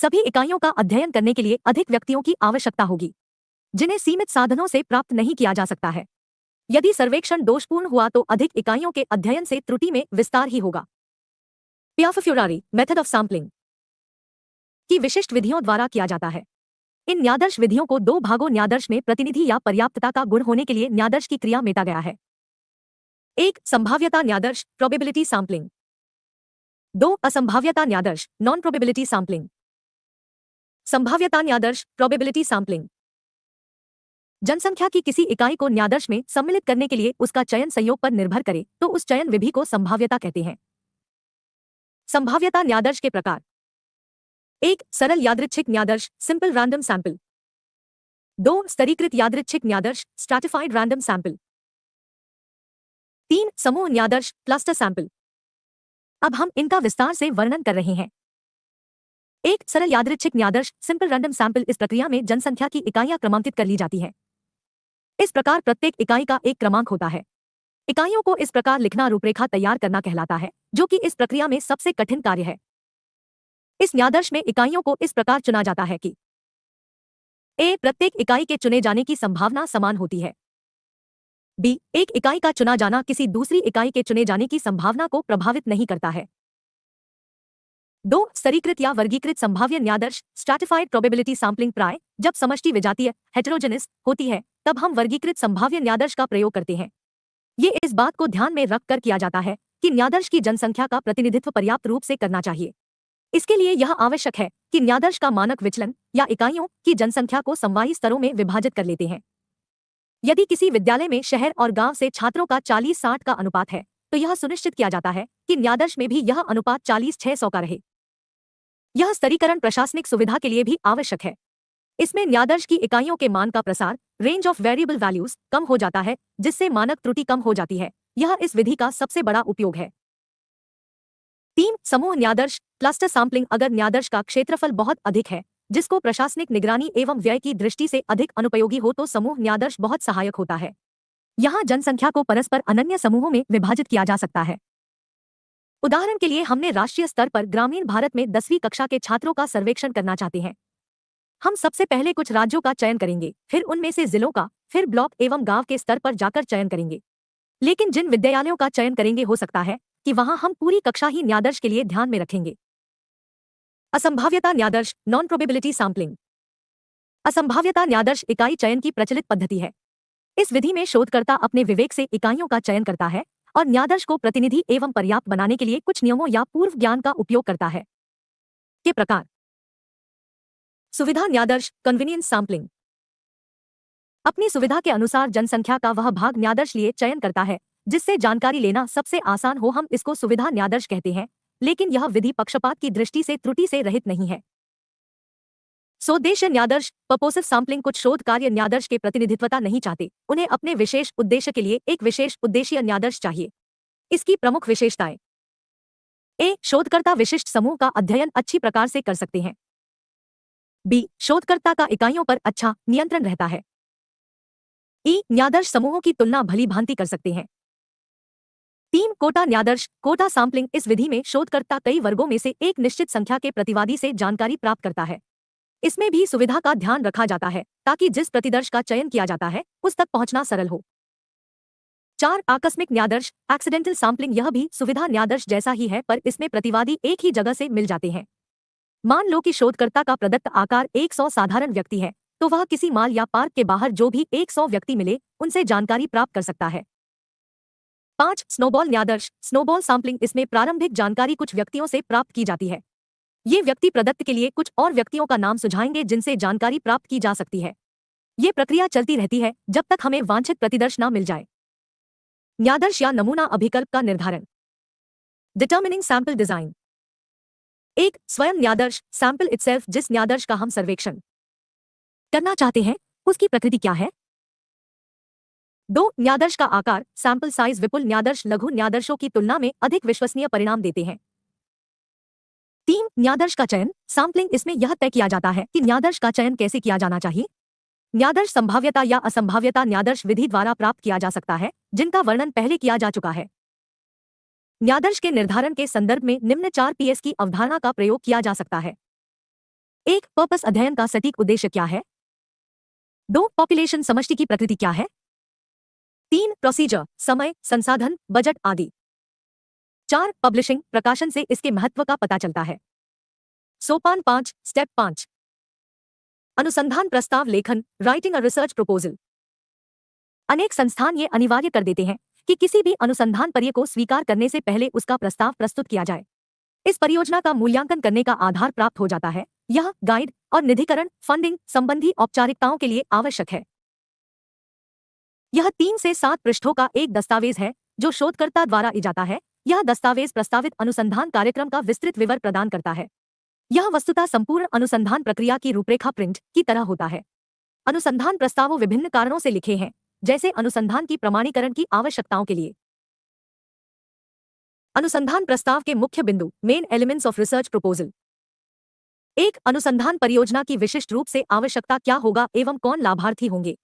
सभी इकाइयों का अध्ययन करने के लिए अधिक व्यक्तियों की आवश्यकता होगी जिन्हें सीमित साधनों से प्राप्त नहीं किया जा सकता है यदि सर्वेक्षण दोषपूर्ण हुआ तो अधिक इकाइयों के अध्ययन से त्रुटि में विस्तार ही होगा प्याफ्यूरारी मेथड ऑफ सैम्पलिंग की विशिष्ट विधियों द्वारा किया जाता है इन न्यादर्श विधियों को दो भागों न्यादर्श में प्रतिनिधि या पर्याप्तता का गुण होने के लिए न्यादर्श की क्रिया मेटा गया है एक संभाव्यता न्यादर्श प्रोबेबिलिटी सैम्पलिंग दो असंभाव्यता न्यादर्श नॉन प्रोबेबिलिटी सैम्पलिंग संभाव्यता न्यादर्श प्रोबेबिलिटी सैम्पलिंग जनसंख्या की किसी इकाई को न्यादर्श में सम्मिलित करने के लिए उसका चयन संयोग पर निर्भर करे तो उस चयन विधि को संभाव्यता कहते हैं संभाव्यता न्यादर्श के प्रकार एक सरल यादृच्छिक न्यादर्श सिंपल रैंडम सैंपल दो स्तरीकृत यादृच्छिक न्यादर्श स्ट्रैटिफाइड रैंडम सैंपल तीन समूह न्यादर्श क्लस्टर सैंपल अब हम इनका विस्तार से वर्णन कर रहे हैं एक सरल यादृच्छिक न्यादर्श सिंपल रैंडम सैंपल इस प्रक्रिया में जनसंख्या की इकाइयां क्रमांकित कर ली जाती है इस प्रकार प्रत्येक इकाई का एक क्रमांक होता है इकाइयों को इस प्रकार लिखना रूपरेखा तैयार करना कहलाता है जो कि इस प्रक्रिया में सबसे कठिन कार्य है इस न्यादर्श में इकाइयों को इस प्रकार चुना जाता है कि ए प्रत्येक इकाई के चुने जाने की संभावना समान होती है बी एक इकाई का चुना जाना किसी दूसरी इकाई के चुने जाने की संभावना को प्रभावित नहीं करता है दो सरीकृत या वर्गीकृत संभाव्य न्यादर्श स्ट्रेटिफाइड प्रोबेबिलिटी सैम्पलिंग प्राय जब समष्टि विजातीय हेटेरोजेनस होती है तब हम वर्गीकृत संभाव्य न्यादर्श का प्रयोग करते हैं ये इस बात को ध्यान में रख कर किया जाता है कि न्यादर्श की जनसंख्या का प्रतिनिधित्व पर्याप्त रूप से करना चाहिए इसके लिए यह आवश्यक है कि न्यादर्श का मानक विचलन या इकाइयों की जनसंख्या को समवाही स्तरों में विभाजित कर लेते हैं यदि किसी विद्यालय में शहर और गांव से छात्रों का चालीस साठ का अनुपात है तो यह सुनिश्चित किया जाता है कि न्यादर्श में भी यह अनुपात चालीस छह सौ का रहे यह स्तरीकरण प्रशासनिक सुविधा के लिए भी आवश्यक है इसमें न्यादर्श की इकाइयों के मान का प्रसार रेंज ऑफ वेरिएबल वैल्यूज कम हो जाता है जिससे मानक त्रुटि कम हो जाती है यह इस विधि का सबसे बड़ा उपयोग है तीन समूह न्यादर्श क्लस्टर सैम्पलिंग अगर न्यादर्श का क्षेत्रफल बहुत अधिक है जिसको प्रशासनिक निगरानी एवं व्यय की दृष्टि से अधिक अनुपयोगी हो तो समूह न्यादर्श बहुत सहायक होता है यहाँ जनसंख्या को परस्पर अनन्य समूहों में विभाजित किया जा सकता है उदाहरण के लिए हमने राष्ट्रीय स्तर पर ग्रामीण भारत में दसवीं कक्षा के छात्रों का सर्वेक्षण करना चाहते हैं हम सबसे पहले कुछ राज्यों का चयन करेंगे फिर उनमें से जिलों का फिर ब्लॉक एवं गांव के स्तर पर जाकर चयन करेंगे लेकिन जिन विद्यालयों का चयन करेंगे हो सकता है कि वहां हम पूरी कक्षा ही न्यादर्श के लिए ध्यान में रखेंगे असंभाव्यता न्यादर्श नॉन प्रोबेबिलिटी सैम्पलिंग असंभाव्यता न्यादर्श इकाई चयन की प्रचलित पद्धति है इस विधि में शोधकर्ता अपने विवेक से इकाइयों का चयन करता है और न्यादर्श को प्रतिनिधि एवं पर्याप्त बनाने के लिए कुछ नियमों या पूर्व ज्ञान का उपयोग करता है के प्रकार सुविधा न्यादर्श कन्वीनियंस सैम्पलिंग अपनी सुविधा के अनुसार जनसंख्या का वह भाग न्यादर्श लिए चयन करता है जिससे जानकारी लेना सबसे आसान हो हम इसको सुविधा न्यादर्श कहते हैं लेकिन यह विधि पक्षपात की दृष्टि से त्रुटि से रहित नहीं है सोदेश न्यादर्श पपोसिव सैम्पलिंग कुछ शोध कार्य न्यादर्श के प्रतिनिधित्वता नहीं चाहते उन्हें अपने विशेष उद्देश्य के लिए एक विशेष उद्देश्य न्यादर्श चाहिए इसकी प्रमुख विशेषताएं ए शोधकर्ता विशिष्ट समूह का अध्ययन अच्छी प्रकार से कर सकते हैं बी शोधकर्ता का इकाइयों पर अच्छा नियंत्रण रहता है ई न्यादर्श समूहों की तुलना भली भांति कर सकते हैं तीन कोटा न्यादर्श कोटा सैम्पलिंग इस विधि में शोधकर्ता कई वर्गों में से एक निश्चित संख्या के प्रतिवादी से जानकारी प्राप्त करता है इसमें भी सुविधा का ध्यान रखा जाता है ताकि जिस प्रतिदर्श का चयन किया जाता है उस तक पहुंचना सरल हो चार आकस्मिक न्यादर्श एक्सीडेंटल सैम्पलिंग यह भी सुविधा न्यादर्श जैसा ही है पर इसमें प्रतिवादी एक ही जगह से मिल जाते हैं मान लो कि शोधकर्ता का प्रदत्त आकार 100 साधारण व्यक्ति है तो वह किसी माल या पार्क के बाहर जो भी 100 व्यक्ति मिले उनसे जानकारी प्राप्त कर सकता है पांच स्नोबॉल न्यादर्श स्नोबॉल सैंपलिंग इसमें प्रारंभिक जानकारी कुछ व्यक्तियों से प्राप्त की जाती है ये व्यक्ति प्रदत्त के लिए कुछ और व्यक्तियों का नाम सुझाएंगे जिनसे जानकारी प्राप्त की जा सकती है ये प्रक्रिया चलती रहती है जब तक हमें वांछित प्रतिदर्श न मिल जाए न्यादर्श या नमूना अभिकल्प का निर्धारण डिटर्मिनिंग सैंपल डिजाइन एक स्वयं न्यादर्श सैंपल इट जिस न्यादर्श का हम सर्वेक्षण करना चाहते हैं उसकी प्रकृति क्या है दो न्यादर्श का आकार सैंपल साइज विपुल न्यादर्श लघु न्यादर्शों की तुलना में अधिक विश्वसनीय परिणाम देते हैं तीन न्यादर्श का चयन सैंपलिंग इसमें यह तय किया जाता है कि न्यादर्श का चयन कैसे किया जाना चाहिए न्यादर्श संभाव्यता या असंभाव्यता न्यादर्श विधि द्वारा प्राप्त किया जा सकता है जिनका वर्णन पहले किया जा चुका है न्यादर्श के निर्धारण के संदर्भ में निम्न चार पीएस की अवधारणा का प्रयोग किया जा सकता है एक पर्पस अध्ययन का सटीक उद्देश्य क्या है दो पॉपुलेशन समष्टि की प्रकृति क्या है तीन प्रोसीजर समय संसाधन बजट आदि चार पब्लिशिंग प्रकाशन से इसके महत्व का पता चलता है सोपान पांच स्टेप पांच अनुसंधान प्रस्ताव लेखन राइटिंग और रिसर्च प्रपोजल अनेक संस्थान ये अनिवार्य कर देते हैं कि किसी भी अनुसंधान पर्य को स्वीकार करने से पहले उसका प्रस्ताव प्रस्तुत किया जाए इस परियोजना का मूल्यांकन करने का आधार प्राप्त हो जाता है यह गाइड और निधिकरण फंडिंग संबंधी औपचारिकताओं के लिए आवश्यक है यह तीन से सात पृष्ठों का एक दस्तावेज है जो शोधकर्ता द्वारा इजाता है यह दस्तावेज प्रस्तावित अनुसंधान कार्यक्रम का विस्तृत विवर प्रदान करता है यह वस्तुता संपूर्ण अनुसंधान प्रक्रिया की रूपरेखा प्रिंट की तरह होता है अनुसंधान प्रस्तावों विभिन्न कारणों से लिखे हैं जैसे अनुसंधान की प्रमाणीकरण की आवश्यकताओं के लिए अनुसंधान प्रस्ताव के मुख्य बिंदु main elements of research proposal एक अनुसंधान परियोजना की विशिष्ट रूप से आवश्यकता क्या होगा एवं कौन लाभार्थी होंगे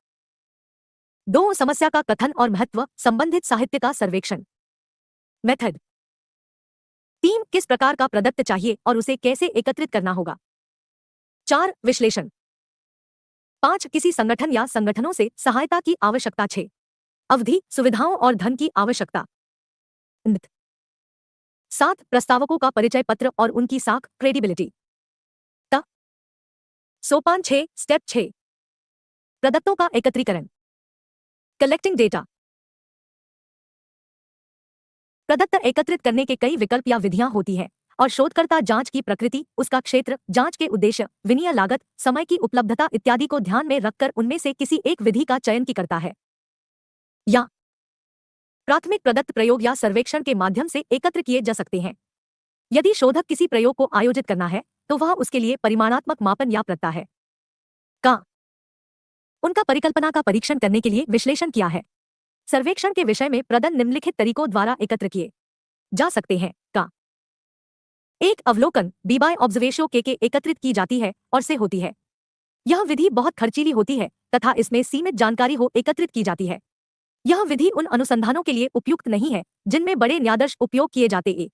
दो समस्या का कथन और महत्व संबंधित साहित्य का सर्वेक्षण मेथड तीन किस प्रकार का प्रदत्त चाहिए और उसे कैसे एकत्रित करना होगा चार विश्लेषण पांच किसी संगठन या संगठनों से सहायता की आवश्यकता छे अवधि सुविधाओं और धन की आवश्यकता सात प्रस्तावकों का परिचय पत्र और उनकी साख क्रेडिबिलिटी सोपान छे स्टेप छे प्रदत्तों का एकत्रीकरण कलेक्टिंग डेटा प्रदत्त एकत्रित करने के कई विकल्प या विधियां होती हैं और शोधकर्ता जांच की प्रकृति उसका क्षेत्र जांच के उद्देश्य विनिय लागत समय की उपलब्धता इत्यादि को ध्यान में रखकर उनमें से किसी एक विधि का चयन की करता है या प्राथमिक प्रदत्त प्रयोग या सर्वेक्षण के माध्यम से एकत्र किए जा सकते हैं यदि शोधक किसी प्रयोग को आयोजित करना है तो वह उसके लिए परिमाणात्मक मापन या प्रगता है का उनका परिकल्पना का परीक्षण करने के लिए विश्लेषण किया है सर्वेक्षण के विषय में प्रदन निम्नलिखित तरीकों द्वारा एकत्र किए जा सकते हैं का एक अवलोकन बी बाय ऑब्जर्वेशो के के एकत्रित की जाती है और से होती है यह विधि बहुत खर्चीली होती है तथा इसमें सीमित जानकारी हो एकत्रित की जाती है यह विधि उन अनुसंधानों के लिए उपयुक्त नहीं है जिनमें बड़े न्यादर्श उपयोग किए जाते ए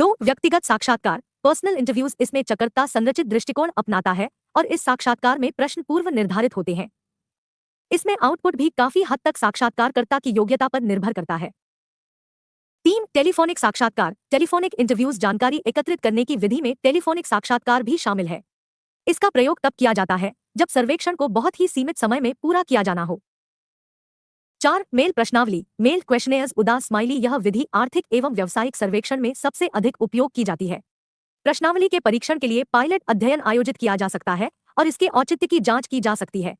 दो व्यक्तिगत साक्षात्कार पर्सनल इंटरव्यूज इसमें चक्रता संरचित दृष्टिकोण अपनाता है और इस साक्षात्कार में प्रश्न पूर्व निर्धारित होते हैं इसमें आउटपुट भी काफी हद तक साक्षात्कारकर्ता की योग्यता पर निर्भर करता है तीन टेलीफोनिक साक्षात्कार टेलीफोनिक इंटरव्यूज जानकारी एकत्रित करने की विधि में टेलीफोनिक साक्षात्कार भी शामिल है इसका प्रयोग तब किया जाता है जब सर्वेक्षण को बहुत ही सीमित समय में पूरा किया जाना हो चार मेल प्रश्नावली मेल क्वेश्चनेयर्स उदास स्माइली यह विधि आर्थिक एवं व्यावसायिक सर्वेक्षण में सबसे अधिक उपयोग की जाती है प्रश्नावली के परीक्षण के लिए पायलट अध्ययन आयोजित किया जा सकता है और इसके औचित्य की जांच की जा सकती है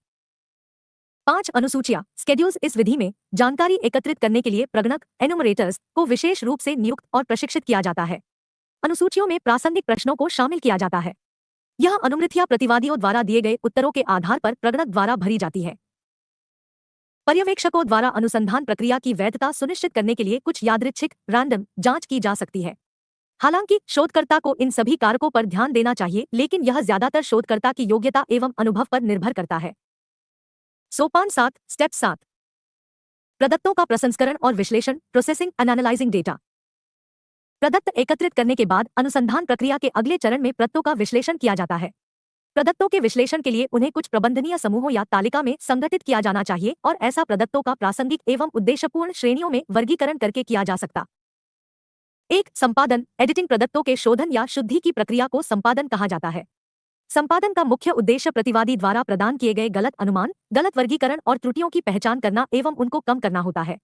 पांच अनुसूचिया स्केड्यूल्स इस विधि में जानकारी एकत्रित करने के लिए प्रगणक एनुमरेटर्स को विशेष रूप से नियुक्त और प्रशिक्षित किया जाता है अनुसूचियों में प्रासंगिक प्रश्नों को शामिल किया जाता है यह अनुमृतियां प्रतिवादियों द्वारा दिए गए उत्तरों के आधार पर प्रगणक द्वारा भरी जाती है पर्यवेक्षकों द्वारा अनुसंधान प्रक्रिया की वैधता सुनिश्चित करने के लिए कुछ यादृच्छिक रैंडम जांच की जा सकती है हालांकि शोधकर्ता को इन सभी कारकों पर ध्यान देना चाहिए लेकिन यह ज्यादातर शोधकर्ता की योग्यता एवं अनुभव पर निर्भर करता है सोपान सात स्टेप सात प्रदत्तों का प्रसंस्करण और विश्लेषण प्रोसेसिंग एंड एनालाइजिंग डेटा प्रदत्त एकत्रित करने के बाद अनुसंधान प्रक्रिया के अगले चरण में प्रदत्तों का विश्लेषण किया जाता है प्रदत्तों के विश्लेषण के लिए उन्हें कुछ प्रबंधनीय समूहों या तालिका में संगठित किया जाना चाहिए और ऐसा प्रदत्तों का प्रासंगिक एवं उद्देश्यपूर्ण श्रेणियों में वर्गीकरण करके किया जा सकता एक संपादन एडिटिंग प्रदत्तों के शोधन या शुद्धि की प्रक्रिया को संपादन कहा जाता है संपादन का मुख्य उद्देश्य प्रतिवादी द्वारा प्रदान किए गए गलत अनुमान गलत वर्गीकरण और त्रुटियों की पहचान करना एवं उनको कम करना होता है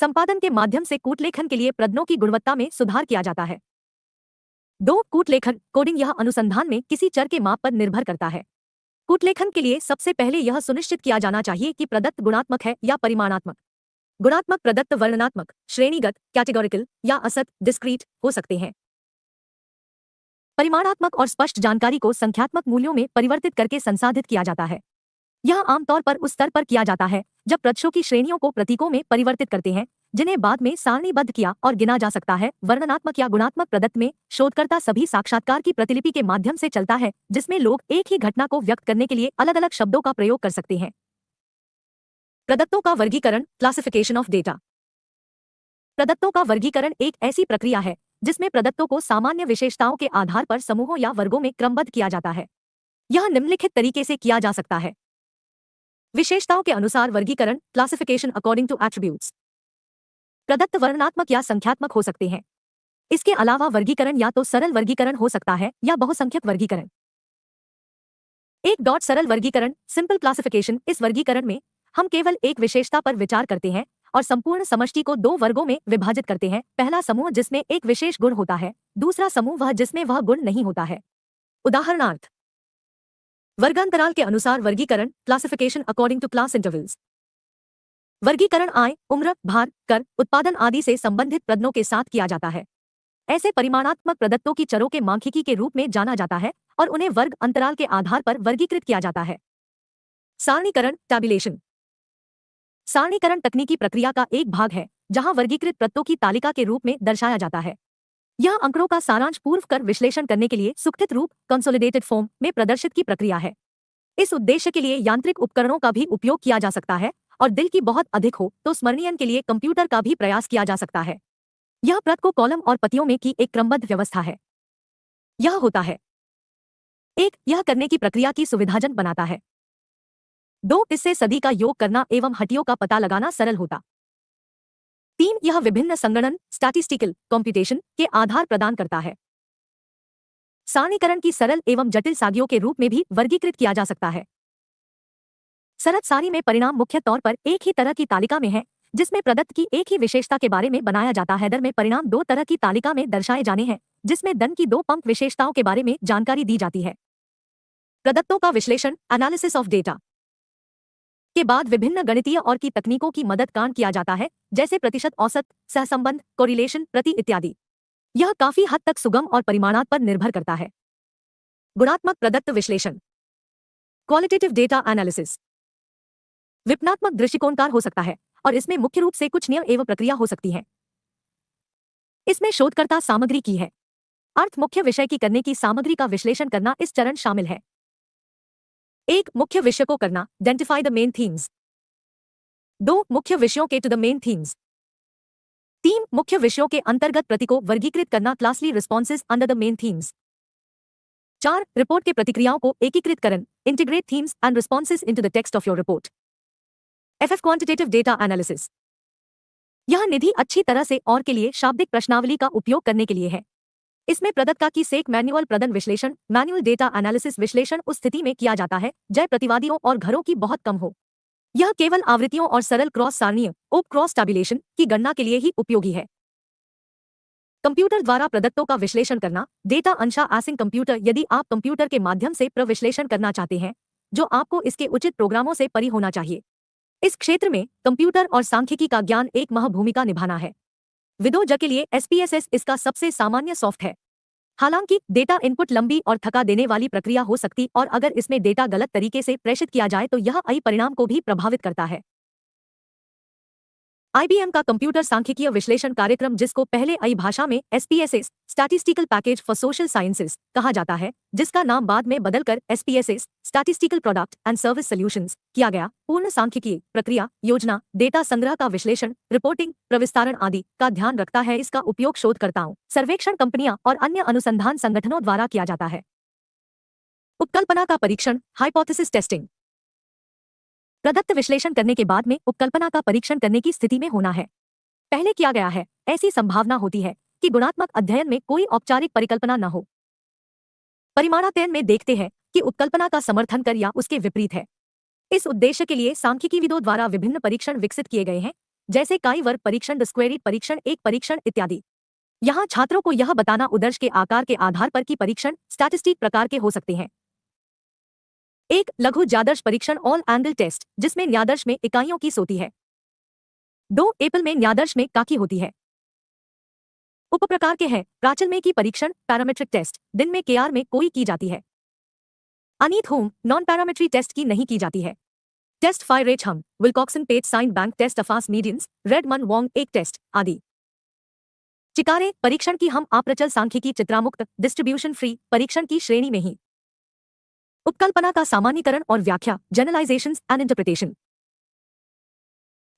संपादन के माध्यम से कूटलेखन के लिए प्रदनों की गुणवत्ता में सुधार किया जाता है दो कूटलेखन कोडिंग यह अनुसंधान में किसी चर के माप पर निर्भर करता है कूटलेखन के लिए सबसे पहले यह सुनिश्चित किया जाना चाहिए कि प्रदत्त गुणात्मक है या परिमाणात्मक गुणात्मक प्रदत्त वर्णनात्मक श्रेणीगत कैटेगोरिकल या असत डिस्क्रीट हो सकते हैं परिमाणात्मक और स्पष्ट जानकारी को संख्यात्मक मूल्यों में परिवर्तित करके संसाधित किया जाता है यह आमतौर पर उस स्तर पर किया जाता है जब प्रतिशों की श्रेणियों को प्रतीकों में परिवर्तित करते हैं जिन्हें बाद में सारणीबद्ध किया और गिना जा सकता है वर्णनात्मक या गुणात्मक प्रदत्त में शोधकर्ता सभी साक्षात्कार की प्रतिलिपि के माध्यम से चलता है जिसमें लोग एक ही घटना को व्यक्त करने के लिए अलग अलग शब्दों का प्रयोग कर सकते हैं प्रदत्तों का वर्गीकरण क्लासिफिकेशन ऑफ डेटा प्रदत्तों का वर्गीकरण एक ऐसी प्रक्रिया है जिसमें प्रदत्तों को सामान्य विशेषताओं के आधार पर समूहों या वर्गों में क्रमबद्ध किया जाता है यह निम्नलिखित तरीके से किया जा सकता है विशेषताओं के अनुसार वर्गीकरण क्लासिफिकेशन अकॉर्डिंग टू एट्रीब्यूट्स प्रदत्त वर्णनात्मक या संख्यात्मक हो सकते हैं इसके अलावा वर्गीकरण या तो सरल वर्गीकरण हो सकता है या बहुसंख्यक वर्गीकरण एक डॉट सरल वर्गीकरण सिंपल क्लासिफिकेशन इस वर्गीकरण में हम केवल एक विशेषता पर विचार करते हैं और संपूर्ण समष्टि को दो वर्गों में विभाजित करते हैं पहला समूह जिसमें एक विशेष गुण होता है दूसरा समूह वह जिसमें वह गुण नहीं होता है उदाहरणार्थ वर्गांतराल के अनुसार वर्गीकरण classification according to class intervals वर्गीकरण आय उम्र भार कर उत्पादन आदि से संबंधित प्रदनों के साथ किया जाता है ऐसे परिमाणात्मक प्रदत्तों की चरों के मांखिकी के रूप में जाना जाता है और उन्हें वर्ग अंतराल के आधार पर वर्गीकृत किया जाता है सारणीकरण टैबुलेशन सारणीकरण तकनीकी प्रक्रिया का एक भाग है जहां वर्गीकृत प्रत्यों की तालिका के रूप में दर्शाया जाता है यह अंकड़ों का सारांश पूर्व कर विश्लेषण करने के लिए सुखित रूप कंसोलिडेटेड फॉर्म में प्रदर्शित की प्रक्रिया है इस उद्देश्य के लिए यांत्रिक उपकरणों का भी उपयोग किया जा सकता है और दिल की बहुत अधिक हो तो स्मरणीयन के लिए कंप्यूटर का भी प्रयास किया जा सकता है यह प्रत को कॉलम और पतियों में की एक क्रमबद्ध व्यवस्था है यह होता है एक यह करने की प्रक्रिया की सुविधाजन बनाता है दो इससे सदी का योग करना एवं हटियों का पता लगाना सरल होता तीन यह विभिन्न संगणन स्टैटिस्टिकल कॉम्पिटेशन के आधार प्रदान करता है सारणीकरण की सरल एवं जटिल सागियों के रूप में भी वर्गीकृत किया जा सकता है सरत सारी में परिणाम मुख्य तौर पर एक ही तरह की तालिका में है जिसमें प्रदत्त की एक ही विशेषता के बारे में बनाया जाता है दर में परिणाम दो तरह की तालिका में दर्शाए जाने हैं जिसमें दन की दो पंप विशेषताओं के बारे में जानकारी दी जाती है प्रदत्तों का विश्लेषण एनालिसिस ऑफ डेटा के बाद विभिन्न गणितीय और की तकनीकों की मदद कांड किया जाता है जैसे प्रतिशत औसत सहसंबंध कोरिलेशन प्रति इत्यादि यह काफी हद तक सुगम और परिमाणात पर निर्भर करता है गुणात्मक प्रदत्त विश्लेषण क्वालिटेटिव डेटा एनालिसिस दृष्टिकोण दृष्टिकोणकार हो सकता है और इसमें मुख्य रूप से कुछ नियम एवं प्रक्रिया हो सकती है इसमें शोधकर्ता सामग्री की है अर्थ मुख्य विषय की करने की सामग्री का विश्लेषण करना इस चरण शामिल है एक मुख्य विषय को करना आइडेंटिफाई द मेन थीम्स दो मुख्य विषयों के टू द मेन थीम्स तीन मुख्य विषयों के अंतर्गत प्रति को वर्गीकृत करना classify responses under the main themes चार रिपोर्ट के प्रतिक्रियाओं को एकीकृत करन integrate themes and responses to the text of your report F F quantitative data analysis यह निधि अच्छी तरह से और के लिए शाब्दिक प्रश्नावली का उपयोग करने के लिए है इसमें प्रदत्ता की सेक मैनुअल प्रदन विश्लेषण मैनुअल डेटा एनालिसिस विश्लेषण उस स्थिति में किया जाता है जय प्रतिवादियों और घरों की बहुत कम हो यह केवल आवृत्तियों और सरल क्रॉस सारणीय ओप क्रॉस टैबुलेशन की गणना के लिए ही उपयोगी है कंप्यूटर द्वारा प्रदत्तों का विश्लेषण करना डेटा अंशा एसिंग कंप्यूटर यदि आप कंप्यूटर के माध्यम से प्रविश्लेषण करना चाहते हैं जो आपको इसके उचित प्रोग्रामों से परी होना चाहिए इस क्षेत्र में कंप्यूटर और सांख्यिकी का ज्ञान एक मह भूमिका निभाना है विदोज के लिए एसपीएसएस इसका सबसे सामान्य सॉफ्ट है हालांकि डेटा इनपुट लंबी और थका देने वाली प्रक्रिया हो सकती और अगर इसमें डेटा गलत तरीके से प्रेषित किया जाए तो यह आई परिणाम को भी प्रभावित करता है आईबीएम का कंप्यूटर सांख्यिकीय विश्लेषण कार्यक्रम जिसको पहले आई भाषा में SPSS statistical package for social sciences कहा जाता है जिसका नाम बाद में बदलकर SPSS statistical product and service solution किया गया पूर्ण सांख्यिकीय प्रक्रिया योजना डेटा संग्रह का विश्लेषण रिपोर्टिंग प्रविस्तारण आदि का ध्यान रखता है इसका उपयोग शोधकर्ताओं सर्वेक्षण कंपनियां और अन्य अनुसंधान संगठनों द्वारा किया जाता है उपकल्पना का परीक्षण हाइपोथिस टेस्टिंग प्रदत्त विश्लेषण करने के बाद में उपकल्पना का परीक्षण करने की स्थिति में होना है पहले किया गया है ऐसी संभावना होती है कि गुणात्मक अध्ययन में कोई औपचारिक परिकल्पना न हो परिमाणाध्ययन में देखते हैं कि उपकल्पना का समर्थन कर या उसके विपरीत है इस उद्देश्य के लिए सांख्यिकीविदों द्वारा विभिन्न परीक्षण विकसित किए गए हैं जैसे काई वर्ग परीक्षण स्क्वेरिड परीक्षण एक परीक्षण इत्यादि यहाँ छात्रों को यह बताना उदर्श के आकार के आधार पर की परीक्षण स्टैटिस्टिक प्रकार के हो सकते हैं एक लघु ज्यादर्श परीक्षण ऑल एंगल टेस्ट जिसमें न्यादर्श में इकाइयों की सोती है दो एपल में न्यादर्श में काकी होती है उप प्रकार के हैं प्राचल में की परीक्षण पैरामेट्रिक टेस्ट दिन में के में कोई की जाती है अनीत होम नॉन पैरामेट्री टेस्ट की नहीं की जाती है टेस्ट फाइव रेच हम विलकॉक्सन पेट साइन बैंक टेस्ट अफास मीडियंस रेड मन वॉन्ग एक टेस्ट आदि चिकारे परीक्षण की हम आप्रचल सांख्यिकी चित्रामुक्त डिस्ट्रीब्यूशन फ्री परीक्षण की श्रेणी में ही उपकल्पना का सामान्यकरण और व्याख्या जनरलाइजेशन एंड इंटरप्रिटेशन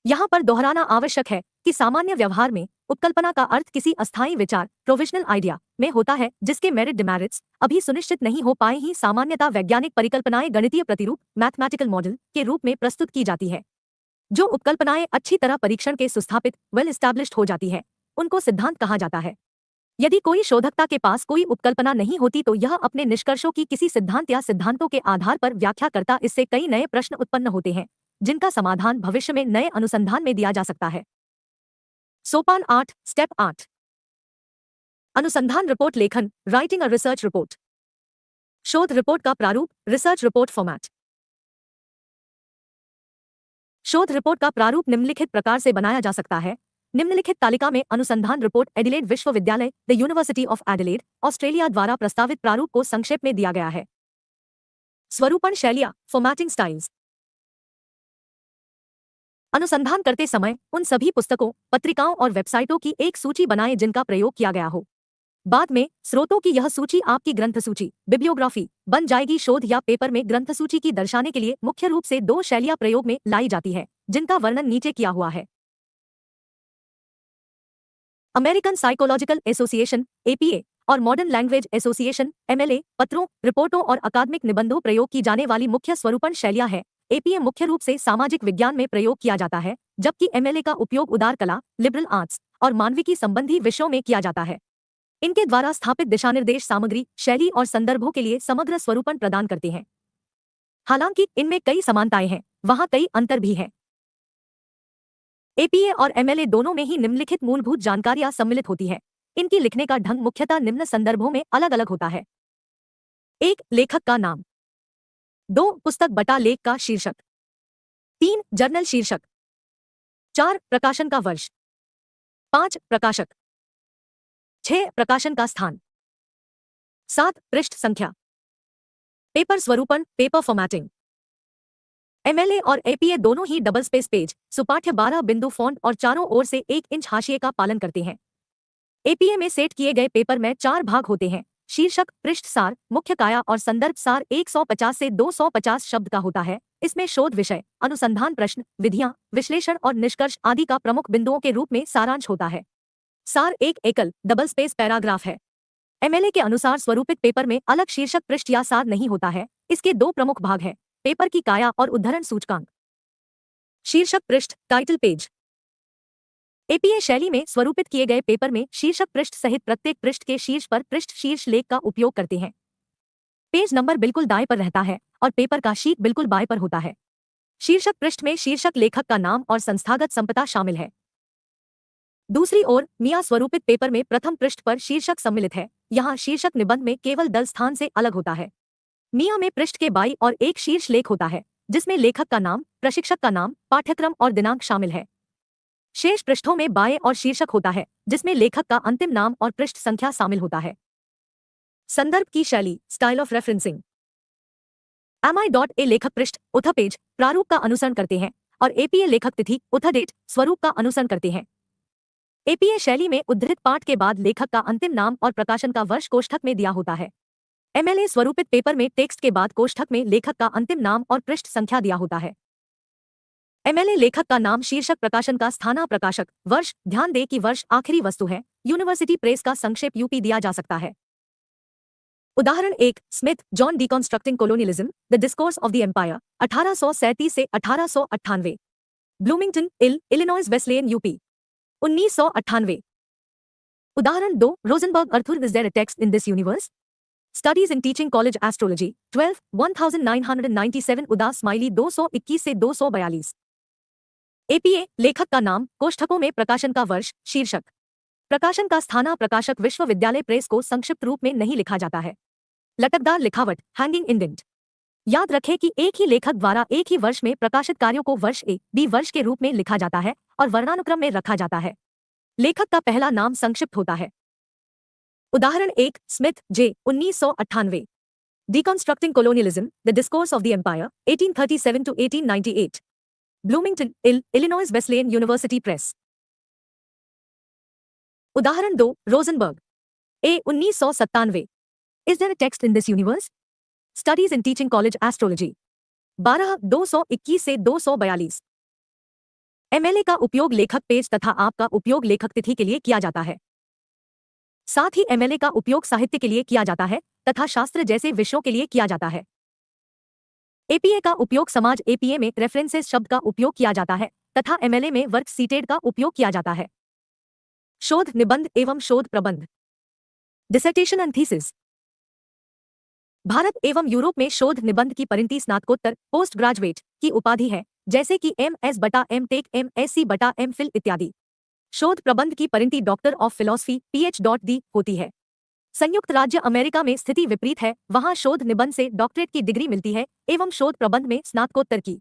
यहाँ पर दोहराना आवश्यक है कि सामान्य व्यवहार में उपकल्पना का अर्थ किसी अस्थायी विचार प्रोविजनल आइडिया में होता है जिसके मेरिट डिमेरिट्स अभी सुनिश्चित नहीं हो पाए ही सामान्यता वैज्ञानिक परिकल्पनाएं गणितीय प्रतिरूप मैथमेटिकल मॉडल के रूप में प्रस्तुत की जाती है जो उपकल्पनाएं अच्छी तरह परीक्षण के सुस्थापित वेल well स्टैब्लिश्ड हो जाती है उनको सिद्धांत कहा जाता है यदि कोई शोधकता के पास कोई उपकल्पना नहीं होती तो यह अपने निष्कर्षों की किसी सिद्धांत या सिद्धांतों के आधार पर व्याख्या करता इससे कई नए प्रश्न उत्पन्न होते हैं जिनका समाधान भविष्य में नए अनुसंधान में दिया जा सकता है सोपान आठ स्टेप आठ अनुसंधान रिपोर्ट लेखन राइटिंग अ रिसर्च रिपोर्ट शोध रिपोर्ट का प्रारूप रिसर्च रिपोर्ट फॉर्मेट शोध रिपोर्ट का प्रारूप निम्नलिखित प्रकार से बनाया जा सकता है निम्नलिखित तालिका में अनुसंधान रिपोर्ट एडिलेड विश्वविद्यालय the university of Adelaide Australia द्वारा प्रस्तावित प्रारूप को संक्षेप में दिया गया है स्वरूपण शैलिया फॉर्मैटिंग स्टाइल्स अनुसंधान करते समय उन सभी पुस्तकों पत्रिकाओं और वेबसाइटों की एक सूची बनाएं जिनका प्रयोग किया गया हो बाद में स्रोतों की यह सूची आपकी ग्रंथ सूची बिब्लियोग्राफी बन जाएगी शोध या पेपर में ग्रंथ सूची की दर्शाने के लिए मुख्य रूप से दो शैलियां प्रयोग में लाई जाती है जिनका वर्णन नीचे किया हुआ है अमेरिकन साइकोलॉजिकल एसोसिएशन एपीए और मॉडर्न लैंग्वेज एसोसिएशन एमएलए पत्रों रिपोर्टों और अकादमिक निबंधों प्रयोग की जाने वाली मुख्य स्वरूपण शैलियां हैं एपीए मुख्य रूप से सामाजिक विज्ञान में प्रयोग किया जाता है जबकि एमएलए का उपयोग उदार कला लिबरल आर्ट्स और मानविकी संबंधी विषयों में किया जाता है इनके द्वारा स्थापित दिशानिर्देश सामग्री शैली और संदर्भों के लिए समग्र स्वरूपण प्रदान करते हैं हालांकि इनमें कई समानताएं हैं वहां कई अंतर भी हैं एपीए और एमएलए दोनों में ही निम्नलिखित मूलभूत जानकारियां सम्मिलित होती हैं इनकी लिखने का ढंग मुख्यतः निम्न संदर्भों में अलग अलग होता है एक लेखक का नाम दो पुस्तक बटा लेख का शीर्षक तीन जर्नल शीर्षक चार प्रकाशन का वर्ष पांच प्रकाशक छह प्रकाशन का स्थान सात पृष्ठ संख्या पेपर स्वरूपण पेपर फॉर्मैटिंग एमएलए और एपीए दोनों ही डबल स्पेस पेज सुपाठ्य बारह बिंदु फॉन्ट और चारों ओर से एक इंच हाशिए का पालन करते हैं एपीए में सेट किए गए पेपर में चार भाग होते हैं शीर्षक पृष्ठ सार मुख्य काया और संदर्भ सार 150 से 250 शब्द का होता है इसमें शोध विषय अनुसंधान प्रश्न विधियां विश्लेषण और निष्कर्ष आदि का प्रमुख बिंदुओं के रूप में सारांश होता है सार एक एकल डबल स्पेस पैराग्राफ है एमएलए के अनुसार स्वरूपित पेपर में अलग शीर्षक पृष्ठ या सार नहीं होता है इसके दो प्रमुख भाग हैं पेपर की काया और उद्धरण सूचकांक शीर्षक पृष्ठ टाइटल पेज एपीए शैली में स्वरूपित किए गए पेपर में शीर्षक पृष्ठ सहित प्रत्येक पृष्ठ के शीर्ष पर पृष्ठ शीर्ष लेख का उपयोग करते हैं पेज नंबर बिल्कुल दाएं पर रहता है और पेपर का शीट बिल्कुल बाएं पर होता है शीर्षक पृष्ठ में शीर्षक लेखक का नाम और संस्थागत संपदा शामिल है दूसरी ओर मियाँ स्वरूपित पेपर में प्रथम पृष्ठ पर शीर्षक सम्मिलित है यहाँ शीर्षक निबंध में केवल दल स्थान से अलग होता है मिया में पृष्ठ के बाई और एक शीर्ष लेख होता है जिसमें लेखक का नाम प्रशिक्षक का नाम पाठ्यक्रम और दिनांक शामिल है शेष पृष्ठों में बाएं और शीर्षक होता है जिसमें लेखक का अंतिम नाम और पृष्ठ संख्या शामिल होता है संदर्भ की शैली style of referencing M I dot A लेखक पृष्ठ उथा पेज प्रारूप का अनुसरण करते हैं और एपीए लेखक तिथि उथा डेट स्वरूप का अनुसरण करते हैं एपीए शैली में उद्धृत पाठ के बाद लेखक का अंतिम नाम और प्रकाशन का वर्ष कोष्ठक में दिया होता है एमएलए स्वरूपित पेपर में टेक्स्ट के बाद कोष्ठक में लेखक का अंतिम नाम और पृष्ठ संख्या दिया होता है एमएलए लेखक का नाम शीर्षक प्रकाशन का स्थाना प्रकाशक वर्ष ध्यान दे कि वर्ष आखिरी वस्तु है यूनिवर्सिटी प्रेस का संक्षेप यूपी दिया जा सकता है उदाहरण एक Smith John constructing colonialism the discourse of the empire अठारह से अठारह Bloomington Il Illinois Wesleyan UP उन्नीस उदाहरण दो Rosenberg Arthur is there text in this universe studies in teaching college astrology ninety 1997 उदास सौ 221 से 242 एपीए लेखक का नाम कोष्ठकों में प्रकाशन का वर्ष शीर्षक प्रकाशन का स्थाना प्रकाशक विश्वविद्यालय प्रेस को संक्षिप्त रूप में नहीं लिखा जाता है लटकदार लिखावट हैंगिंग इंडेंट याद रखें कि एक ही लेखक द्वारा एक ही वर्ष में प्रकाशित कार्यों को वर्ष ए बी वर्ष के रूप में लिखा जाता है और वर्णानुक्रम में रखा जाता है लेखक का पहला नाम संक्षिप्त होता है उदाहरण एक स्मिथ जे उन्नीस सौ अट्ठानवे Deconstructing Colonialism, The Discourse of the Empire, 1837 to at Bloomington Il Illinois Wesleyan university press उदाहरण दो रोजनबर्ग ए उन्नीस सौ सत्तानवे is there a text in this universe studies in teaching college astrology बारह दो सौ इक्कीस से दो सौ बयालीस एमएलए का उपयोग लेखक पेज तथा आपका उपयोग लेखक तिथि के लिए किया जाता है साथ ही एमएलए का उपयोग साहित्य के लिए किया जाता है तथा शास्त्र जैसे विषयों के लिए किया जाता है एपीए का उपयोग समाज एपीए में रेफरेंसेस शब्द का उपयोग किया जाता है तथा एमएलए में वर्क सीटेड का उपयोग किया जाता है शोध निबंध एवं शोध प्रबंध डिसेटेशन एंड थीसिस भारत एवं यूरोप में शोध निबंध की परिंती स्नातकोत्तर पोस्ट ग्रेजुएट की उपाधि है जैसे कि एम एस बटा M Tech M S C बटा एम फिल इत्यादि शोध प्रबंध की परिणति doctor of philosophy P H dot दी होती है संयुक्त राज्य अमेरिका में स्थिति विपरीत है वहां शोध निबंध से डॉक्टरेट की डिग्री मिलती है एवं शोध प्रबंध में स्नातकोत्तर की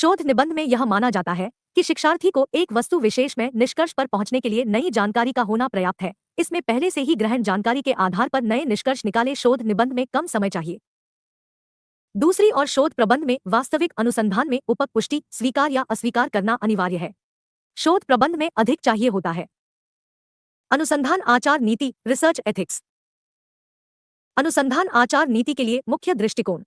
शोध निबंध में यह माना जाता है कि शिक्षार्थी को एक वस्तु विशेष में निष्कर्ष पर पहुंचने के लिए नई जानकारी का होना पर्याप्त है इसमें पहले से ही ग्रहण जानकारी के आधार पर नए निष्कर्ष निकाले शोध निबंध में कम समय चाहिए दूसरी और शोध प्रबंध में वास्तविक अनुसंधान में पुष्टि स्वीकार या अस्वीकार करना अनिवार्य है शोध प्रबंध में अधिक चाहिए होता है अनुसंधान आचार नीति रिसर्च एथिक्स अनुसंधान आचार नीति के लिए मुख्य दृष्टिकोण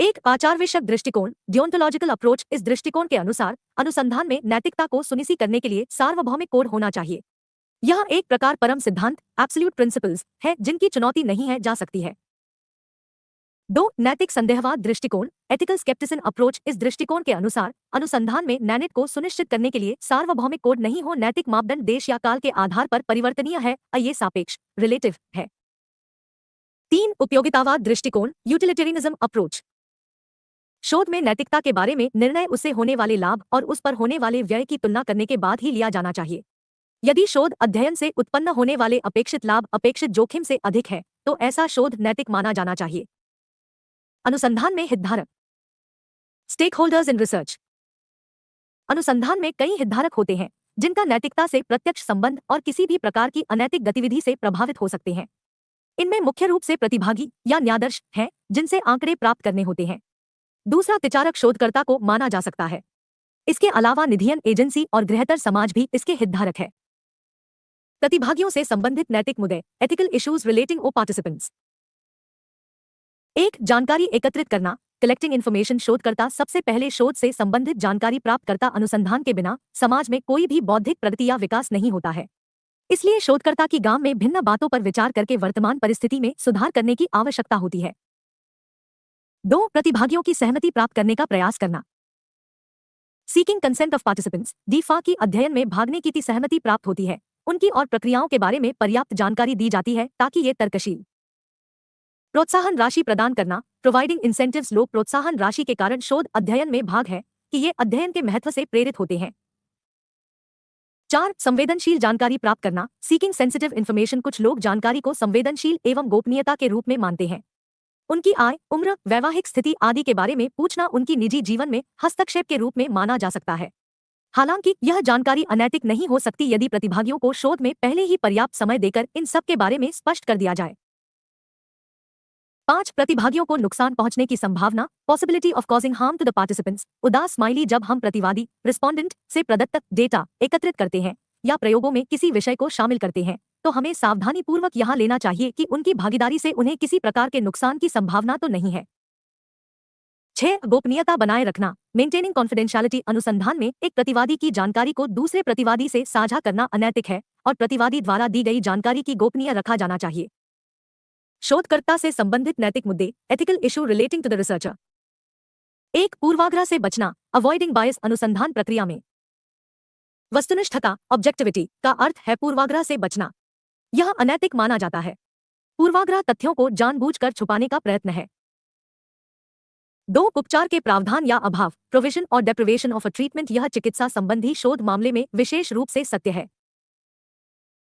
एक आचार विषयक दृष्टिकोण डियोन्टोलॉजिकल अप्रोच इस दृष्टिकोण के अनुसार अनुसंधान में नैतिकता को सुनिश्चित करने के लिए सार्वभौमिक कोड होना चाहिए यह एक प्रकार परम सिद्धांत एब्सोल्यूट प्रिंसिपल्स है जिनकी चुनौती नहीं है जा सकती है दो नैतिक संदेहवाद दृष्टिकोण एथिकल स्केप्टिसन अप्रोच इस दृष्टिकोण के अनुसार अनुसंधान में नैनेट को सुनिश्चित करने के लिए सार्वभौमिक कोड नहीं हो नैतिक मापदंड देश या काल के आधार पर परिवर्तनीय है ये सापेक्ष रिलेटिव है तीन उपयोगितावाद दृष्टिकोण यूटिलिटेरिज्म अप्रोच शोध में नैतिकता के बारे में निर्णय उससे होने वाले लाभ और उस पर होने वाले व्यय की तुलना करने के बाद ही लिया जाना चाहिए यदि शोध अध्ययन से उत्पन्न होने वाले अपेक्षित लाभ अपेक्षित जोखिम से अधिक है तो ऐसा शोध नैतिक माना जाना चाहिए अनुसंधान में हितधारक स्टेक होल्डर्स इन रिसर्च अनुसंधान में कई हितधारक होते हैं जिनका नैतिकता से प्रत्यक्ष संबंध और किसी भी प्रकार की अनैतिक गतिविधि से प्रभावित हो सकते हैं इनमें मुख्य रूप से प्रतिभागी या न्यादर्श हैं जिनसे आंकड़े प्राप्त करने होते हैं दूसरा तिचारक शोधकर्ता को माना जा सकता है इसके अलावा निधियन एजेंसी और गृहतर समाज भी इसके हितधारक है प्रतिभागियों से संबंधित नैतिक मुद्दे ethical issues relating to participants एक जानकारी एकत्रित करना कलेक्टिंग इन्फॉर्मेशन शोधकर्ता सबसे पहले शोध से संबंधित जानकारी प्राप्त करता अनुसंधान के बिना समाज में कोई भी बौद्धिक प्रगति या विकास नहीं होता है इसलिए शोधकर्ता की गांव में भिन्न बातों पर विचार करके वर्तमान परिस्थिति में सुधार करने की आवश्यकता होती है दो प्रतिभागियों की सहमति प्राप्त करने का प्रयास करना सीकिंग कंसेंट ऑफ पार्टिसिपेंट्स डीफा की अध्ययन में भागने की सहमति प्राप्त होती है उनकी और प्रक्रियाओं के बारे में पर्याप्त जानकारी दी जाती है ताकि ये तर्कशील प्रोत्साहन राशि प्रदान करना प्रोवाइडिंग इंसेंटिव लोग प्रोत्साहन राशि के कारण शोध अध्ययन में भाग है कि ये अध्ययन के महत्व से प्रेरित होते हैं चार संवेदनशील जानकारी प्राप्त करना सीकिंग सेंसिटिव इन्फॉर्मेशन कुछ लोग जानकारी को संवेदनशील एवं गोपनीयता के रूप में मानते हैं उनकी आय उम्र वैवाहिक स्थिति आदि के बारे में पूछना उनकी निजी जीवन में हस्तक्षेप के रूप में माना जा सकता है हालांकि यह जानकारी अनैतिक नहीं हो सकती यदि प्रतिभागियों को शोध में पहले ही पर्याप्त समय देकर इन सब के बारे में स्पष्ट कर दिया जाए पांच प्रतिभागियों को नुकसान पहुंचने की संभावना possibility of causing harm to the participants उदास स्माइली जब हम प्रतिवादी रिस्पॉन्डेंट से प्रदत्तक डेटा एकत्रित करते हैं या प्रयोगों में किसी विषय को शामिल करते हैं तो हमें सावधानी पूर्वक यहाँ लेना चाहिए कि उनकी भागीदारी से उन्हें किसी प्रकार के नुकसान की संभावना तो नहीं है छह गोपनीयता बनाए रखना मेंटेनिंग कॉन्फिडेंशियलिटी अनुसंधान में एक प्रतिवादी की जानकारी को दूसरे प्रतिवादी से साझा करना अनैतिक है और प्रतिवादी द्वारा दी गई जानकारी की गोपनीय रखा जाना चाहिए शोधकर्ता से संबंधित नैतिक मुद्दे ethical issue relating to the researcher एक पूर्वाग्रह से बचना अवॉइडिंग बायस अनुसंधान प्रक्रिया में वस्तुनिष्ठता ऑब्जेक्टिविटी का अर्थ है पूर्वाग्रह से बचना यह अनैतिक माना जाता है पूर्वाग्रह तथ्यों को जानबूझकर छुपाने का प्रयत्न है दो उपचार के प्रावधान या अभाव प्रोविजन और डेप्रिवेशन ऑफ अ ट्रीटमेंट यह चिकित्सा संबंधी शोध मामले में विशेष रूप से सत्य है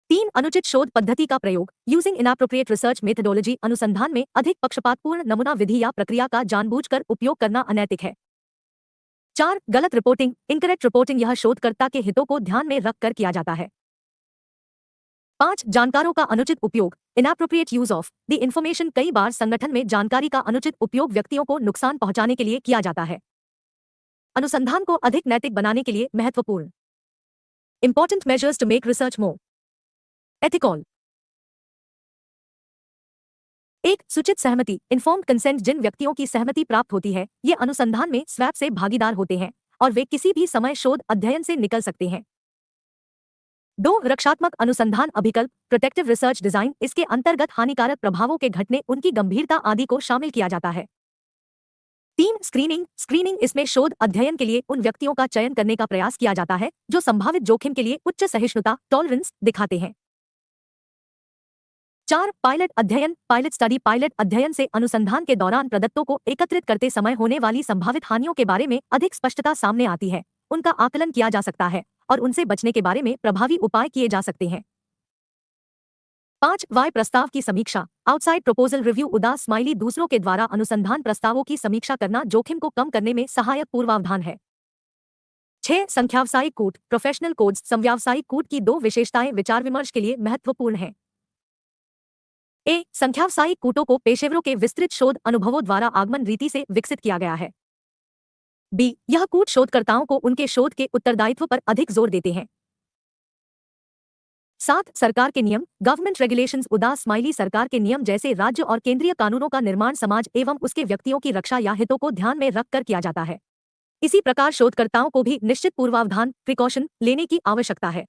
तीन अनुचित शोध पद्धति का प्रयोग यूजिंग इनाप्रोप्रिएट रिसर्च मेथडोलॉजी अनुसंधान में अधिक पक्षपातपूर्ण नमूना विधि या प्रक्रिया का जानबूझकर उपयोग करना अनैतिक है चार गलत रिपोर्टिंग इनकरेक्ट रिपोर्टिंग यह शोधकर्ता के हितों को ध्यान में रखकर किया जाता है पांच जानकारों का अनुचित उपयोग inappropriate use of the information कई बार संगठन में जानकारी का अनुचित उपयोग व्यक्तियों को नुकसान पहुंचाने के लिए किया जाता है अनुसंधान को अधिक नैतिक बनाने के लिए महत्वपूर्ण important measures to make research more ethical एक सूचित सहमति इन्फॉर्म कंसेंट जिन व्यक्तियों की सहमति प्राप्त होती है ये अनुसंधान में स्वैप से भागीदार होते हैं और वे किसी भी समय शोध अध्ययन से निकल सकते हैं दो रक्षात्मक अनुसंधान अभिकल्प प्रोटेक्टिव रिसर्च डिजाइन इसके अंतर्गत हानिकारक प्रभावों के घटने उनकी गंभीरता आदि को शामिल किया जाता है तीन स्क्रीनिंग स्क्रीनिंग इसमें शोध अध्ययन के लिए उन व्यक्तियों का चयन करने का प्रयास किया जाता है जो संभावित जोखिम के लिए उच्च सहिष्णुता टॉलरेंस दिखाते हैं चार पायलट अध्ययन पायलट स्टडी पायलट अध्ययन से अनुसंधान के दौरान प्रदत्तों को एकत्रित करते समय होने वाली संभावित हानियों के बारे में अधिक स्पष्टता सामने आती है उनका आकलन किया जा सकता है और उनसे बचने के बारे में प्रभावी उपाय किए जा सकते हैं पांच वाय प्रस्ताव की समीक्षा आउटसाइड प्रपोजल रिव्यू उदास स्माइली दूसरों के द्वारा अनुसंधान प्रस्तावों की समीक्षा करना जोखिम को कम करने में सहायक पूर्वावधान है छह संख्यावसायिक कूट प्रोफेशनल कोड्स संव्यावसायिक कूट की दो विशेषताएं विचार विमर्श के लिए महत्वपूर्ण हैं ए संख्यावसायिक कूटों को पेशेवरों के विस्तृत शोध अनुभवों द्वारा आगमन रीति से विकसित किया गया है बी यह कूट शोधकर्ताओं को उनके शोध के उत्तरदायित्व पर अधिक जोर देते हैं साथ सरकार के नियम गवर्नमेंट रेगुलेशंस उदास स्माइली सरकार के नियम जैसे राज्य और केंद्रीय कानूनों का निर्माण समाज एवं उसके व्यक्तियों की रक्षा या हितों को ध्यान में रखकर किया जाता है इसी प्रकार शोधकर्ताओं को भी निश्चित पूर्वावधान प्रिकॉशन लेने की आवश्यकता है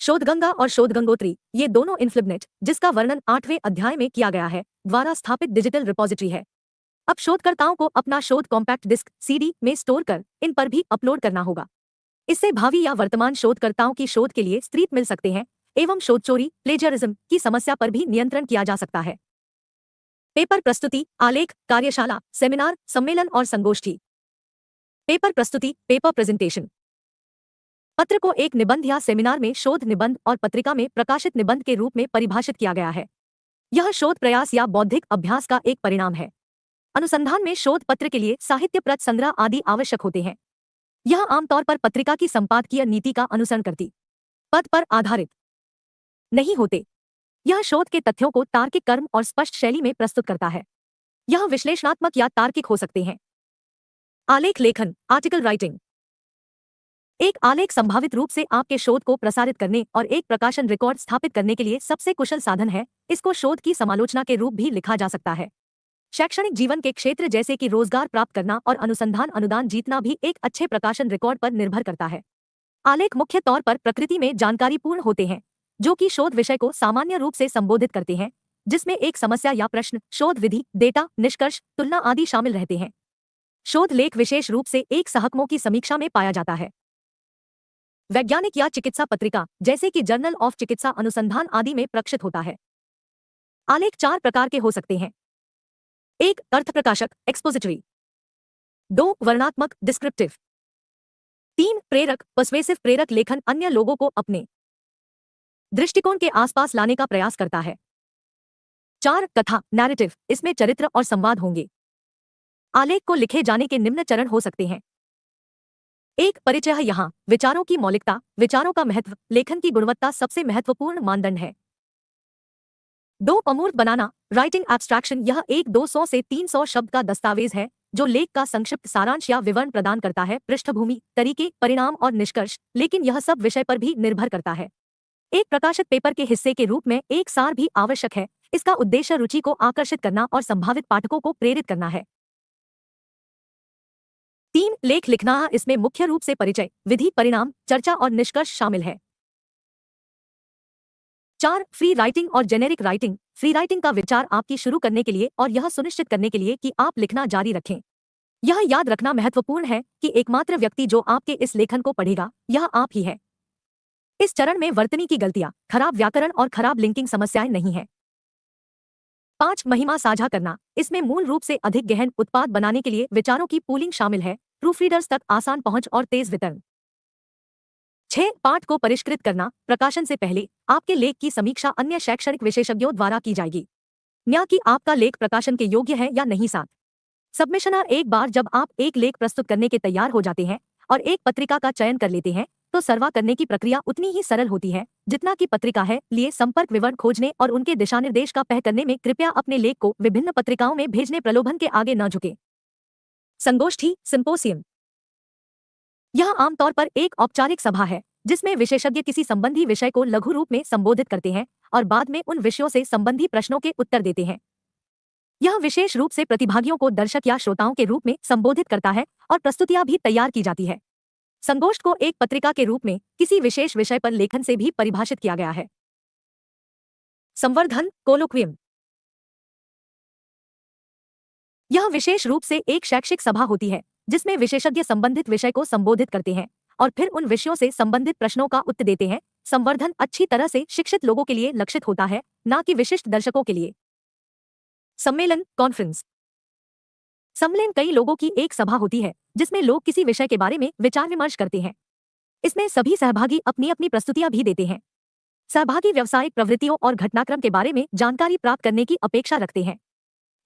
शोधगंगा और शोध गंगोत्री ये दोनों इन्फ्लिबनेट जिसका वर्णन आठवें अध्याय में किया गया है द्वारा स्थापित डिजिटल रिपोजिटरी है अब शोधकर्ताओं को अपना शोध कॉम्पैक्ट डिस्क सीडी में स्टोर कर इन पर भी अपलोड करना होगा इससे भावी या वर्तमान शोधकर्ताओं की शोध के लिए स्त्रीत मिल सकते हैं एवं शोध चोरी प्लेजरिज्म की समस्या पर भी नियंत्रण किया जा सकता है पेपर प्रस्तुति आलेख कार्यशाला सेमिनार सम्मेलन और संगोष्ठी पेपर प्रस्तुति पेपर प्रेजेंटेशन पत्र को एक निबंध या सेमिनार में शोध निबंध और पत्रिका में प्रकाशित निबंध के रूप में परिभाषित किया गया है यह शोध प्रयास या बौद्धिक अभ्यास का एक परिणाम है अनुसंधान में शोध पत्र के लिए साहित्य प्रत संग्रह आदि आवश्यक होते हैं यह आमतौर पर पत्रिका की संपादकीय नीति का अनुसरण करती पद पर आधारित नहीं होते यह शोध के तथ्यों को तार्किक कर्म और स्पष्ट शैली में प्रस्तुत करता है यह विश्लेषणात्मक या तार्किक हो सकते हैं आलेख लेखन आर्टिकल राइटिंग एक आलेख संभावित रूप से आपके शोध को प्रसारित करने और एक प्रकाशन रिकॉर्ड स्थापित करने के लिए सबसे कुशल साधन है इसको शोध की समालोचना के रूप भी लिखा जा सकता है शैक्षणिक जीवन के क्षेत्र जैसे कि रोजगार प्राप्त करना और अनुसंधान अनुदान जीतना भी एक अच्छे प्रकाशन रिकॉर्ड पर निर्भर करता है आलेख मुख्य तौर पर प्रकृति में जानकारी पूर्ण होते हैं जो कि शोध विषय को सामान्य रूप से संबोधित करते हैं जिसमें एक समस्या या प्रश्न शोध विधि डेटा निष्कर्ष तुलना आदि शामिल रहते हैं शोध लेख विशेष रूप से एक सहकमों की समीक्षा में पाया जाता है वैज्ञानिक या चिकित्सा पत्रिका जैसे कि जर्नल ऑफ चिकित्सा अनुसंधान आदि में प्रक्षित होता है आलेख चार प्रकार के हो सकते हैं एक अर्थ प्रकाशक एक्सपोजिटरी दो वर्णात्मक डिस्क्रिप्टिव तीन प्रेरक पस्वेसिव प्रेरक लेखन अन्य लोगों को अपने दृष्टिकोण के आसपास लाने का प्रयास करता है चार कथा नैरेटिव इसमें चरित्र और संवाद होंगे आलेख को लिखे जाने के निम्न चरण हो सकते हैं एक परिचय यहाँ विचारों की मौलिकता विचारों का महत्व लेखन की गुणवत्ता सबसे महत्वपूर्ण मानदंड है दो अमूर्त बनाना राइटिंग एब्स्ट्रैक्शन यह एक 200 से 300 शब्द का दस्तावेज है जो लेख का संक्षिप्त सारांश या विवरण प्रदान करता है पृष्ठभूमि तरीके परिणाम और निष्कर्ष लेकिन यह सब विषय पर भी निर्भर करता है एक प्रकाशित पेपर के हिस्से के रूप में एक सार भी आवश्यक है इसका उद्देश्य रुचि को आकर्षित करना और संभावित पाठकों को प्रेरित करना है तीन लेख लिखना इसमें मुख्य रूप से परिचय विधि परिणाम चर्चा और निष्कर्ष शामिल है चार फ्री राइटिंग और जेनेरिक राइटिंग फ्री राइटिंग का विचार आपकी शुरू करने के लिए और यह सुनिश्चित करने के लिए कि आप लिखना जारी रखें यह याद रखना महत्वपूर्ण है कि एकमात्र व्यक्ति जो आपके इस लेखन को पढ़ेगा यह आप ही है इस चरण में वर्तनी की गलतियां खराब व्याकरण और खराब लिंकिंग समस्याएं नहीं है पांच महिमा साझा करना इसमें मूल रूप से अधिक गहन उत्पाद बनाने के लिए विचारों की पूलिंग शामिल है प्रूफ रीडर्स तक आसान पहुंच और तेज वितरण छह पाठ को परिष्कृत करना प्रकाशन से पहले आपके लेख की समीक्षा अन्य शैक्षणिक विशेषज्ञों द्वारा की जाएगी न्या कि आपका लेख प्रकाशन के योग्य है या नहीं साथ सबमिशनर एक बार जब आप एक लेख प्रस्तुत करने के तैयार हो जाते हैं और एक पत्रिका का चयन कर लेते हैं तो सर्वा करने की प्रक्रिया उतनी ही सरल होती है जितना कि पत्रिका है लिए संपर्क विवरण खोजने और उनके दिशा निर्देश का पह करने में कृपया अपने लेख को विभिन्न पत्रिकाओं में भेजने प्रलोभन के आगे न झुके संगोष्ठी सिंपोसियम यह आमतौर पर एक औपचारिक सभा है जिसमें विशेषज्ञ किसी संबंधी विषय को लघु रूप में संबोधित करते हैं और बाद में उन विषयों से संबंधी प्रश्नों के उत्तर देते हैं यह विशेष रूप से प्रतिभागियों को दर्शक या श्रोताओं के रूप में संबोधित करता है और प्रस्तुतियां भी तैयार की जाती है संगोष्ठ को एक पत्रिका के रूप में किसी विशेष विषय पर लेखन से भी परिभाषित किया गया है संवर्धन कोलोक्वियम यह विशेष रूप से एक शैक्षिक सभा होती है जिसमें विशेषज्ञ संबंधित विषय को संबोधित करते हैं और फिर उन विषयों से संबंधित प्रश्नों का उत्तर देते हैं संवर्धन अच्छी तरह से शिक्षित लोगों के लिए लक्षित होता है न कि विशिष्ट दर्शकों के लिए सम्मेलन कॉन्फ्रेंस सम्मेलन कई लोगों की एक सभा होती है जिसमें लोग किसी विषय के बारे में विचार विमर्श करते हैं इसमें सभी सहभागी अपनी अपनी प्रस्तुतियां भी देते हैं सहभागी व्यवसायिक प्रवृत्तियों और घटनाक्रम के बारे में जानकारी प्राप्त करने की अपेक्षा रखते हैं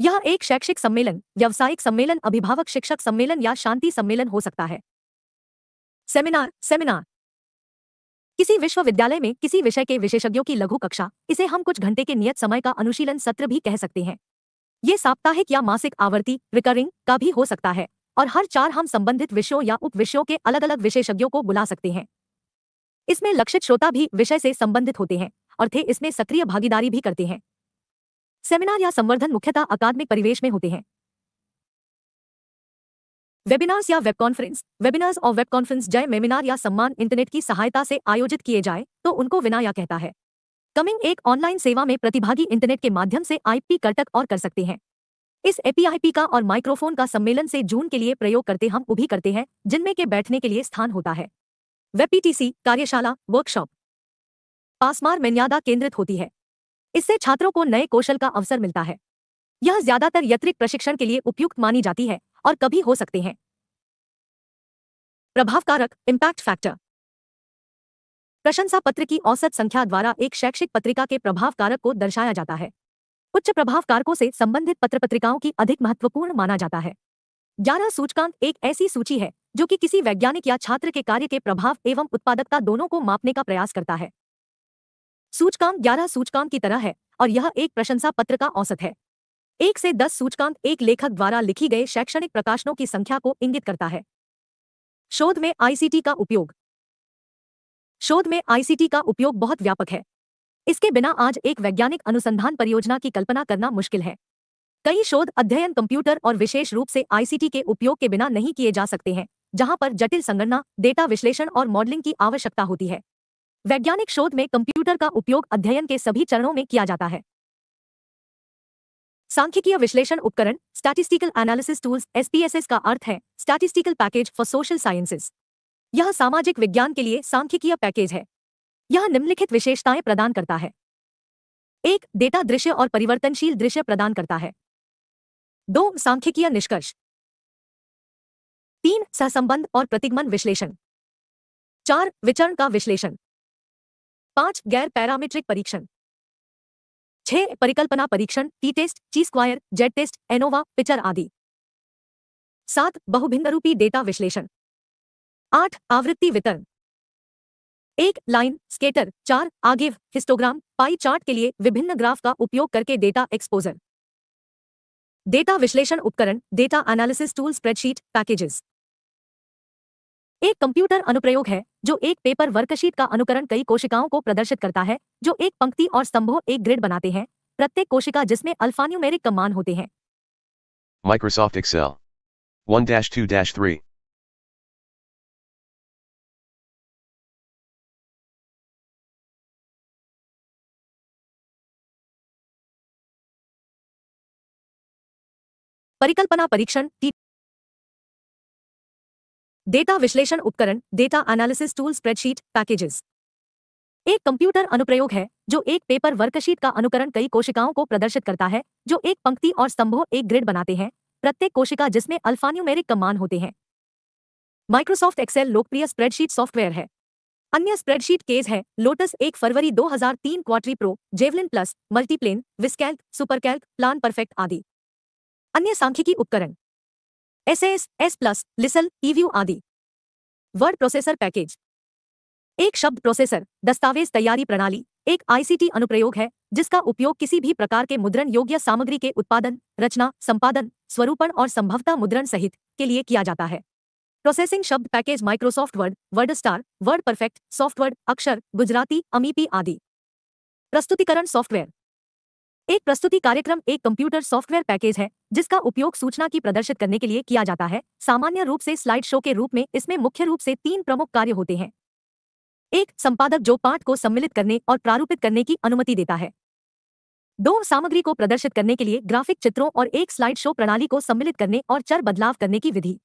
यह एक शैक्षिक सम्मेलन व्यावसायिक सम्मेलन अभिभावक शिक्षक सम्मेलन या शांति सम्मेलन हो सकता है सेमिनार सेमिनार किसी विश्वविद्यालय में किसी विषय के विशेषज्ञों की लघु कक्षा इसे हम कुछ घंटे के नियत समय का अनुशीलन सत्र भी कह सकते हैं ये साप्ताहिक या मासिक आवर्ती रिकरिंग का भी हो सकता है और हर चार हम संबंधित विषयों या उप विषयों के अलग अलग विशेषज्ञों को बुला सकते हैं इसमें लक्षित श्रोता भी विषय से संबंधित होते हैं और थे इसमें सक्रिय भागीदारी भी करते हैं सेमिनार या संवर्धन मुख्यतः अकादमिक परिवेश में होते हैं वेबिनार्स या वेब कॉन्फ्रेंस वेबिनार्स और वेब कॉन्फ्रेंस जय वेबिनार या सम्मान इंटरनेट की सहायता से आयोजित किए जाए तो उनको विनाया कहता है कमिंग एक ऑनलाइन सेवा में प्रतिभागी इंटरनेट के माध्यम से आईपी कर्टक और कर सकते हैं इस एपीआईपी का और माइक्रोफोन का सम्मेलन से जून के लिए प्रयोग करते हम उभी करते हैं जिनमें के बैठने के लिए स्थान होता है वेपीटीसी कार्यशाला वर्कशॉप पासमार मेन्यादा केंद्रित होती है इससे छात्रों को नए कौशल का अवसर मिलता है यह ज्यादातर यत्रिक प्रशिक्षण के लिए उपयुक्त मानी जाती है और कभी हो सकते हैं प्रभावकारक इम्पैक्ट फैक्टर प्रशंसा पत्र की औसत संख्या द्वारा एक शैक्षिक पत्रिका के प्रभाव कारक को दर्शाया जाता है उच्च प्रभाव कारकों से संबंधित पत्र पत्रिकाओं की अधिक महत्वपूर्ण माना जाता है ग्यारह सूचकांक एक ऐसी सूची है जो कि किसी वैज्ञानिक या छात्र के कार्य के प्रभाव एवं उत्पादकता दोनों को मापने का प्रयास करता है सूचकांक ग्यारह सूचकांक की तरह है और यह एक प्रशंसा पत्र का औसत है एक से दस सूचकांक एक लेखक द्वारा लिखी गए शैक्षणिक प्रकाशनों की संख्या को इंगित करता है शोध में आईसीटी का उपयोग शोध में आईसीटी का उपयोग बहुत व्यापक है इसके बिना आज एक वैज्ञानिक अनुसंधान परियोजना की कल्पना करना मुश्किल है कई शोध अध्ययन कंप्यूटर और विशेष रूप से आईसीटी के उपयोग के बिना नहीं किए जा सकते हैं जहां पर जटिल संगणना डेटा विश्लेषण और मॉडलिंग की आवश्यकता होती है वैज्ञानिक शोध में कंप्यूटर कंप्यूटर का उपयोग अध्ययन के सभी चरणों में किया जाता है सांख्यिकीय विश्लेषण उपकरण स्टैटिस्टिकल एनालिसिस टूल्स एसपीएसएस का अर्थ है statistical package for social sciences यह सामाजिक विज्ञान के लिए सांख्यिकीय पैकेज है यह निम्नलिखित विशेषताएं प्रदान करता है एक डेटा दृश्य और परिवर्तनशील दृश्य प्रदान करता है दो सांख्यिकीय निष्कर्ष तीन सहसंबंध और प्रतिगमन विश्लेषण चार विचरण का विश्लेषण पांच गैर पैरामीट्रिक परीक्षण छह परिकल्पना परीक्षण T test chi square Z test ANOVA पिचर आदि सात रूपी डेटा विश्लेषण आठ आवृत्ति वितरण एक लाइन स्केटर चार आगे हिस्टोग्राम पाई चार्ट के लिए विभिन्न ग्राफ का उपयोग करके डेटा एक्सपोजर डेटा विश्लेषण उपकरण data analysis tool spreadsheet packages एक कंप्यूटर अनुप्रयोग है जो एक पेपर वर्कशीट का अनुकरण कई कोशिकाओं को प्रदर्शित करता है जो एक पंक्ति और स्तंभों एक ग्रिड बनाते हैं प्रत्येक कोशिका जिसमें अल्फान्यूमेरिक कमान होते हैं Microsoft Excel 1-2-3 परिकल्पना परीक्षण टी डेटा विश्लेषण उपकरण data analysis tool spreadsheet packages एक कंप्यूटर अनुप्रयोग है जो एक पेपर वर्कशीट का अनुकरण कई कोशिकाओं को प्रदर्शित करता है जो एक पंक्ति और स्तंभों एक ग्रिड बनाते हैं प्रत्येक कोशिका जिसमें अल्फान्यूमेरिक कमान होते हैं माइक्रोसॉफ्ट एक्सेल लोकप्रिय स्प्रेडशीट सॉफ्टवेयर है अन्य स्प्रेडशीट केज है लोटस एक फरवरी 2003 Quattro Pro Javelin Plus Multiplan VisiCalc SuperCalc Plan Perfect आदि अन्य सांख्यिकी उपकरण एस एस प्लस लिसल ईव्यू आदि वर्ड प्रोसेसर पैकेज एक शब्द प्रोसेसर दस्तावेज तैयारी प्रणाली एक आईसीटी अनुप्रयोग है जिसका उपयोग किसी भी प्रकार के मुद्रण योग्य सामग्री के उत्पादन रचना संपादन स्वरूपण और संभवता मुद्रण सहित के लिए किया जाता है प्रोसेसिंग शब्द package Microsoft Word WordStar WordPerfect सॉफ्टवर्ड अक्षर गुजराती अमीपी आदि प्रस्तुतिकरण सॉफ्टवेयर एक प्रस्तुति कार्यक्रम एक कंप्यूटर सॉफ्टवेयर पैकेज है जिसका उपयोग सूचना की प्रदर्शित करने के लिए किया जाता है सामान्य रूप से स्लाइड शो के रूप में इसमें मुख्य रूप से तीन प्रमुख कार्य होते हैं एक संपादक जो पाठ को सम्मिलित करने और प्रारूपित करने की अनुमति देता है दो सामग्री को प्रदर्शित करने के लिए ग्राफिक चित्रों और एक स्लाइड शो प्रणाली को सम्मिलित करने और चर बदलाव करने की विधि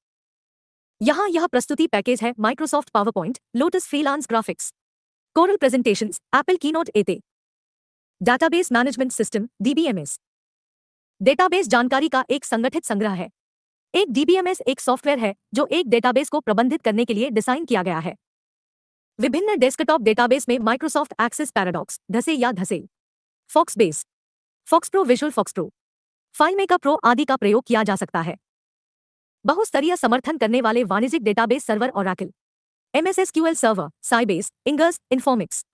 यहाँ यह प्रस्तुति पैकेज है Microsoft PowerPoint Lotus Freelance Graphics Corel Presentations Apple Keynote एते database management system DBMS database जानकारी का एक संगठित संग्रह है एक डीबीएमएस एक सॉफ्टवेयर है जो एक डेटाबेस को प्रबंधित करने के लिए डिजाइन किया गया है विभिन्न डेस्कटॉप डेटाबेस में माइक्रोसॉफ्ट एक्सेस पैराडॉक्स धसे या धसे FoxBASE FoxPro Visual FoxPro FileMaker Pro आदि का प्रयोग किया जा सकता है बहुस्तरीय समर्थन करने वाले वाणिज्यिक डेटाबेस सर्वर और MS SQL server Sybase Ingres Informix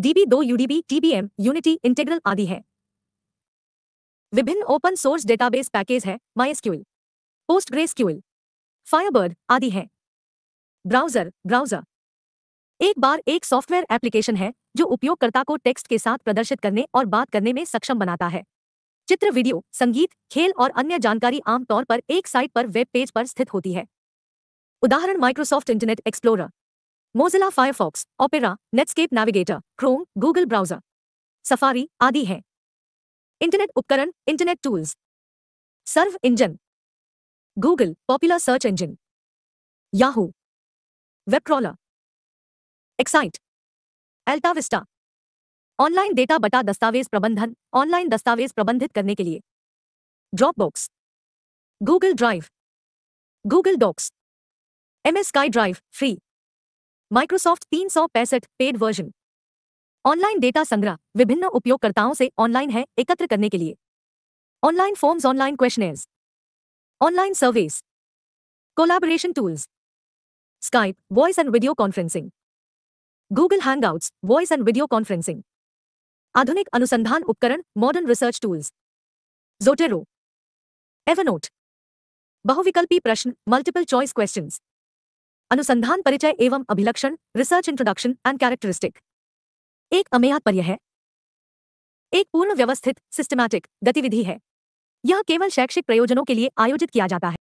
DB दो यूडीबी टीबीएम यूनिटी इंटेग्रल आदि है विभिन्न ओपन सोर्स डेटाबेस पैकेज है माइस्क्यूल क्यूल फायरबर्ड आदि है ब्राउजर ब्राउजर एक बार एक सॉफ्टवेयर एप्लीकेशन है जो उपयोगकर्ता को टेक्स्ट के साथ प्रदर्शित करने और बात करने में सक्षम बनाता है चित्र वीडियो संगीत खेल और अन्य जानकारी आमतौर पर एक साइट पर वेब पेज पर स्थित होती है उदाहरण Microsoft Internet Explorer Mozilla Firefox Opera Netscape Navigator Chrome Google browser Safari आदि हैं इंटरनेट उपकरण internet tools search engine Google popular search engine Yahoo web crawler Excite AltaVista online data बटा दस्तावेज प्रबंधन ऑनलाइन दस्तावेज प्रबंधित करने के लिए Dropbox Google Drive Google Docs MS SkyDrive free फ्री माइक्रोसॉफ्ट तीन सौ पैंसठ पेड वर्जन ऑनलाइन डेटा संग्रह विभिन्न उपयोगकर्ताओं से ऑनलाइन है एकत्र करने के लिए online forms online questionnaires online surveys collaboration tools Skype voice and video conferencing Google Hangouts voice and video conferencing आधुनिक अनुसंधान उपकरण modern research tools Zotero Evernote बहुविकल्पी प्रश्न मल्टीपल चॉइस क्वेश्चंस अनुसंधान परिचय एवं अभिलक्षण रिसर्च इंट्रोडक्शन एंड कैरेक्टरिस्टिक एक अमेया पर्य है एक पूर्ण व्यवस्थित सिस्टमैटिक गतिविधि है यह केवल शैक्षिक प्रयोजनों के लिए आयोजित किया जाता है